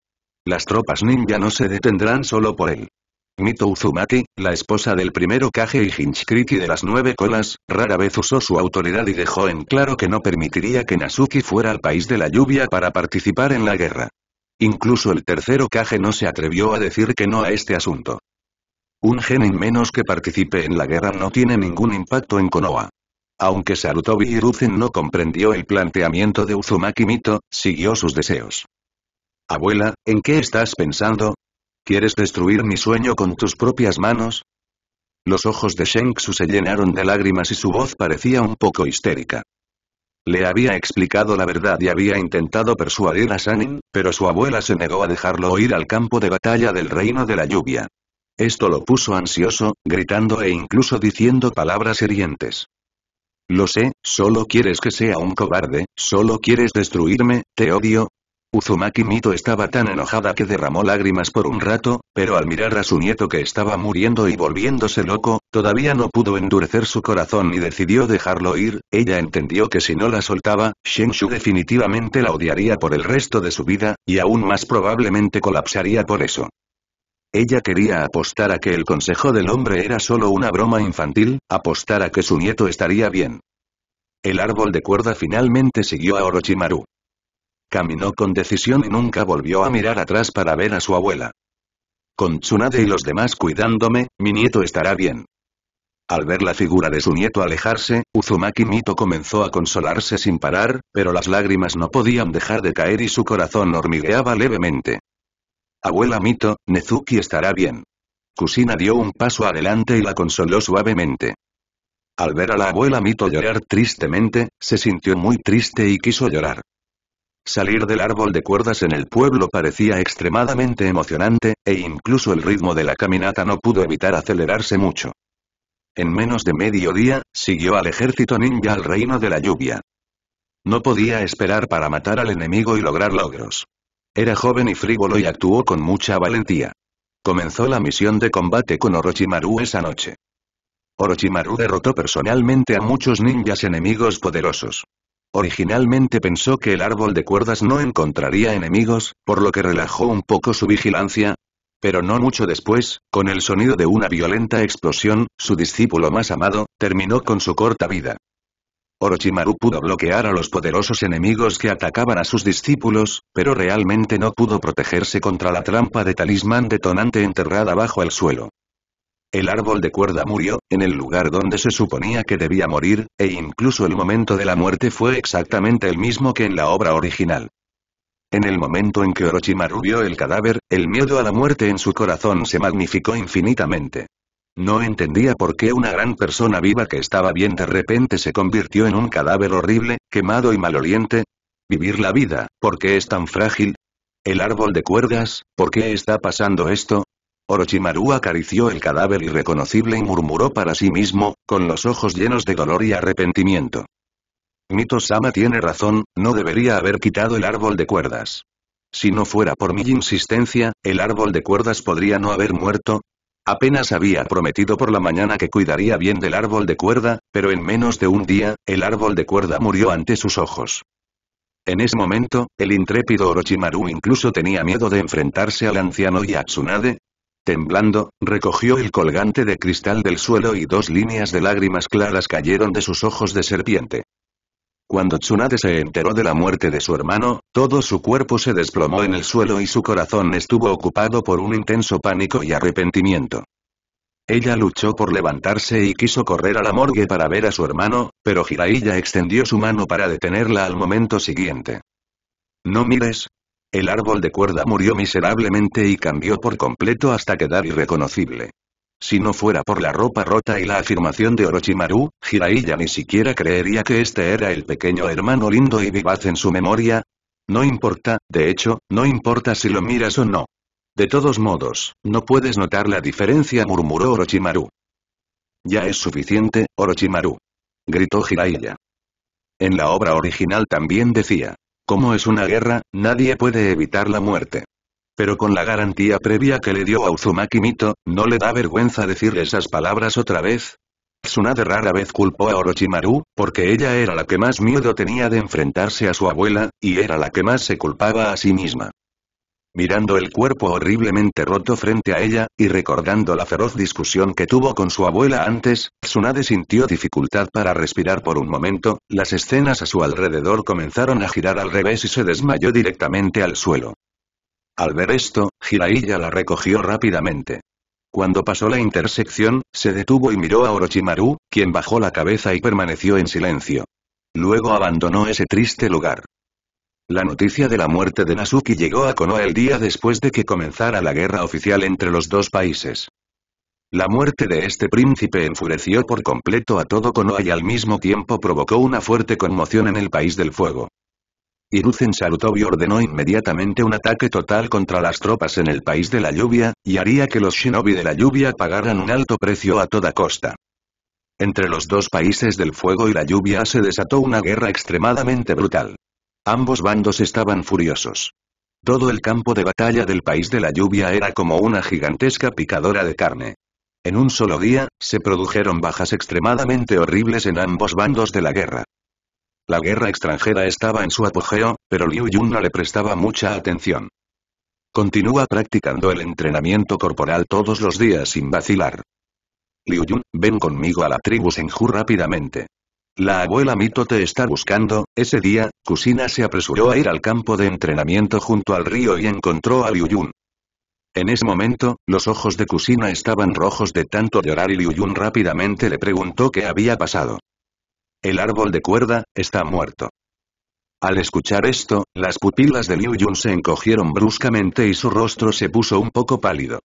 Las tropas ninja no se detendrán solo por él. Mito Uzumaki, la esposa del primero Kage y Hinchkriti de las nueve colas, rara vez usó su autoridad y dejó en claro que no permitiría que Nasuki fuera al país de la lluvia para participar en la guerra. Incluso el tercero Kage no se atrevió a decir que no a este asunto. Un genin menos que participe en la guerra no tiene ningún impacto en Konoha. Aunque Sarutobi Hiruzen no comprendió el planteamiento de Uzumaki Mito, siguió sus deseos. Abuela, ¿en qué estás pensando? ¿Quieres destruir mi sueño con tus propias manos? Los ojos de Shengsu se llenaron de lágrimas y su voz parecía un poco histérica. Le había explicado la verdad y había intentado persuadir a Sanin, pero su abuela se negó a dejarlo ir al campo de batalla del reino de la lluvia. Esto lo puso ansioso, gritando e incluso diciendo palabras hirientes. Lo sé, solo quieres que sea un cobarde, solo quieres destruirme, te odio. Uzumaki Mito estaba tan enojada que derramó lágrimas por un rato, pero al mirar a su nieto que estaba muriendo y volviéndose loco, todavía no pudo endurecer su corazón y decidió dejarlo ir, ella entendió que si no la soltaba, Shenshu definitivamente la odiaría por el resto de su vida, y aún más probablemente colapsaría por eso. Ella quería apostar a que el consejo del hombre era solo una broma infantil, apostar a que su nieto estaría bien. El árbol de cuerda finalmente siguió a Orochimaru. Caminó con decisión y nunca volvió a mirar atrás para ver a su abuela. Con Tsunade y los demás cuidándome, mi nieto estará bien. Al ver la figura de su nieto alejarse, Uzumaki Mito comenzó a consolarse sin parar, pero las lágrimas no podían dejar de caer y su corazón hormigueaba levemente. Abuela Mito, Nezuki estará bien. Kusina dio un paso adelante y la consoló suavemente. Al ver a la abuela Mito llorar tristemente, se sintió muy triste y quiso llorar. Salir del árbol de cuerdas en el pueblo parecía extremadamente emocionante, e incluso el ritmo de la caminata no pudo evitar acelerarse mucho. En menos de medio día, siguió al ejército ninja al reino de la lluvia. No podía esperar para matar al enemigo y lograr logros. Era joven y frívolo y actuó con mucha valentía. Comenzó la misión de combate con Orochimaru esa noche. Orochimaru derrotó personalmente a muchos ninjas enemigos poderosos. Originalmente pensó que el árbol de cuerdas no encontraría enemigos, por lo que relajó un poco su vigilancia. Pero no mucho después, con el sonido de una violenta explosión, su discípulo más amado, terminó con su corta vida. Orochimaru pudo bloquear a los poderosos enemigos que atacaban a sus discípulos, pero realmente no pudo protegerse contra la trampa de talismán detonante enterrada bajo el suelo. El árbol de cuerda murió, en el lugar donde se suponía que debía morir, e incluso el momento de la muerte fue exactamente el mismo que en la obra original. En el momento en que Orochimaru vio el cadáver, el miedo a la muerte en su corazón se magnificó infinitamente. No entendía por qué una gran persona viva que estaba bien de repente se convirtió en un cadáver horrible, quemado y maloliente. Vivir la vida, ¿por qué es tan frágil? El árbol de cuerdas, ¿por qué está pasando esto? Orochimaru acarició el cadáver irreconocible y murmuró para sí mismo, con los ojos llenos de dolor y arrepentimiento. Mito-sama tiene razón, no debería haber quitado el árbol de cuerdas. Si no fuera por mi insistencia, el árbol de cuerdas podría no haber muerto, Apenas había prometido por la mañana que cuidaría bien del árbol de cuerda, pero en menos de un día, el árbol de cuerda murió ante sus ojos. En ese momento, el intrépido Orochimaru incluso tenía miedo de enfrentarse al anciano Yatsunade. Temblando, recogió el colgante de cristal del suelo y dos líneas de lágrimas claras cayeron de sus ojos de serpiente. Cuando Tsunade se enteró de la muerte de su hermano, todo su cuerpo se desplomó en el suelo y su corazón estuvo ocupado por un intenso pánico y arrepentimiento. Ella luchó por levantarse y quiso correr a la morgue para ver a su hermano, pero Jiraiya extendió su mano para detenerla al momento siguiente. No mires. El árbol de cuerda murió miserablemente y cambió por completo hasta quedar irreconocible. Si no fuera por la ropa rota y la afirmación de Orochimaru, Jiraiya ni siquiera creería que este era el pequeño hermano lindo y vivaz en su memoria. No importa, de hecho, no importa si lo miras o no. De todos modos, no puedes notar la diferencia murmuró Orochimaru. Ya es suficiente, Orochimaru. Gritó Jiraiya. En la obra original también decía, como es una guerra, nadie puede evitar la muerte. Pero con la garantía previa que le dio a Uzumaki Mito, ¿no le da vergüenza decir esas palabras otra vez? Tsunade rara vez culpó a Orochimaru, porque ella era la que más miedo tenía de enfrentarse a su abuela, y era la que más se culpaba a sí misma. Mirando el cuerpo horriblemente roto frente a ella, y recordando la feroz discusión que tuvo con su abuela antes, Tsunade sintió dificultad para respirar por un momento, las escenas a su alrededor comenzaron a girar al revés y se desmayó directamente al suelo. Al ver esto, Hiraiya la recogió rápidamente. Cuando pasó la intersección, se detuvo y miró a Orochimaru, quien bajó la cabeza y permaneció en silencio. Luego abandonó ese triste lugar. La noticia de la muerte de Nasuki llegó a Konoha el día después de que comenzara la guerra oficial entre los dos países. La muerte de este príncipe enfureció por completo a todo Konoha y al mismo tiempo provocó una fuerte conmoción en el País del Fuego. Hiruzen Sarutobi y ordenó inmediatamente un ataque total contra las tropas en el país de la lluvia, y haría que los shinobi de la lluvia pagaran un alto precio a toda costa. Entre los dos países del fuego y la lluvia se desató una guerra extremadamente brutal. Ambos bandos estaban furiosos. Todo el campo de batalla del país de la lluvia era como una gigantesca picadora de carne. En un solo día, se produjeron bajas extremadamente horribles en ambos bandos de la guerra. La guerra extranjera estaba en su apogeo, pero Liu Yun no le prestaba mucha atención. Continúa practicando el entrenamiento corporal todos los días sin vacilar. Liu Yun, ven conmigo a la tribu Senju rápidamente. La abuela Mito te está buscando. Ese día, Kusina se apresuró a ir al campo de entrenamiento junto al río y encontró a Liu Yun. En ese momento, los ojos de Kusina estaban rojos de tanto llorar y Liu Yun rápidamente le preguntó qué había pasado. El árbol de cuerda, está muerto. Al escuchar esto, las pupilas de Liu Yun se encogieron bruscamente y su rostro se puso un poco pálido.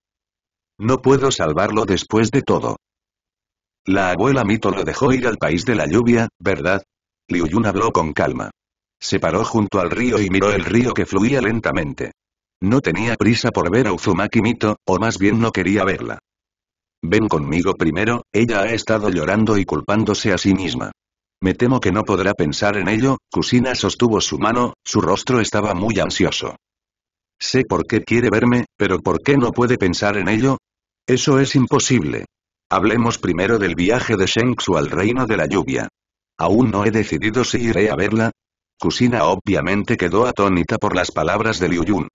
No puedo salvarlo después de todo. La abuela Mito lo dejó ir al país de la lluvia, ¿verdad? Liu Yun habló con calma. Se paró junto al río y miró el río que fluía lentamente. No tenía prisa por ver a Uzumaki Mito, o más bien no quería verla. Ven conmigo primero, ella ha estado llorando y culpándose a sí misma. Me temo que no podrá pensar en ello, Kusina sostuvo su mano, su rostro estaba muy ansioso. Sé por qué quiere verme, pero ¿por qué no puede pensar en ello? Eso es imposible. Hablemos primero del viaje de Shengsu al reino de la lluvia. Aún no he decidido si iré a verla. Kusina obviamente quedó atónita por las palabras de Liu Yun.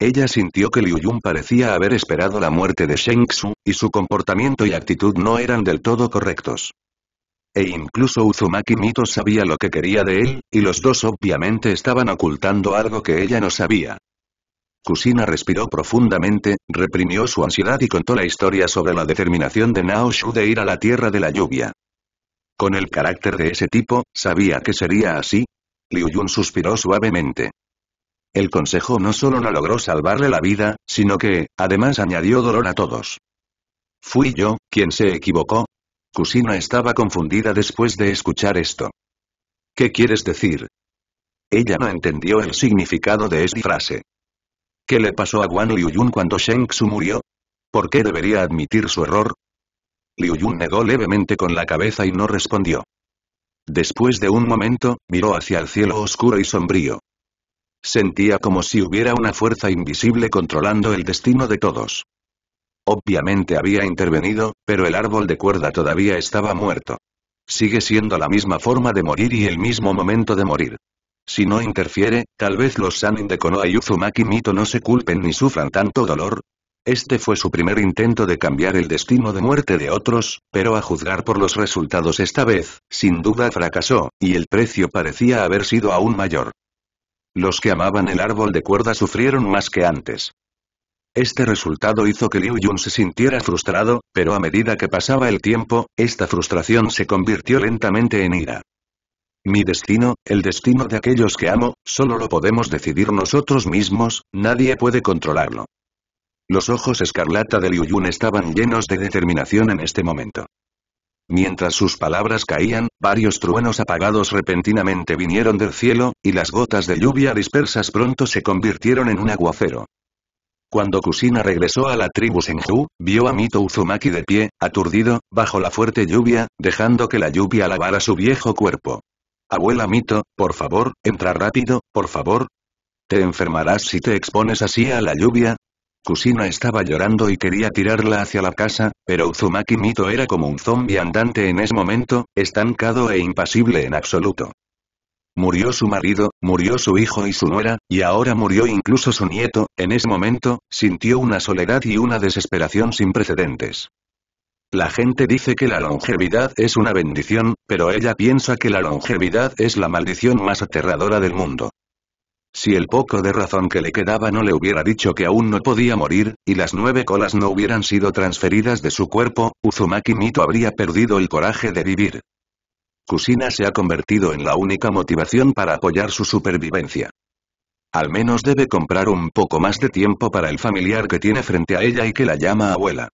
Ella sintió que Liu Yun parecía haber esperado la muerte de Shengsu, y su comportamiento y actitud no eran del todo correctos. E incluso Uzumaki Mito sabía lo que quería de él, y los dos obviamente estaban ocultando algo que ella no sabía. Kusina respiró profundamente, reprimió su ansiedad y contó la historia sobre la determinación de Naoshu de ir a la Tierra de la Lluvia. Con el carácter de ese tipo, sabía que sería así. Liu Yun suspiró suavemente. El consejo no solo no logró salvarle la vida, sino que, además añadió dolor a todos. Fui yo, quien se equivocó, Kusina estaba confundida después de escuchar esto. ¿Qué quieres decir? Ella no entendió el significado de esta frase. ¿Qué le pasó a Guan Liuyun cuando Sheng Tzu murió? ¿Por qué debería admitir su error? Liu Yun negó levemente con la cabeza y no respondió. Después de un momento, miró hacia el cielo oscuro y sombrío. Sentía como si hubiera una fuerza invisible controlando el destino de todos. Obviamente había intervenido, pero el árbol de cuerda todavía estaba muerto. Sigue siendo la misma forma de morir y el mismo momento de morir. Si no interfiere, tal vez los Sanin de Konoha y Uzumaki Mito no se culpen ni sufran tanto dolor. Este fue su primer intento de cambiar el destino de muerte de otros, pero a juzgar por los resultados esta vez, sin duda fracasó, y el precio parecía haber sido aún mayor. Los que amaban el árbol de cuerda sufrieron más que antes. Este resultado hizo que Liu Yun se sintiera frustrado, pero a medida que pasaba el tiempo, esta frustración se convirtió lentamente en ira. Mi destino, el destino de aquellos que amo, solo lo podemos decidir nosotros mismos, nadie puede controlarlo. Los ojos escarlata de Liu Yun estaban llenos de determinación en este momento. Mientras sus palabras caían, varios truenos apagados repentinamente vinieron del cielo, y las gotas de lluvia dispersas pronto se convirtieron en un aguacero. Cuando Kusina regresó a la tribu Senju, vio a Mito Uzumaki de pie, aturdido, bajo la fuerte lluvia, dejando que la lluvia lavara su viejo cuerpo. Abuela Mito, por favor, entra rápido, por favor. ¿Te enfermarás si te expones así a la lluvia? Kusina estaba llorando y quería tirarla hacia la casa, pero Uzumaki Mito era como un zombie andante en ese momento, estancado e impasible en absoluto. Murió su marido, murió su hijo y su nuera, y ahora murió incluso su nieto, en ese momento, sintió una soledad y una desesperación sin precedentes. La gente dice que la longevidad es una bendición, pero ella piensa que la longevidad es la maldición más aterradora del mundo. Si el poco de razón que le quedaba no le hubiera dicho que aún no podía morir, y las nueve colas no hubieran sido transferidas de su cuerpo, Uzumaki Mito habría perdido el coraje de vivir. Kusina se ha convertido en la única motivación para apoyar su supervivencia. Al menos debe comprar un poco más de tiempo para el familiar que tiene frente a ella y que la llama abuela.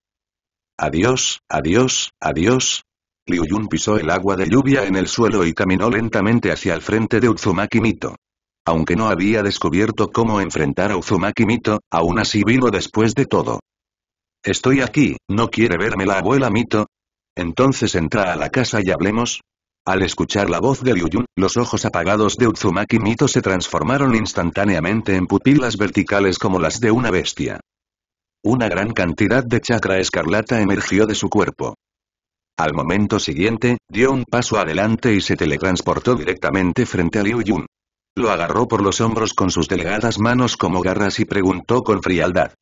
Adiós, adiós, adiós. Liu Yun pisó el agua de lluvia en el suelo y caminó lentamente hacia el frente de Uzumaki Mito. Aunque no había descubierto cómo enfrentar a Uzumaki Mito, aún así vino después de todo. Estoy aquí, ¿no quiere verme la abuela Mito? Entonces entra a la casa y hablemos, al escuchar la voz de Liu Yun, los ojos apagados de Utsumaki Mito se transformaron instantáneamente en pupilas verticales como las de una bestia. Una gran cantidad de chakra escarlata emergió de su cuerpo. Al momento siguiente, dio un paso adelante y se teletransportó directamente frente a Liu Yun. Lo agarró por los hombros con sus delegadas manos como garras y preguntó con frialdad.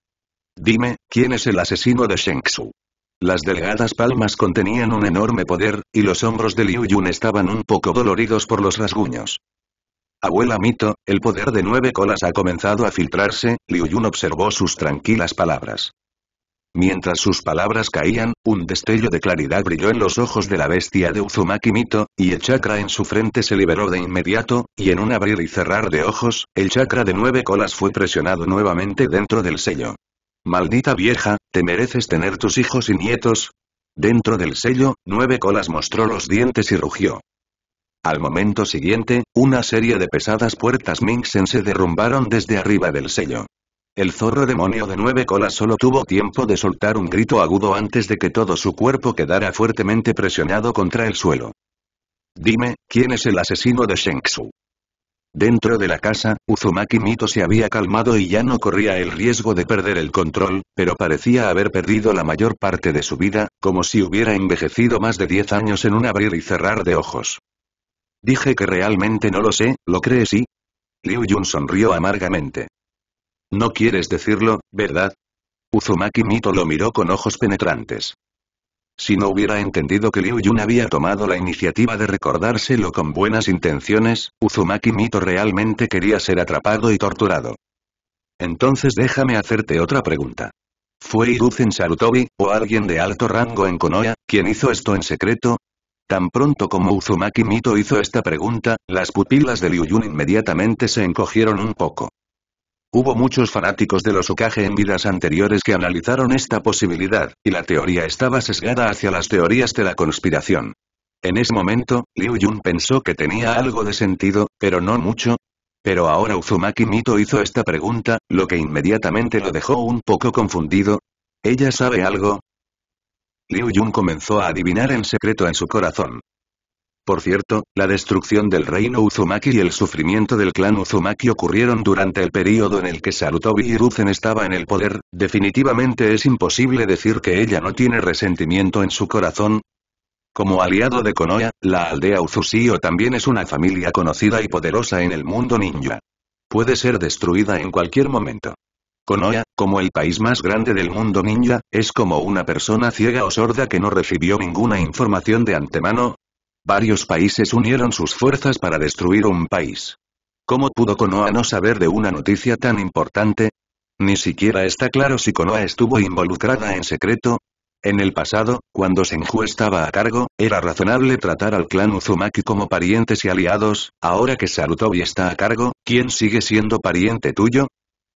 Dime, ¿quién es el asesino de Shengsu? Las delgadas palmas contenían un enorme poder, y los hombros de Liu Yun estaban un poco doloridos por los rasguños. Abuela Mito, el poder de nueve colas ha comenzado a filtrarse, Liu Yun observó sus tranquilas palabras. Mientras sus palabras caían, un destello de claridad brilló en los ojos de la bestia de Uzumaki Mito, y el chakra en su frente se liberó de inmediato, y en un abrir y cerrar de ojos, el chakra de nueve colas fue presionado nuevamente dentro del sello. Maldita vieja, te mereces tener tus hijos y nietos. Dentro del sello, nueve colas mostró los dientes y rugió. Al momento siguiente, una serie de pesadas puertas Sen se derrumbaron desde arriba del sello. El zorro demonio de nueve colas solo tuvo tiempo de soltar un grito agudo antes de que todo su cuerpo quedara fuertemente presionado contra el suelo. Dime, ¿quién es el asesino de Shengsu? Dentro de la casa, Uzumaki Mito se había calmado y ya no corría el riesgo de perder el control, pero parecía haber perdido la mayor parte de su vida, como si hubiera envejecido más de 10 años en un abrir y cerrar de ojos. Dije que realmente no lo sé, ¿lo crees y? Liu Yun sonrió amargamente. No quieres decirlo, ¿verdad? Uzumaki Mito lo miró con ojos penetrantes. Si no hubiera entendido que Liu Yun había tomado la iniciativa de recordárselo con buenas intenciones, Uzumaki Mito realmente quería ser atrapado y torturado. Entonces déjame hacerte otra pregunta. ¿Fue Hiruzen Sarutobi, o alguien de alto rango en Konoya quien hizo esto en secreto? Tan pronto como Uzumaki Mito hizo esta pregunta, las pupilas de Liu Yun inmediatamente se encogieron un poco. Hubo muchos fanáticos de los Okage en vidas anteriores que analizaron esta posibilidad, y la teoría estaba sesgada hacia las teorías de la conspiración. En ese momento, Liu Yun pensó que tenía algo de sentido, pero no mucho. Pero ahora Uzumaki Mito hizo esta pregunta, lo que inmediatamente lo dejó un poco confundido. ¿Ella sabe algo? Liu Yun comenzó a adivinar en secreto en su corazón. Por cierto, la destrucción del reino Uzumaki y el sufrimiento del clan Uzumaki ocurrieron durante el período en el que Sarutobi Hiruzen estaba en el poder, definitivamente es imposible decir que ella no tiene resentimiento en su corazón. Como aliado de Konoha, la aldea Uzusio también es una familia conocida y poderosa en el mundo ninja. Puede ser destruida en cualquier momento. Konoha, como el país más grande del mundo ninja, es como una persona ciega o sorda que no recibió ninguna información de antemano, Varios países unieron sus fuerzas para destruir un país. ¿Cómo pudo Konoha no saber de una noticia tan importante? Ni siquiera está claro si Konoha estuvo involucrada en secreto. En el pasado, cuando Senju estaba a cargo, era razonable tratar al clan Uzumaki como parientes y aliados, ahora que Sarutobi está a cargo, ¿quién sigue siendo pariente tuyo?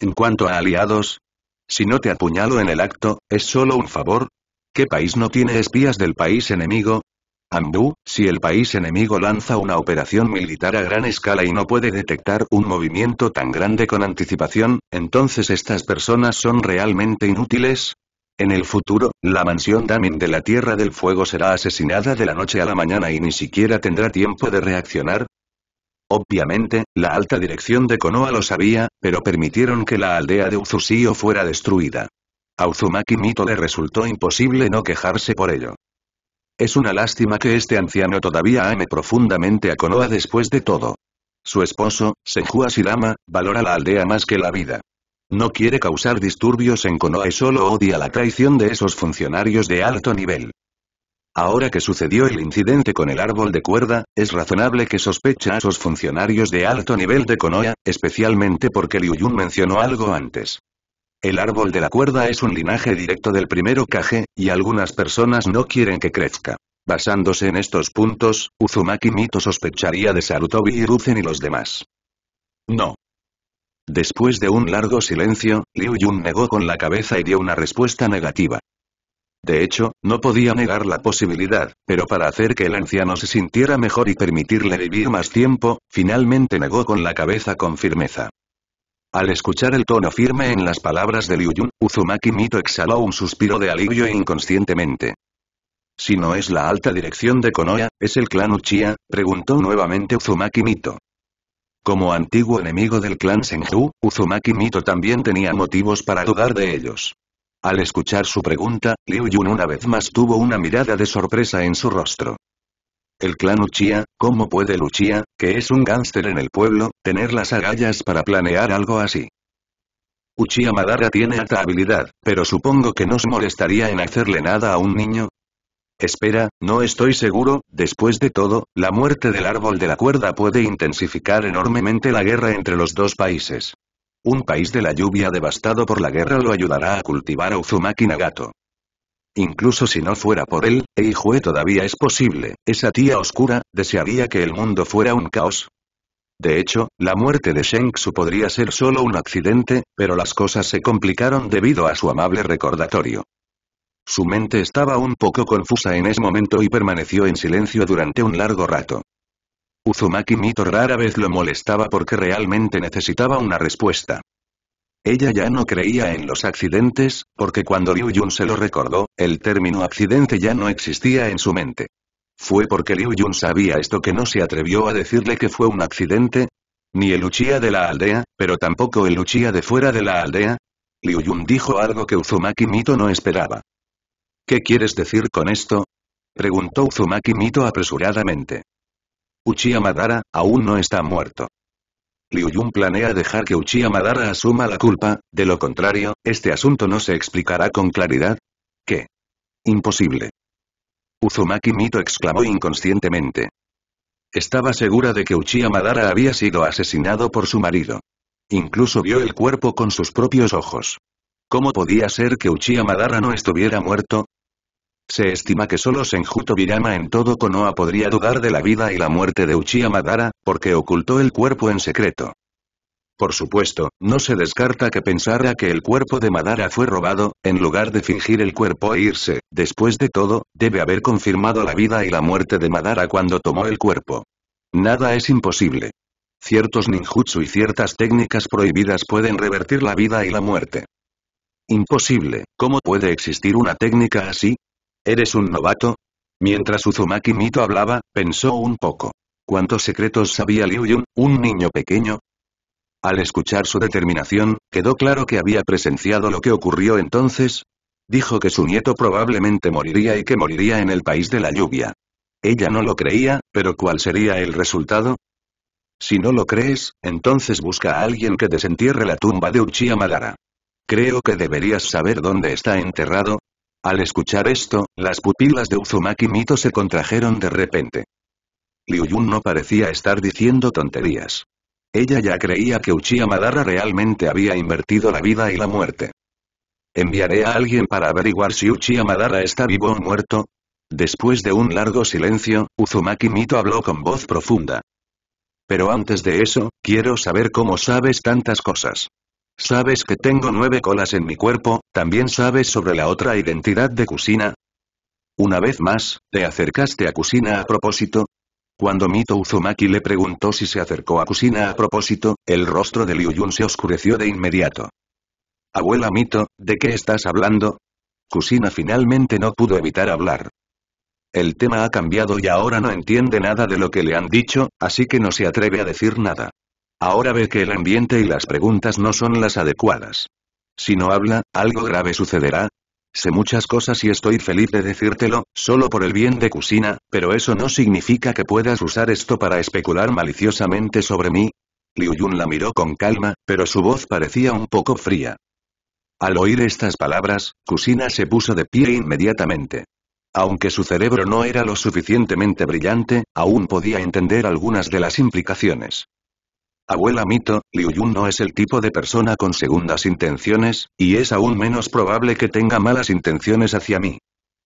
En cuanto a aliados, si no te apuñalo en el acto, ¿es solo un favor? ¿Qué país no tiene espías del país enemigo? Andú, si el país enemigo lanza una operación militar a gran escala y no puede detectar un movimiento tan grande con anticipación, entonces estas personas son realmente inútiles. En el futuro, la mansión Damin de la Tierra del Fuego será asesinada de la noche a la mañana y ni siquiera tendrá tiempo de reaccionar. Obviamente, la alta dirección de Konoha lo sabía, pero permitieron que la aldea de Uzusio fuera destruida. A Uzumaki Mito le resultó imposible no quejarse por ello. Es una lástima que este anciano todavía ame profundamente a Konoha después de todo. Su esposo, Senju Asirama, valora la aldea más que la vida. No quiere causar disturbios en Konoha y solo odia la traición de esos funcionarios de alto nivel. Ahora que sucedió el incidente con el árbol de cuerda, es razonable que sospeche a esos funcionarios de alto nivel de Konoha, especialmente porque Liu Yun mencionó algo antes. El árbol de la cuerda es un linaje directo del primero Kage, y algunas personas no quieren que crezca. Basándose en estos puntos, Uzumaki Mito sospecharía de Sarutobi y Ruzen y los demás. No. Después de un largo silencio, Liu Yun negó con la cabeza y dio una respuesta negativa. De hecho, no podía negar la posibilidad, pero para hacer que el anciano se sintiera mejor y permitirle vivir más tiempo, finalmente negó con la cabeza con firmeza. Al escuchar el tono firme en las palabras de Liu Yun, Uzumaki Mito exhaló un suspiro de alivio inconscientemente. Si no es la alta dirección de Konoha, ¿es el clan Uchiha? preguntó nuevamente Uzumaki Mito. Como antiguo enemigo del clan Senju, Uzumaki Mito también tenía motivos para dudar de ellos. Al escuchar su pregunta, Liu Yun una vez más tuvo una mirada de sorpresa en su rostro. El clan Uchiha, ¿cómo puede el Uchiha, que es un gánster en el pueblo, tener las agallas para planear algo así? Uchiha Madara tiene alta habilidad, pero supongo que no se molestaría en hacerle nada a un niño. Espera, no estoy seguro, después de todo, la muerte del árbol de la cuerda puede intensificar enormemente la guerra entre los dos países. Un país de la lluvia devastado por la guerra lo ayudará a cultivar a Uzumaki Nagato. Incluso si no fuera por él, Eijue todavía es posible, esa tía oscura, desearía que el mundo fuera un caos. De hecho, la muerte de Sheng podría ser solo un accidente, pero las cosas se complicaron debido a su amable recordatorio. Su mente estaba un poco confusa en ese momento y permaneció en silencio durante un largo rato. Uzumaki Mito rara vez lo molestaba porque realmente necesitaba una respuesta. Ella ya no creía en los accidentes, porque cuando Liu Yun se lo recordó, el término accidente ya no existía en su mente. ¿Fue porque Liu Yun sabía esto que no se atrevió a decirle que fue un accidente? Ni el Uchiha de la aldea, pero tampoco el Uchiha de fuera de la aldea. Liu Yun dijo algo que Uzumaki Mito no esperaba. ¿Qué quieres decir con esto? Preguntó Uzumaki Mito apresuradamente. Uchiha Madara, aún no está muerto. Liu Yun planea dejar que Uchiha Madara asuma la culpa, de lo contrario, este asunto no se explicará con claridad. ¿Qué? Imposible. Uzumaki Mito exclamó inconscientemente. Estaba segura de que Uchiha Madara había sido asesinado por su marido. Incluso vio el cuerpo con sus propios ojos. ¿Cómo podía ser que Uchiha Madara no estuviera muerto? Se estima que solo Senjuto Virama en todo Konoha podría dudar de la vida y la muerte de Uchiha Madara, porque ocultó el cuerpo en secreto. Por supuesto, no se descarta que pensara que el cuerpo de Madara fue robado, en lugar de fingir el cuerpo e irse, después de todo, debe haber confirmado la vida y la muerte de Madara cuando tomó el cuerpo. Nada es imposible. Ciertos ninjutsu y ciertas técnicas prohibidas pueden revertir la vida y la muerte. Imposible, ¿cómo puede existir una técnica así? ¿Eres un novato? Mientras Uzumaki Mito hablaba, pensó un poco. ¿Cuántos secretos sabía Liu Yun, un niño pequeño? Al escuchar su determinación, quedó claro que había presenciado lo que ocurrió entonces. Dijo que su nieto probablemente moriría y que moriría en el país de la lluvia. Ella no lo creía, pero ¿cuál sería el resultado? Si no lo crees, entonces busca a alguien que desentierre la tumba de Uchiha Madara. Creo que deberías saber dónde está enterrado, al escuchar esto, las pupilas de Uzumaki Mito se contrajeron de repente. Liu Yun no parecía estar diciendo tonterías. Ella ya creía que Uchiha Madara realmente había invertido la vida y la muerte. ¿Enviaré a alguien para averiguar si Uchiha Madara está vivo o muerto? Después de un largo silencio, Uzumaki Mito habló con voz profunda. Pero antes de eso, quiero saber cómo sabes tantas cosas. ¿Sabes que tengo nueve colas en mi cuerpo? ¿También sabes sobre la otra identidad de Kusina? Una vez más, ¿te acercaste a Kusina a propósito? Cuando Mito Uzumaki le preguntó si se acercó a Kusina a propósito, el rostro de Liu Yun se oscureció de inmediato. Abuela Mito, ¿de qué estás hablando? Kusina finalmente no pudo evitar hablar. El tema ha cambiado y ahora no entiende nada de lo que le han dicho, así que no se atreve a decir nada. Ahora ve que el ambiente y las preguntas no son las adecuadas. Si no habla, algo grave sucederá. Sé muchas cosas y estoy feliz de decírtelo, solo por el bien de Kusina, pero eso no significa que puedas usar esto para especular maliciosamente sobre mí. Liu Yun la miró con calma, pero su voz parecía un poco fría. Al oír estas palabras, Kusina se puso de pie inmediatamente. Aunque su cerebro no era lo suficientemente brillante, aún podía entender algunas de las implicaciones. Abuela Mito, Liu Yun no es el tipo de persona con segundas intenciones, y es aún menos probable que tenga malas intenciones hacia mí.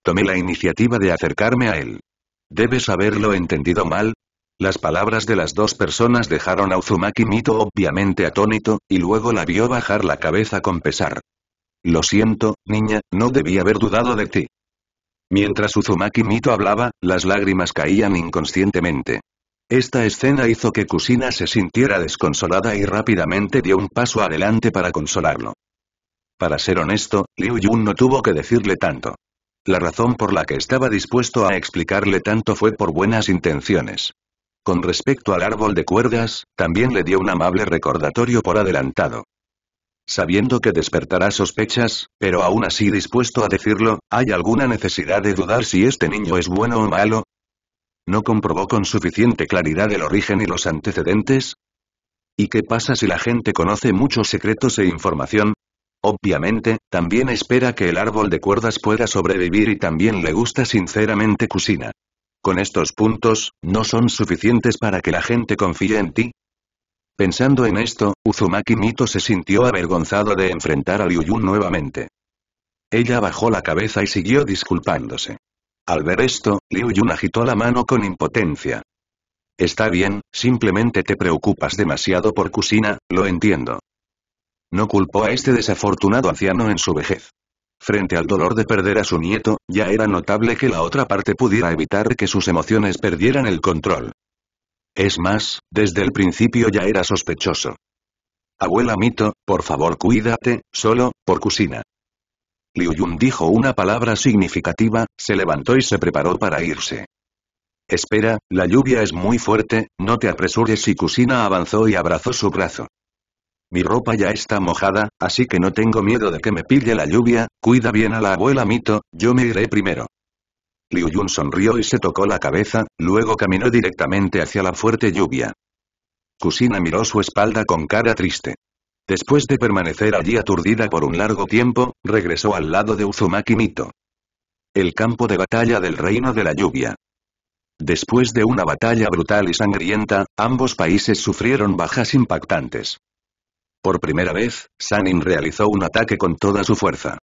Tomé la iniciativa de acercarme a él. ¿Debes haberlo entendido mal? Las palabras de las dos personas dejaron a Uzumaki Mito obviamente atónito, y luego la vio bajar la cabeza con pesar. Lo siento, niña, no debí haber dudado de ti. Mientras Uzumaki Mito hablaba, las lágrimas caían inconscientemente. Esta escena hizo que Kusina se sintiera desconsolada y rápidamente dio un paso adelante para consolarlo. Para ser honesto, Liu Yun no tuvo que decirle tanto. La razón por la que estaba dispuesto a explicarle tanto fue por buenas intenciones. Con respecto al árbol de cuerdas, también le dio un amable recordatorio por adelantado. Sabiendo que despertará sospechas, pero aún así dispuesto a decirlo, ¿hay alguna necesidad de dudar si este niño es bueno o malo? ¿No comprobó con suficiente claridad el origen y los antecedentes? ¿Y qué pasa si la gente conoce muchos secretos e información? Obviamente, también espera que el árbol de cuerdas pueda sobrevivir y también le gusta sinceramente Cusina. Con estos puntos, ¿no son suficientes para que la gente confíe en ti? Pensando en esto, Uzumaki Mito se sintió avergonzado de enfrentar a Liuyun nuevamente. Ella bajó la cabeza y siguió disculpándose. Al ver esto, Liu Yun agitó la mano con impotencia. Está bien, simplemente te preocupas demasiado por Kusina, lo entiendo. No culpó a este desafortunado anciano en su vejez. Frente al dolor de perder a su nieto, ya era notable que la otra parte pudiera evitar que sus emociones perdieran el control. Es más, desde el principio ya era sospechoso. Abuela Mito, por favor cuídate, solo, por Kusina. Liu Yun dijo una palabra significativa, se levantó y se preparó para irse. Espera, la lluvia es muy fuerte, no te apresures y Kusina avanzó y abrazó su brazo. Mi ropa ya está mojada, así que no tengo miedo de que me pille la lluvia, cuida bien a la abuela Mito, yo me iré primero. Liu Yun sonrió y se tocó la cabeza, luego caminó directamente hacia la fuerte lluvia. Kusina miró su espalda con cara triste. Después de permanecer allí aturdida por un largo tiempo, regresó al lado de Uzumaki Mito. El campo de batalla del reino de la lluvia. Después de una batalla brutal y sangrienta, ambos países sufrieron bajas impactantes. Por primera vez, Sanin realizó un ataque con toda su fuerza.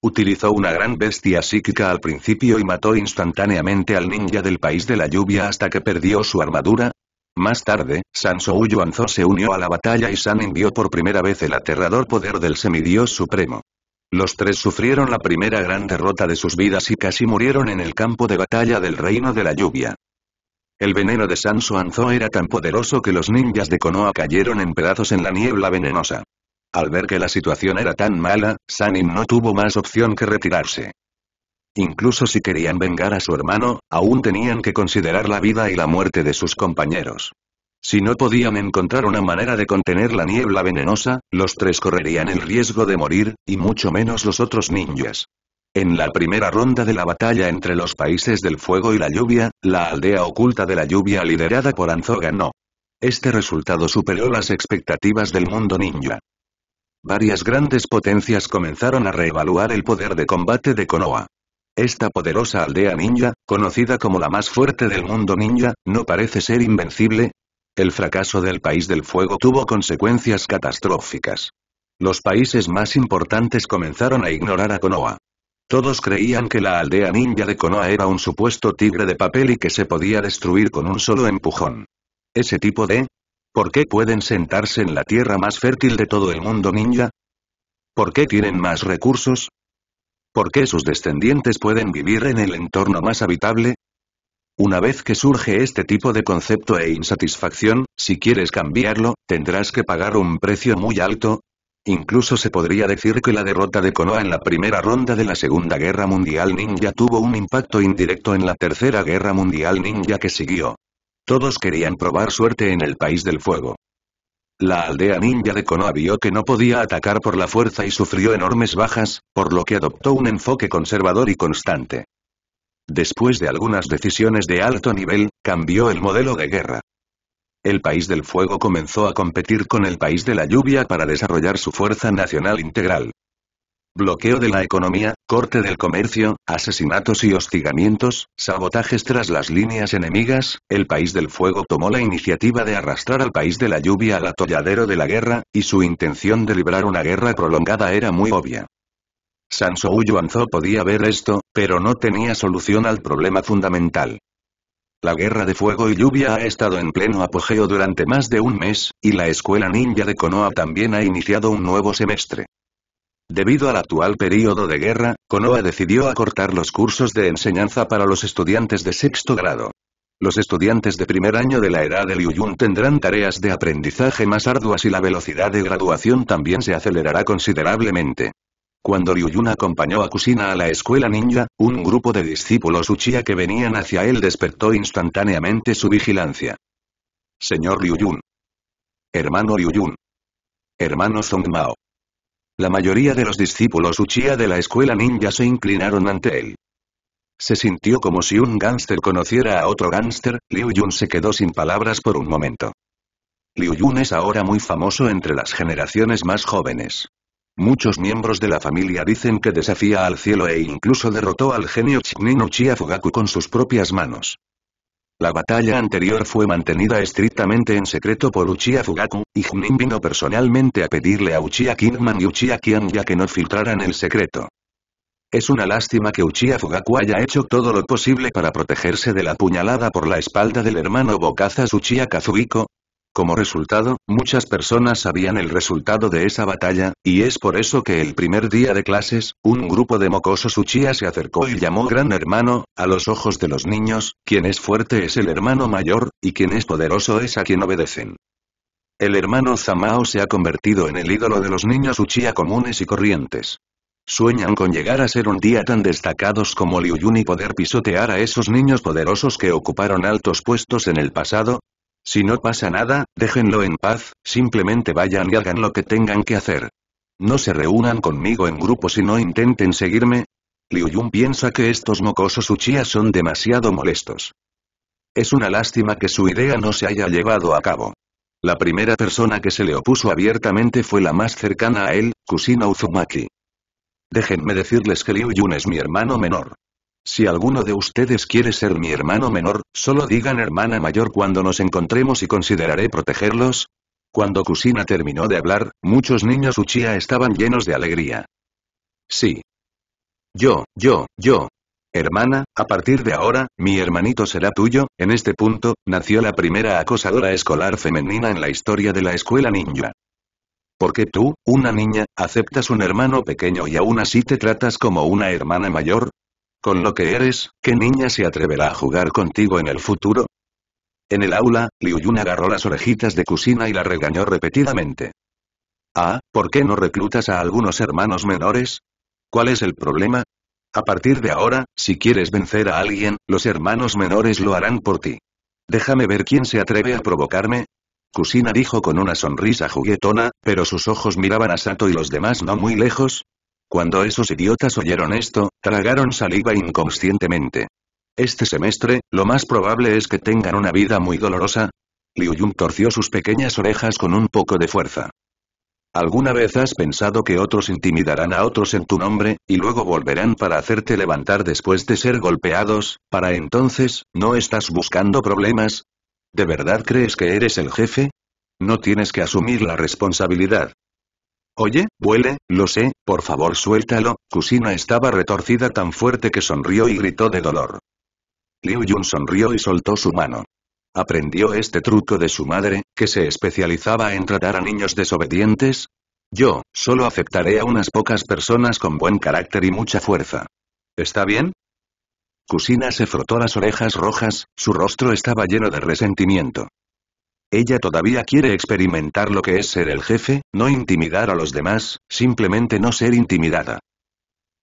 Utilizó una gran bestia psíquica al principio y mató instantáneamente al ninja del país de la lluvia hasta que perdió su armadura, más tarde, Sansou Anzo se unió a la batalla y Sanin vio por primera vez el aterrador poder del semidios supremo. Los tres sufrieron la primera gran derrota de sus vidas y casi murieron en el campo de batalla del reino de la lluvia. El veneno de Sanso Anzo era tan poderoso que los ninjas de Konoha cayeron en pedazos en la niebla venenosa. Al ver que la situación era tan mala, Sanin no tuvo más opción que retirarse. Incluso si querían vengar a su hermano, aún tenían que considerar la vida y la muerte de sus compañeros. Si no podían encontrar una manera de contener la niebla venenosa, los tres correrían el riesgo de morir, y mucho menos los otros ninjas. En la primera ronda de la batalla entre los países del fuego y la lluvia, la aldea oculta de la lluvia liderada por Anzoga, ganó. Este resultado superó las expectativas del mundo ninja. Varias grandes potencias comenzaron a reevaluar el poder de combate de Konoha. Esta poderosa aldea ninja, conocida como la más fuerte del mundo ninja, no parece ser invencible. El fracaso del País del Fuego tuvo consecuencias catastróficas. Los países más importantes comenzaron a ignorar a Konoha. Todos creían que la aldea ninja de Konoha era un supuesto tigre de papel y que se podía destruir con un solo empujón. Ese tipo de... ¿Por qué pueden sentarse en la tierra más fértil de todo el mundo ninja? ¿Por qué tienen más recursos? ¿Por qué sus descendientes pueden vivir en el entorno más habitable? Una vez que surge este tipo de concepto e insatisfacción, si quieres cambiarlo, tendrás que pagar un precio muy alto. Incluso se podría decir que la derrota de Konoha en la primera ronda de la Segunda Guerra Mundial Ninja tuvo un impacto indirecto en la Tercera Guerra Mundial Ninja que siguió. Todos querían probar suerte en el País del Fuego. La aldea ninja de Konoha vio que no podía atacar por la fuerza y sufrió enormes bajas, por lo que adoptó un enfoque conservador y constante. Después de algunas decisiones de alto nivel, cambió el modelo de guerra. El país del fuego comenzó a competir con el país de la lluvia para desarrollar su fuerza nacional integral bloqueo de la economía, corte del comercio, asesinatos y hostigamientos, sabotajes tras las líneas enemigas, el país del fuego tomó la iniciativa de arrastrar al país de la lluvia al atolladero de la guerra, y su intención de librar una guerra prolongada era muy obvia. Sansou Yuanzo podía ver esto, pero no tenía solución al problema fundamental. La guerra de fuego y lluvia ha estado en pleno apogeo durante más de un mes, y la escuela ninja de Konoha también ha iniciado un nuevo semestre. Debido al actual período de guerra, Konoha decidió acortar los cursos de enseñanza para los estudiantes de sexto grado. Los estudiantes de primer año de la edad de Yun tendrán tareas de aprendizaje más arduas y la velocidad de graduación también se acelerará considerablemente. Cuando Yun acompañó a Kusina a la escuela ninja, un grupo de discípulos Uchiha que venían hacia él despertó instantáneamente su vigilancia. Señor Yun. Hermano Yun. Hermano Mao. La mayoría de los discípulos Uchiha de la escuela ninja se inclinaron ante él. Se sintió como si un gángster conociera a otro gángster, Liu Yun se quedó sin palabras por un momento. Liu Yun es ahora muy famoso entre las generaciones más jóvenes. Muchos miembros de la familia dicen que desafía al cielo e incluso derrotó al genio Chinin Uchiha Fugaku con sus propias manos. La batalla anterior fue mantenida estrictamente en secreto por Uchiha Fugaku, y Junin vino personalmente a pedirle a Uchiha Kingman y Uchiha ya que no filtraran el secreto. Es una lástima que Uchiha Fugaku haya hecho todo lo posible para protegerse de la puñalada por la espalda del hermano Bokazas Uchiha como resultado, muchas personas sabían el resultado de esa batalla, y es por eso que el primer día de clases, un grupo de mocosos Uchiha se acercó y llamó Gran Hermano, a los ojos de los niños, quien es fuerte es el hermano mayor, y quien es poderoso es a quien obedecen. El hermano Zamao se ha convertido en el ídolo de los niños Uchiha comunes y corrientes. Sueñan con llegar a ser un día tan destacados como Liu Yun y poder pisotear a esos niños poderosos que ocuparon altos puestos en el pasado, si no pasa nada, déjenlo en paz, simplemente vayan y hagan lo que tengan que hacer. No se reúnan conmigo en grupo si no intenten seguirme. Liu Yun piensa que estos mocosos Uchiha son demasiado molestos. Es una lástima que su idea no se haya llevado a cabo. La primera persona que se le opuso abiertamente fue la más cercana a él, Kusina Uzumaki. Déjenme decirles que Liu Yun es mi hermano menor. Si alguno de ustedes quiere ser mi hermano menor, solo digan hermana mayor cuando nos encontremos y consideraré protegerlos. Cuando Kusina terminó de hablar, muchos niños Uchiha estaban llenos de alegría. Sí. Yo, yo, yo. Hermana, a partir de ahora, mi hermanito será tuyo, en este punto, nació la primera acosadora escolar femenina en la historia de la escuela ninja. Porque tú, una niña, aceptas un hermano pequeño y aún así te tratas como una hermana mayor? con lo que eres, ¿qué niña se atreverá a jugar contigo en el futuro? En el aula, Liu Yun agarró las orejitas de Kusina y la regañó repetidamente. Ah, ¿por qué no reclutas a algunos hermanos menores? ¿Cuál es el problema? A partir de ahora, si quieres vencer a alguien, los hermanos menores lo harán por ti. Déjame ver quién se atreve a provocarme. Kusina dijo con una sonrisa juguetona, pero sus ojos miraban a Sato y los demás no muy lejos, cuando esos idiotas oyeron esto, tragaron saliva inconscientemente. Este semestre, lo más probable es que tengan una vida muy dolorosa. Liu Yun torció sus pequeñas orejas con un poco de fuerza. ¿Alguna vez has pensado que otros intimidarán a otros en tu nombre, y luego volverán para hacerte levantar después de ser golpeados? Para entonces, ¿no estás buscando problemas? ¿De verdad crees que eres el jefe? No tienes que asumir la responsabilidad. Oye, huele, lo sé, por favor suéltalo, Kusina estaba retorcida tan fuerte que sonrió y gritó de dolor. Liu Yun sonrió y soltó su mano. ¿Aprendió este truco de su madre, que se especializaba en tratar a niños desobedientes? Yo, solo aceptaré a unas pocas personas con buen carácter y mucha fuerza. ¿Está bien? Kusina se frotó las orejas rojas, su rostro estaba lleno de resentimiento. Ella todavía quiere experimentar lo que es ser el jefe, no intimidar a los demás, simplemente no ser intimidada.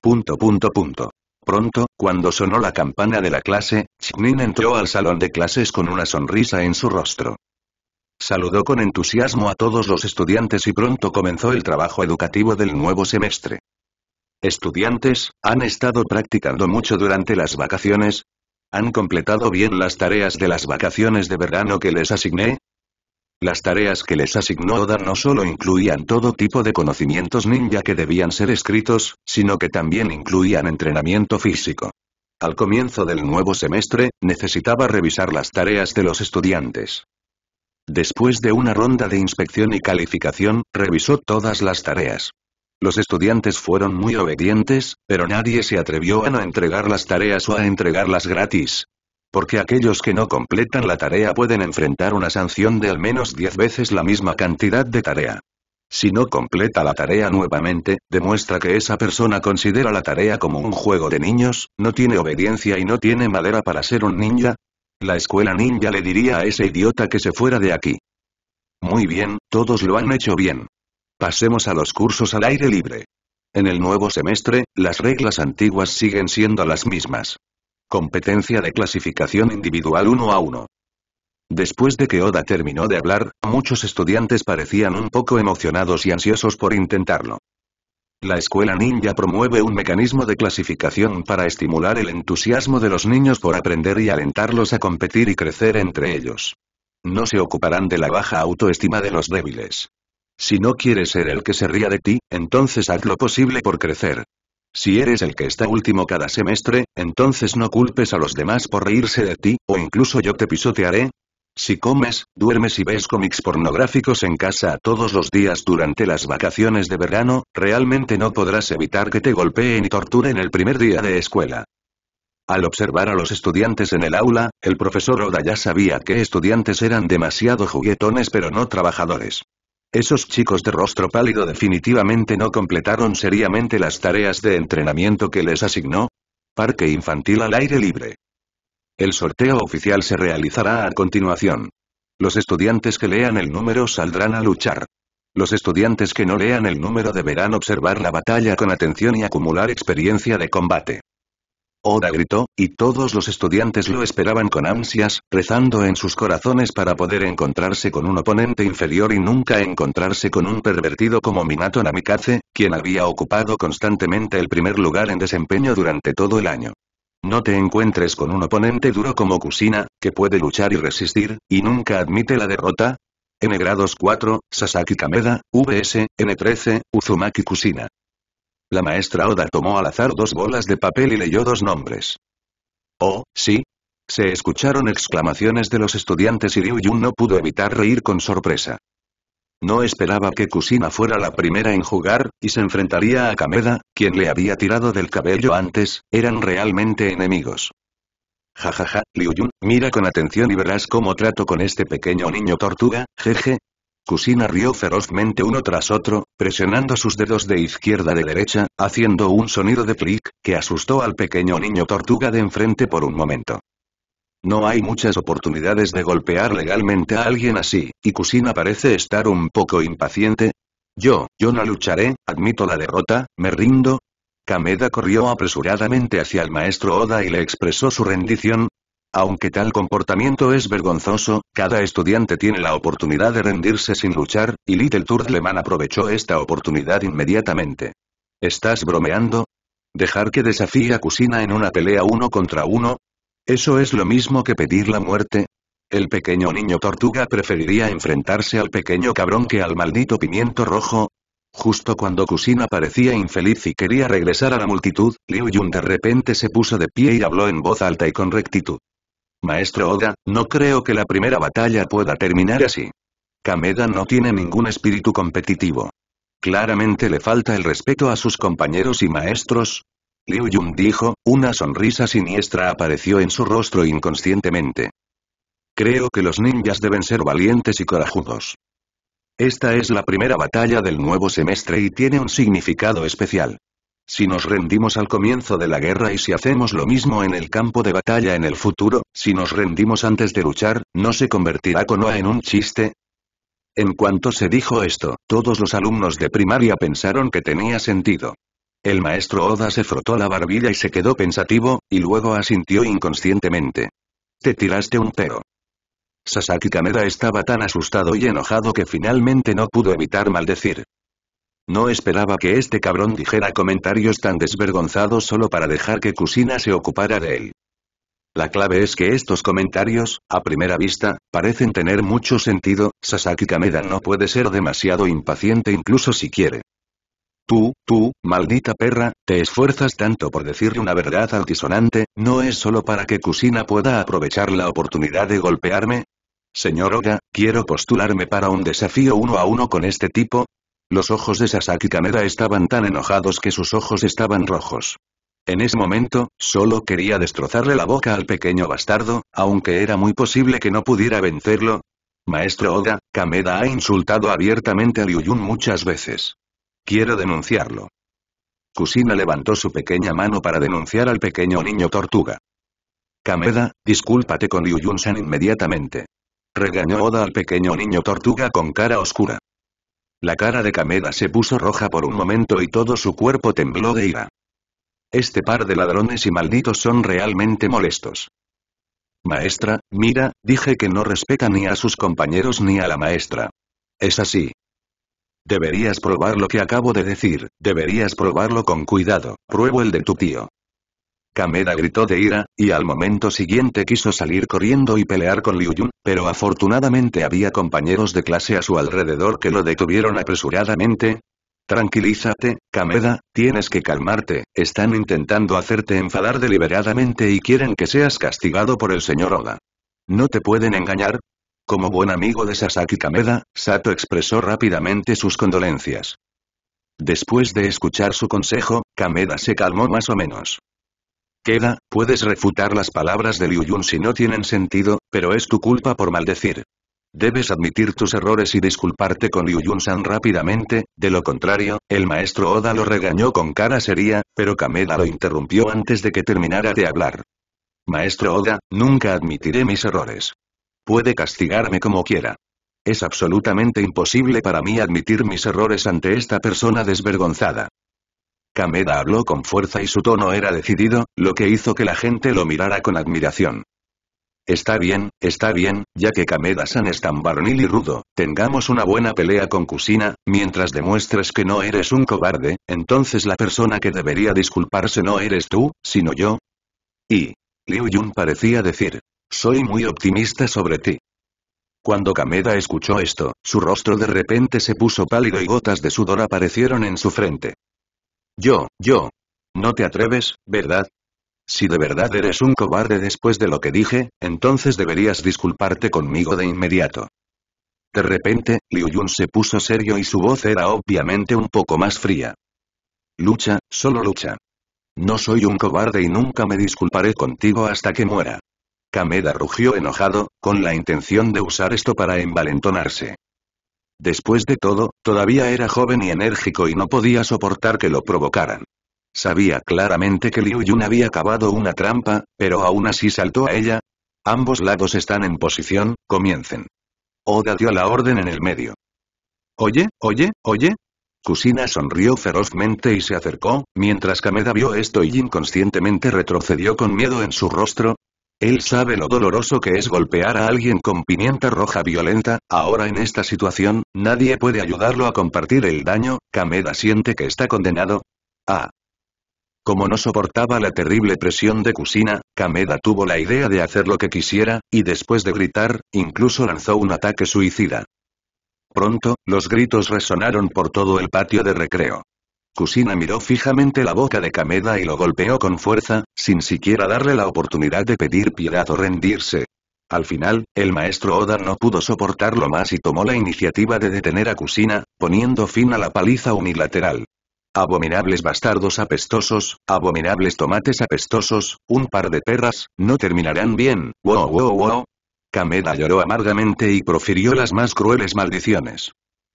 Punto punto punto. Pronto, cuando sonó la campana de la clase, Chinin entró al salón de clases con una sonrisa en su rostro. Saludó con entusiasmo a todos los estudiantes y pronto comenzó el trabajo educativo del nuevo semestre. Estudiantes, han estado practicando mucho durante las vacaciones. ¿Han completado bien las tareas de las vacaciones de verano que les asigné? Las tareas que les asignó Oda no solo incluían todo tipo de conocimientos ninja que debían ser escritos, sino que también incluían entrenamiento físico. Al comienzo del nuevo semestre, necesitaba revisar las tareas de los estudiantes. Después de una ronda de inspección y calificación, revisó todas las tareas. Los estudiantes fueron muy obedientes, pero nadie se atrevió a no entregar las tareas o a entregarlas gratis, porque aquellos que no completan la tarea pueden enfrentar una sanción de al menos 10 veces la misma cantidad de tarea. Si no completa la tarea nuevamente, demuestra que esa persona considera la tarea como un juego de niños, no tiene obediencia y no tiene madera para ser un ninja. La escuela ninja le diría a ese idiota que se fuera de aquí. Muy bien, todos lo han hecho bien. Pasemos a los cursos al aire libre. En el nuevo semestre, las reglas antiguas siguen siendo las mismas. Competencia de clasificación individual uno a uno. Después de que Oda terminó de hablar, muchos estudiantes parecían un poco emocionados y ansiosos por intentarlo. La escuela ninja promueve un mecanismo de clasificación para estimular el entusiasmo de los niños por aprender y alentarlos a competir y crecer entre ellos. No se ocuparán de la baja autoestima de los débiles. Si no quieres ser el que se ría de ti, entonces haz lo posible por crecer. Si eres el que está último cada semestre, entonces no culpes a los demás por reírse de ti, o incluso yo te pisotearé. Si comes, duermes y ves cómics pornográficos en casa todos los días durante las vacaciones de verano, realmente no podrás evitar que te golpeen y torturen el primer día de escuela. Al observar a los estudiantes en el aula, el profesor Oda ya sabía que estudiantes eran demasiado juguetones pero no trabajadores. Esos chicos de rostro pálido definitivamente no completaron seriamente las tareas de entrenamiento que les asignó. Parque infantil al aire libre. El sorteo oficial se realizará a continuación. Los estudiantes que lean el número saldrán a luchar. Los estudiantes que no lean el número deberán observar la batalla con atención y acumular experiencia de combate. Oda gritó, y todos los estudiantes lo esperaban con ansias, rezando en sus corazones para poder encontrarse con un oponente inferior y nunca encontrarse con un pervertido como Minato Namikaze, quien había ocupado constantemente el primer lugar en desempeño durante todo el año. No te encuentres con un oponente duro como Kusina, que puede luchar y resistir, y nunca admite la derrota. N grados 4, Sasaki Kameda, VS, N13, Uzumaki Kusina. La maestra Oda tomó al azar dos bolas de papel y leyó dos nombres. Oh, sí. Se escucharon exclamaciones de los estudiantes y Liu Yun no pudo evitar reír con sorpresa. No esperaba que Kusina fuera la primera en jugar, y se enfrentaría a Kameda, quien le había tirado del cabello antes, eran realmente enemigos. «¡Ja ja, ja, Yun, mira con atención y verás cómo trato con este pequeño niño tortuga, jeje. Kusina rió ferozmente uno tras otro, presionando sus dedos de izquierda de derecha, haciendo un sonido de clic, que asustó al pequeño niño tortuga de enfrente por un momento. No hay muchas oportunidades de golpear legalmente a alguien así, y Kusina parece estar un poco impaciente. Yo, yo no lucharé, admito la derrota, me rindo. Kameda corrió apresuradamente hacia el maestro Oda y le expresó su rendición, aunque tal comportamiento es vergonzoso, cada estudiante tiene la oportunidad de rendirse sin luchar, y Little Turtleman aprovechó esta oportunidad inmediatamente. ¿Estás bromeando? ¿Dejar que desafíe a Kusina en una pelea uno contra uno? ¿Eso es lo mismo que pedir la muerte? El pequeño niño tortuga preferiría enfrentarse al pequeño cabrón que al maldito pimiento rojo. Justo cuando Kusina parecía infeliz y quería regresar a la multitud, Liu Yun de repente se puso de pie y habló en voz alta y con rectitud. Maestro Oda, no creo que la primera batalla pueda terminar así. Kameda no tiene ningún espíritu competitivo. Claramente le falta el respeto a sus compañeros y maestros. Liu Yun dijo, una sonrisa siniestra apareció en su rostro inconscientemente. Creo que los ninjas deben ser valientes y corajudos. Esta es la primera batalla del nuevo semestre y tiene un significado especial. Si nos rendimos al comienzo de la guerra y si hacemos lo mismo en el campo de batalla en el futuro, si nos rendimos antes de luchar, ¿no se convertirá Konoha en un chiste? En cuanto se dijo esto, todos los alumnos de primaria pensaron que tenía sentido. El maestro Oda se frotó la barbilla y se quedó pensativo, y luego asintió inconscientemente. Te tiraste un pero. Sasaki Kameda estaba tan asustado y enojado que finalmente no pudo evitar maldecir. No esperaba que este cabrón dijera comentarios tan desvergonzados solo para dejar que Kusina se ocupara de él. La clave es que estos comentarios, a primera vista, parecen tener mucho sentido, Sasaki Kameda no puede ser demasiado impaciente incluso si quiere. Tú, tú, maldita perra, te esfuerzas tanto por decirle una verdad altisonante, ¿no es solo para que Kusina pueda aprovechar la oportunidad de golpearme? Señor Oga, quiero postularme para un desafío uno a uno con este tipo, los ojos de Sasaki Kameda estaban tan enojados que sus ojos estaban rojos. En ese momento, solo quería destrozarle la boca al pequeño bastardo, aunque era muy posible que no pudiera vencerlo. Maestro Oda, Kameda ha insultado abiertamente a Ryuyun muchas veces. Quiero denunciarlo. Kusina levantó su pequeña mano para denunciar al pequeño niño tortuga. Kameda, discúlpate con Ryuyun-san inmediatamente. Regañó Oda al pequeño niño tortuga con cara oscura. La cara de Kameda se puso roja por un momento y todo su cuerpo tembló de ira. Este par de ladrones y malditos son realmente molestos. Maestra, mira, dije que no respeta ni a sus compañeros ni a la maestra. Es así. Deberías probar lo que acabo de decir, deberías probarlo con cuidado, pruebo el de tu tío. Kameda gritó de ira, y al momento siguiente quiso salir corriendo y pelear con Liu Yun, pero afortunadamente había compañeros de clase a su alrededor que lo detuvieron apresuradamente. Tranquilízate, Kameda, tienes que calmarte, están intentando hacerte enfadar deliberadamente y quieren que seas castigado por el señor Oda. No te pueden engañar, como buen amigo de Sasaki Kameda, Sato expresó rápidamente sus condolencias. Después de escuchar su consejo, Kameda se calmó más o menos. Queda, puedes refutar las palabras de Liu Yun si no tienen sentido, pero es tu culpa por maldecir. Debes admitir tus errores y disculparte con Liu Yun-san rápidamente, de lo contrario, el maestro Oda lo regañó con cara seria, pero Kameda lo interrumpió antes de que terminara de hablar. Maestro Oda, nunca admitiré mis errores. Puede castigarme como quiera. Es absolutamente imposible para mí admitir mis errores ante esta persona desvergonzada. Kameda habló con fuerza y su tono era decidido, lo que hizo que la gente lo mirara con admiración. Está bien, está bien, ya que Kameda-san es tan varonil y rudo, tengamos una buena pelea con Kusina, mientras demuestres que no eres un cobarde, entonces la persona que debería disculparse no eres tú, sino yo. Y... Liu Yun parecía decir. Soy muy optimista sobre ti. Cuando Kameda escuchó esto, su rostro de repente se puso pálido y gotas de sudor aparecieron en su frente. Yo, yo. No te atreves, ¿verdad? Si de verdad eres un cobarde después de lo que dije, entonces deberías disculparte conmigo de inmediato. De repente, Liu Yun se puso serio y su voz era obviamente un poco más fría. Lucha, solo lucha. No soy un cobarde y nunca me disculparé contigo hasta que muera. Kameda rugió enojado, con la intención de usar esto para envalentonarse. Después de todo, todavía era joven y enérgico y no podía soportar que lo provocaran. Sabía claramente que Liu Yun había acabado una trampa, pero aún así saltó a ella. Ambos lados están en posición, comiencen. Oda dio la orden en el medio. Oye, oye, oye. Kusina sonrió ferozmente y se acercó, mientras Kameda vio esto y inconscientemente retrocedió con miedo en su rostro, él sabe lo doloroso que es golpear a alguien con pimienta roja violenta, ahora en esta situación, nadie puede ayudarlo a compartir el daño, Kameda siente que está condenado. Ah. Como no soportaba la terrible presión de Kusina, Kameda tuvo la idea de hacer lo que quisiera, y después de gritar, incluso lanzó un ataque suicida. Pronto, los gritos resonaron por todo el patio de recreo. Kusina miró fijamente la boca de Kameda y lo golpeó con fuerza, sin siquiera darle la oportunidad de pedir piedad o rendirse. Al final, el maestro Oda no pudo soportarlo más y tomó la iniciativa de detener a Kusina, poniendo fin a la paliza unilateral. Abominables bastardos apestosos, abominables tomates apestosos, un par de perras, no terminarán bien, wow wow wow. Kameda lloró amargamente y profirió las más crueles maldiciones.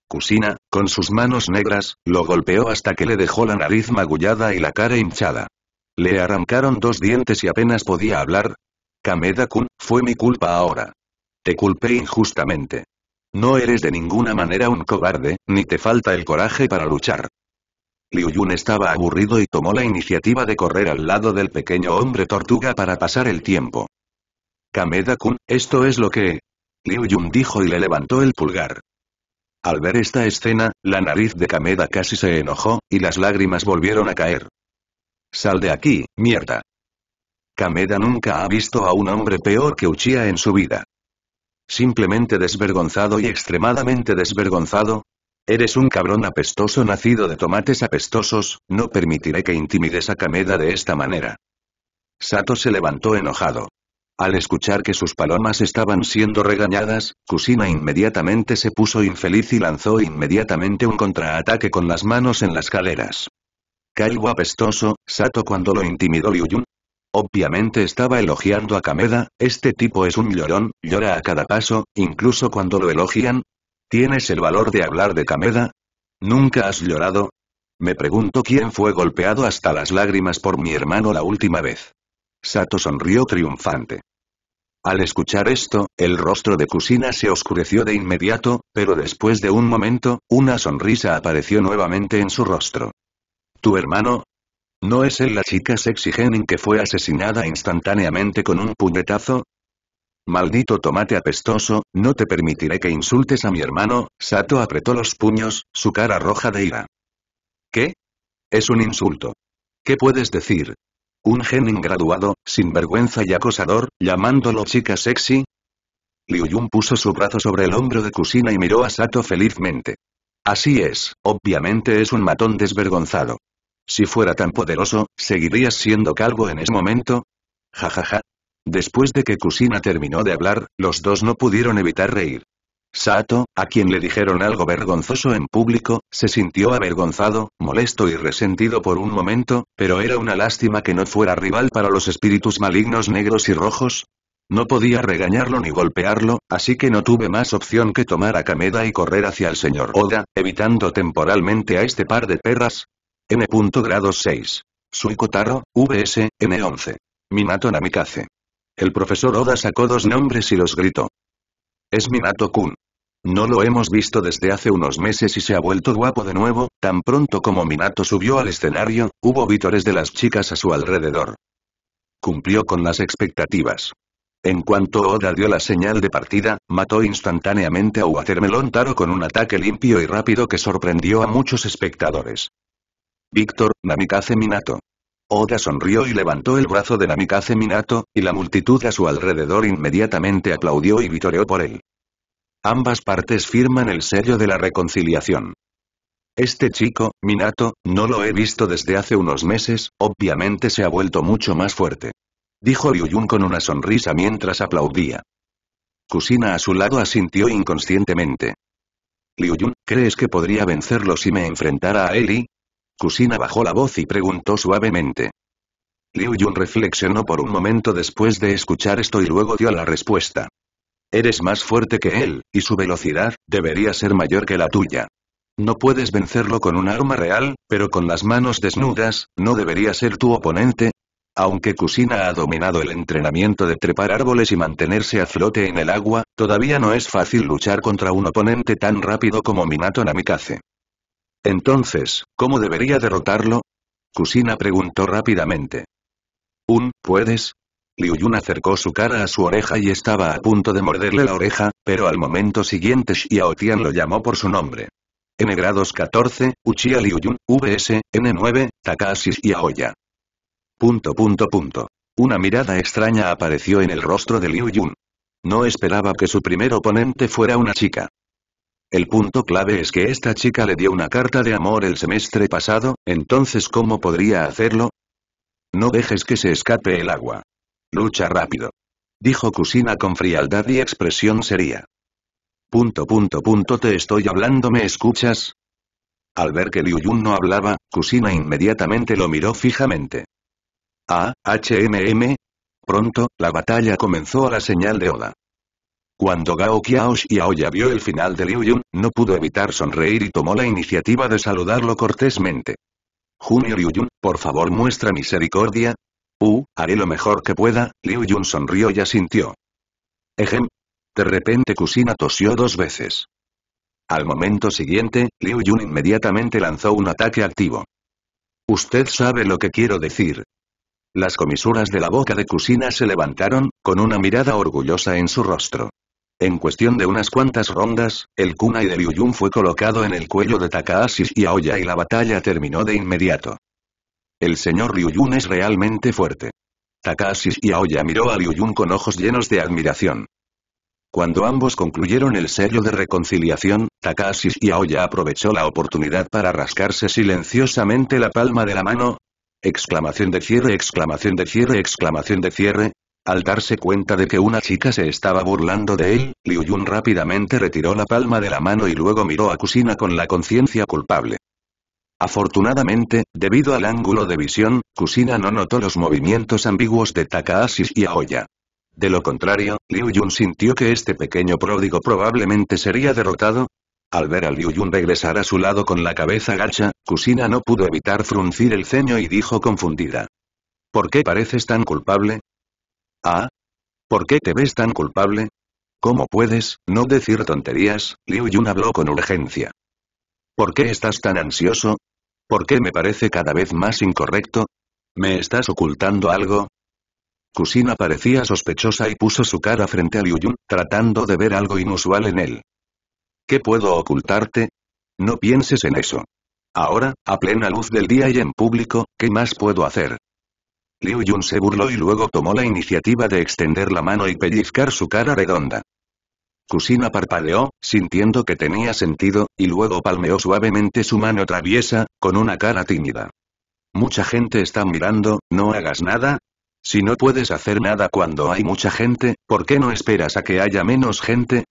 Kusina, con sus manos negras, lo golpeó hasta que le dejó la nariz magullada y la cara hinchada. Le arrancaron dos dientes y apenas podía hablar. Kameda-kun, fue mi culpa ahora. Te culpé injustamente. No eres de ninguna manera un cobarde, ni te falta el coraje para luchar. Liu Yun estaba aburrido y tomó la iniciativa de correr al lado del pequeño hombre tortuga para pasar el tiempo. Kameda-kun, esto es lo que... Liu Yun dijo y le levantó el pulgar. Al ver esta escena, la nariz de Kameda casi se enojó, y las lágrimas volvieron a caer. Sal de aquí, mierda. Kameda nunca ha visto a un hombre peor que Uchiha en su vida. Simplemente desvergonzado y extremadamente desvergonzado. Eres un cabrón apestoso nacido de tomates apestosos, no permitiré que intimides a Kameda de esta manera. Sato se levantó enojado. Al escuchar que sus palomas estaban siendo regañadas, Kusina inmediatamente se puso infeliz y lanzó inmediatamente un contraataque con las manos en las caderas. Caigo apestoso, Sato cuando lo intimidó Liu Obviamente estaba elogiando a Kameda, este tipo es un llorón, llora a cada paso, incluso cuando lo elogian. ¿Tienes el valor de hablar de Kameda? ¿Nunca has llorado? Me pregunto quién fue golpeado hasta las lágrimas por mi hermano la última vez. Sato sonrió triunfante. Al escuchar esto, el rostro de Kusina se oscureció de inmediato, pero después de un momento, una sonrisa apareció nuevamente en su rostro. ¿Tu hermano? ¿No es él la chica sexy Genin que fue asesinada instantáneamente con un puñetazo? Maldito tomate apestoso, no te permitiré que insultes a mi hermano, Sato apretó los puños, su cara roja de ira. ¿Qué? Es un insulto. ¿Qué puedes decir? Un genin graduado, sinvergüenza y acosador, llamándolo chica sexy. Liu Yun puso su brazo sobre el hombro de Kusina y miró a Sato felizmente. Así es, obviamente es un matón desvergonzado. Si fuera tan poderoso, ¿seguirías siendo calvo en ese momento? Jajaja. Ja, ja. Después de que Kusina terminó de hablar, los dos no pudieron evitar reír. Sato, a quien le dijeron algo vergonzoso en público, se sintió avergonzado, molesto y resentido por un momento, pero era una lástima que no fuera rival para los espíritus malignos negros y rojos. No podía regañarlo ni golpearlo, así que no tuve más opción que tomar a Kameda y correr hacia el señor Oda, evitando temporalmente a este par de perras. N. Grados 6. Suikotaro, VS, 11 Minato Namikaze. El profesor Oda sacó dos nombres y los gritó. Es Minato-kun. No lo hemos visto desde hace unos meses y se ha vuelto guapo de nuevo, tan pronto como Minato subió al escenario, hubo vítores de las chicas a su alrededor. Cumplió con las expectativas. En cuanto Oda dio la señal de partida, mató instantáneamente a Watermelon Taro con un ataque limpio y rápido que sorprendió a muchos espectadores. Víctor, Namikaze Minato. Oda sonrió y levantó el brazo de Namikaze Minato, y la multitud a su alrededor inmediatamente aplaudió y vitoreó por él. Ambas partes firman el sello de la reconciliación. Este chico, Minato, no lo he visto desde hace unos meses, obviamente se ha vuelto mucho más fuerte. Dijo Liu Yun con una sonrisa mientras aplaudía. Kusina a su lado asintió inconscientemente. Liu Yun, ¿crees que podría vencerlo si me enfrentara a Eli? Kusina bajó la voz y preguntó suavemente. Liu Yun reflexionó por un momento después de escuchar esto y luego dio la respuesta. Eres más fuerte que él, y su velocidad, debería ser mayor que la tuya. No puedes vencerlo con un arma real, pero con las manos desnudas, no debería ser tu oponente. Aunque Kusina ha dominado el entrenamiento de trepar árboles y mantenerse a flote en el agua, todavía no es fácil luchar contra un oponente tan rápido como Minato Namikaze. Entonces, ¿cómo debería derrotarlo? Kusina preguntó rápidamente. Un, puedes, Liu Yun acercó su cara a su oreja y estaba a punto de morderle la oreja, pero al momento siguiente Xiaotian Tian lo llamó por su nombre. N grados 14, Uchiha Liu Yun, VS, N9, Takasis y Punto punto punto. Una mirada extraña apareció en el rostro de Liu Yun. No esperaba que su primer oponente fuera una chica. El punto clave es que esta chica le dio una carta de amor el semestre pasado, entonces ¿cómo podría hacerlo? No dejes que se escape el agua. Lucha rápido. Dijo Kusina con frialdad y expresión seria. Punto punto punto te estoy hablando ¿me escuchas? Al ver que Liu Yun no hablaba, Kusina inmediatamente lo miró fijamente. Ah, HMM. Pronto, la batalla comenzó a la señal de Oda. Cuando Gao Kiao y ya vio el final de Liu Yun, no pudo evitar sonreír y tomó la iniciativa de saludarlo cortésmente. Junior Liu Yun, por favor muestra misericordia, haré lo mejor que pueda, Liu Yun sonrió y asintió. Ejem. De repente Kusina tosió dos veces. Al momento siguiente, Liu Yun inmediatamente lanzó un ataque activo. Usted sabe lo que quiero decir. Las comisuras de la boca de Kusina se levantaron, con una mirada orgullosa en su rostro. En cuestión de unas cuantas rondas, el kunai de Liu Yun fue colocado en el cuello de Takahashi y Aoya y la batalla terminó de inmediato. El señor Yun es realmente fuerte. Takasis y Aoya miró a Liu Yun con ojos llenos de admiración. Cuando ambos concluyeron el sello de reconciliación, Takashi y Aoya aprovechó la oportunidad para rascarse silenciosamente la palma de la mano. Exclamación de cierre, exclamación de cierre, exclamación de cierre. Al darse cuenta de que una chica se estaba burlando de él, Liu Yun rápidamente retiró la palma de la mano y luego miró a Kusina con la conciencia culpable. Afortunadamente, debido al ángulo de visión, Kusina no notó los movimientos ambiguos de Takahashi y Aoya. De lo contrario, Liu Yun sintió que este pequeño pródigo probablemente sería derrotado. Al ver a Liu Yun regresar a su lado con la cabeza gacha, Kusina no pudo evitar fruncir el ceño y dijo confundida. ¿Por qué pareces tan culpable? ¿Ah? ¿Por qué te ves tan culpable? ¿Cómo puedes, no decir tonterías? Liu Yun habló con urgencia. ¿Por qué estás tan ansioso? ¿Por qué me parece cada vez más incorrecto? ¿Me estás ocultando algo? Kusina parecía sospechosa y puso su cara frente a Liu Yun, tratando de ver algo inusual en él. ¿Qué puedo ocultarte? No pienses en eso. Ahora, a plena luz del día y en público, ¿qué más puedo hacer? Liu Yun se burló y luego tomó la iniciativa de extender la mano y pellizcar su cara redonda. Kusina parpadeó, sintiendo que tenía sentido, y luego palmeó suavemente su mano traviesa, con una cara tímida. Mucha gente está mirando, no hagas nada. Si no puedes hacer nada cuando hay mucha gente, ¿por qué no esperas a que haya menos gente?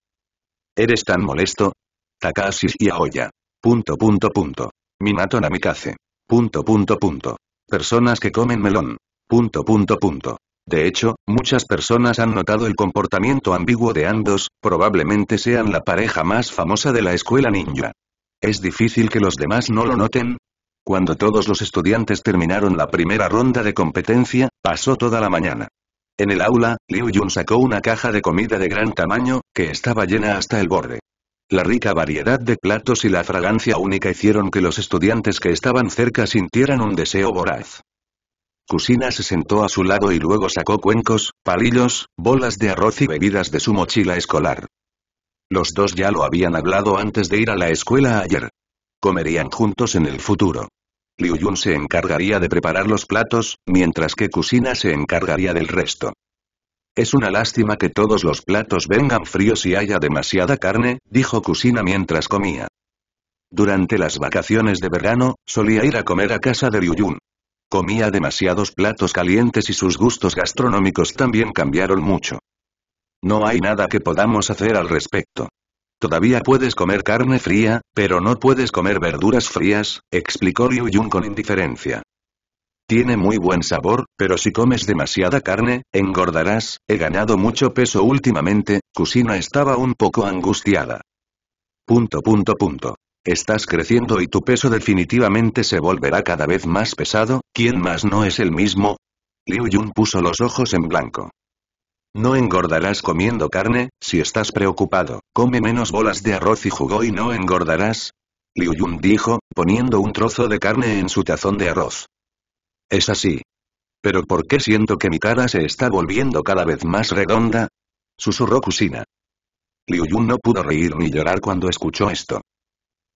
Eres tan molesto. Takashi y Aoya. Punto punto punto. Minato Namikaze. Punto punto punto. Personas que comen melón. Punto punto punto. De hecho, muchas personas han notado el comportamiento ambiguo de ambos, probablemente sean la pareja más famosa de la escuela ninja. Es difícil que los demás no lo noten, cuando todos los estudiantes terminaron la primera ronda de competencia, pasó toda la mañana. En el aula, Liu Yun sacó una caja de comida de gran tamaño, que estaba llena hasta el borde. La rica variedad de platos y la fragancia única hicieron que los estudiantes que estaban cerca sintieran un deseo voraz. Kusina se sentó a su lado y luego sacó cuencos, palillos, bolas de arroz y bebidas de su mochila escolar. Los dos ya lo habían hablado antes de ir a la escuela ayer. Comerían juntos en el futuro. Liu Yun se encargaría de preparar los platos, mientras que Kusina se encargaría del resto. Es una lástima que todos los platos vengan fríos y haya demasiada carne, dijo Kusina mientras comía. Durante las vacaciones de verano, solía ir a comer a casa de Liu Yun. Comía demasiados platos calientes y sus gustos gastronómicos también cambiaron mucho. No hay nada que podamos hacer al respecto. Todavía puedes comer carne fría, pero no puedes comer verduras frías, explicó Liu Yun con indiferencia. Tiene muy buen sabor, pero si comes demasiada carne, engordarás, he ganado mucho peso últimamente, Kusina estaba un poco angustiada. Punto punto punto. Estás creciendo y tu peso definitivamente se volverá cada vez más pesado, ¿quién más no es el mismo? Liu Yun puso los ojos en blanco. No engordarás comiendo carne, si estás preocupado, come menos bolas de arroz y jugo y no engordarás. Liu Yun dijo, poniendo un trozo de carne en su tazón de arroz. Es así. Pero ¿por qué siento que mi cara se está volviendo cada vez más redonda? Susurró Kusina. Liu Yun no pudo reír ni llorar cuando escuchó esto.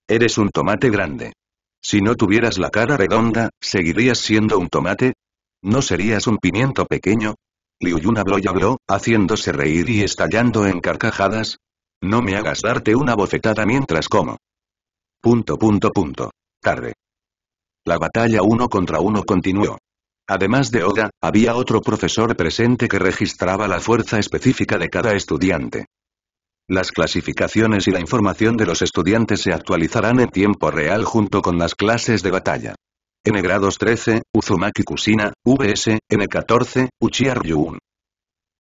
Eres un tomate grande. Si no tuvieras la cara redonda, ¿seguirías siendo un tomate? ¿No serías un pimiento pequeño? Liu Yun habló y habló, haciéndose reír y estallando en carcajadas. No me hagas darte una bofetada mientras como. Punto punto punto. Tarde. La batalla uno contra uno continuó. Además de Oda, había otro profesor presente que registraba la fuerza específica de cada estudiante. Las clasificaciones y la información de los estudiantes se actualizarán en tiempo real junto con las clases de batalla. N grados 13, Uzumaki Kusina, VS, N14, Uchiha Ryuun.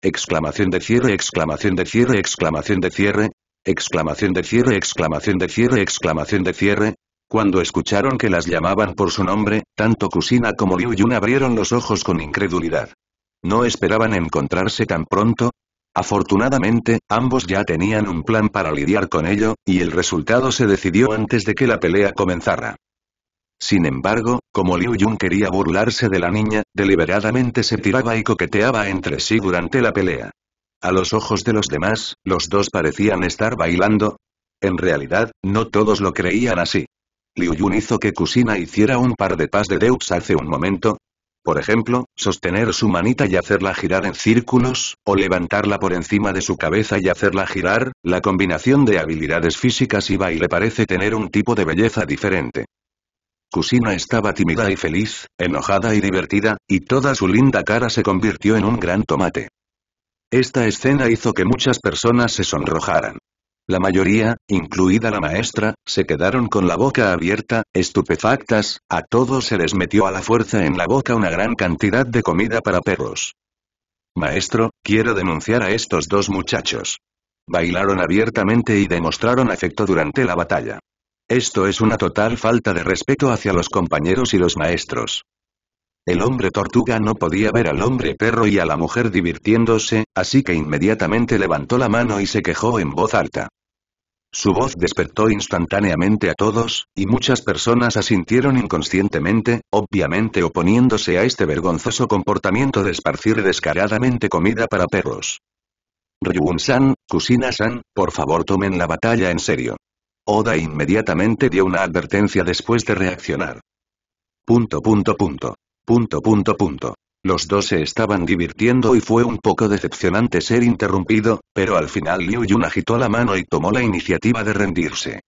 Exclamación de cierre, exclamación de cierre, exclamación de cierre, exclamación de cierre, exclamación de cierre, exclamación de cierre. Cuando escucharon que las llamaban por su nombre, tanto Kusina como Yun abrieron los ojos con incredulidad. No esperaban encontrarse tan pronto, Afortunadamente, ambos ya tenían un plan para lidiar con ello, y el resultado se decidió antes de que la pelea comenzara. Sin embargo, como Liu Yun quería burlarse de la niña, deliberadamente se tiraba y coqueteaba entre sí durante la pelea. A los ojos de los demás, los dos parecían estar bailando. En realidad, no todos lo creían así. Liu Yun hizo que Kusina hiciera un par de pas de deux hace un momento, por ejemplo, sostener su manita y hacerla girar en círculos, o levantarla por encima de su cabeza y hacerla girar, la combinación de habilidades físicas y baile parece tener un tipo de belleza diferente. Kusina estaba tímida y feliz, enojada y divertida, y toda su linda cara se convirtió en un gran tomate. Esta escena hizo que muchas personas se sonrojaran. La mayoría, incluida la maestra, se quedaron con la boca abierta, estupefactas, a todos se les metió a la fuerza en la boca una gran cantidad de comida para perros. Maestro, quiero denunciar a estos dos muchachos. Bailaron abiertamente y demostraron afecto durante la batalla. Esto es una total falta de respeto hacia los compañeros y los maestros. El hombre tortuga no podía ver al hombre perro y a la mujer divirtiéndose, así que inmediatamente levantó la mano y se quejó en voz alta. Su voz despertó instantáneamente a todos, y muchas personas asintieron inconscientemente, obviamente oponiéndose a este vergonzoso comportamiento de esparcir descaradamente comida para perros. Ryun-san, Kusina-san, por favor tomen la batalla en serio. Oda inmediatamente dio una advertencia después de reaccionar. Punto punto punto. Punto punto punto. Los dos se estaban divirtiendo y fue un poco decepcionante ser interrumpido, pero al final Liu Yun agitó la mano y tomó la iniciativa de rendirse.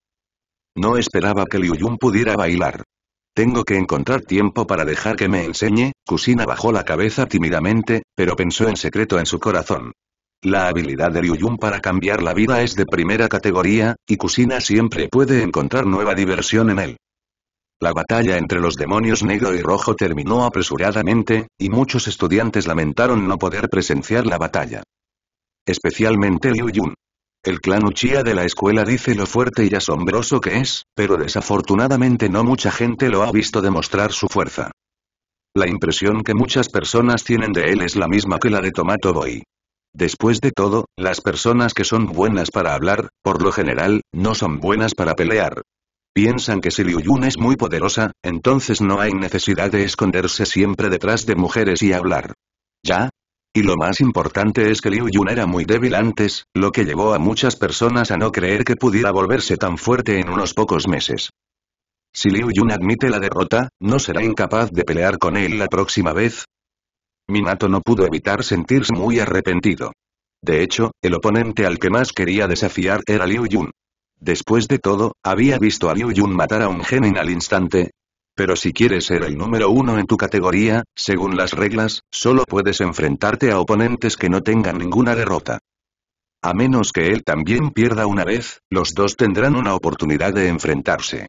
No esperaba que Liu Yun pudiera bailar. Tengo que encontrar tiempo para dejar que me enseñe, Kusina bajó la cabeza tímidamente, pero pensó en secreto en su corazón. La habilidad de Liu Yun para cambiar la vida es de primera categoría, y Kusina siempre puede encontrar nueva diversión en él. La batalla entre los demonios negro y rojo terminó apresuradamente, y muchos estudiantes lamentaron no poder presenciar la batalla. Especialmente Liu Yun. El clan Uchiha de la escuela dice lo fuerte y asombroso que es, pero desafortunadamente no mucha gente lo ha visto demostrar su fuerza. La impresión que muchas personas tienen de él es la misma que la de Tomato Boy. Después de todo, las personas que son buenas para hablar, por lo general, no son buenas para pelear. Piensan que si Liu Yun es muy poderosa, entonces no hay necesidad de esconderse siempre detrás de mujeres y hablar. ¿Ya? Y lo más importante es que Liu Yun era muy débil antes, lo que llevó a muchas personas a no creer que pudiera volverse tan fuerte en unos pocos meses. Si Liu Yun admite la derrota, ¿no será incapaz de pelear con él la próxima vez? Minato no pudo evitar sentirse muy arrepentido. De hecho, el oponente al que más quería desafiar era Liu Yun. Después de todo, había visto a Liu Yun matar a un genin al instante. Pero si quieres ser el número uno en tu categoría, según las reglas, solo puedes enfrentarte a oponentes que no tengan ninguna derrota. A menos que él también pierda una vez, los dos tendrán una oportunidad de enfrentarse.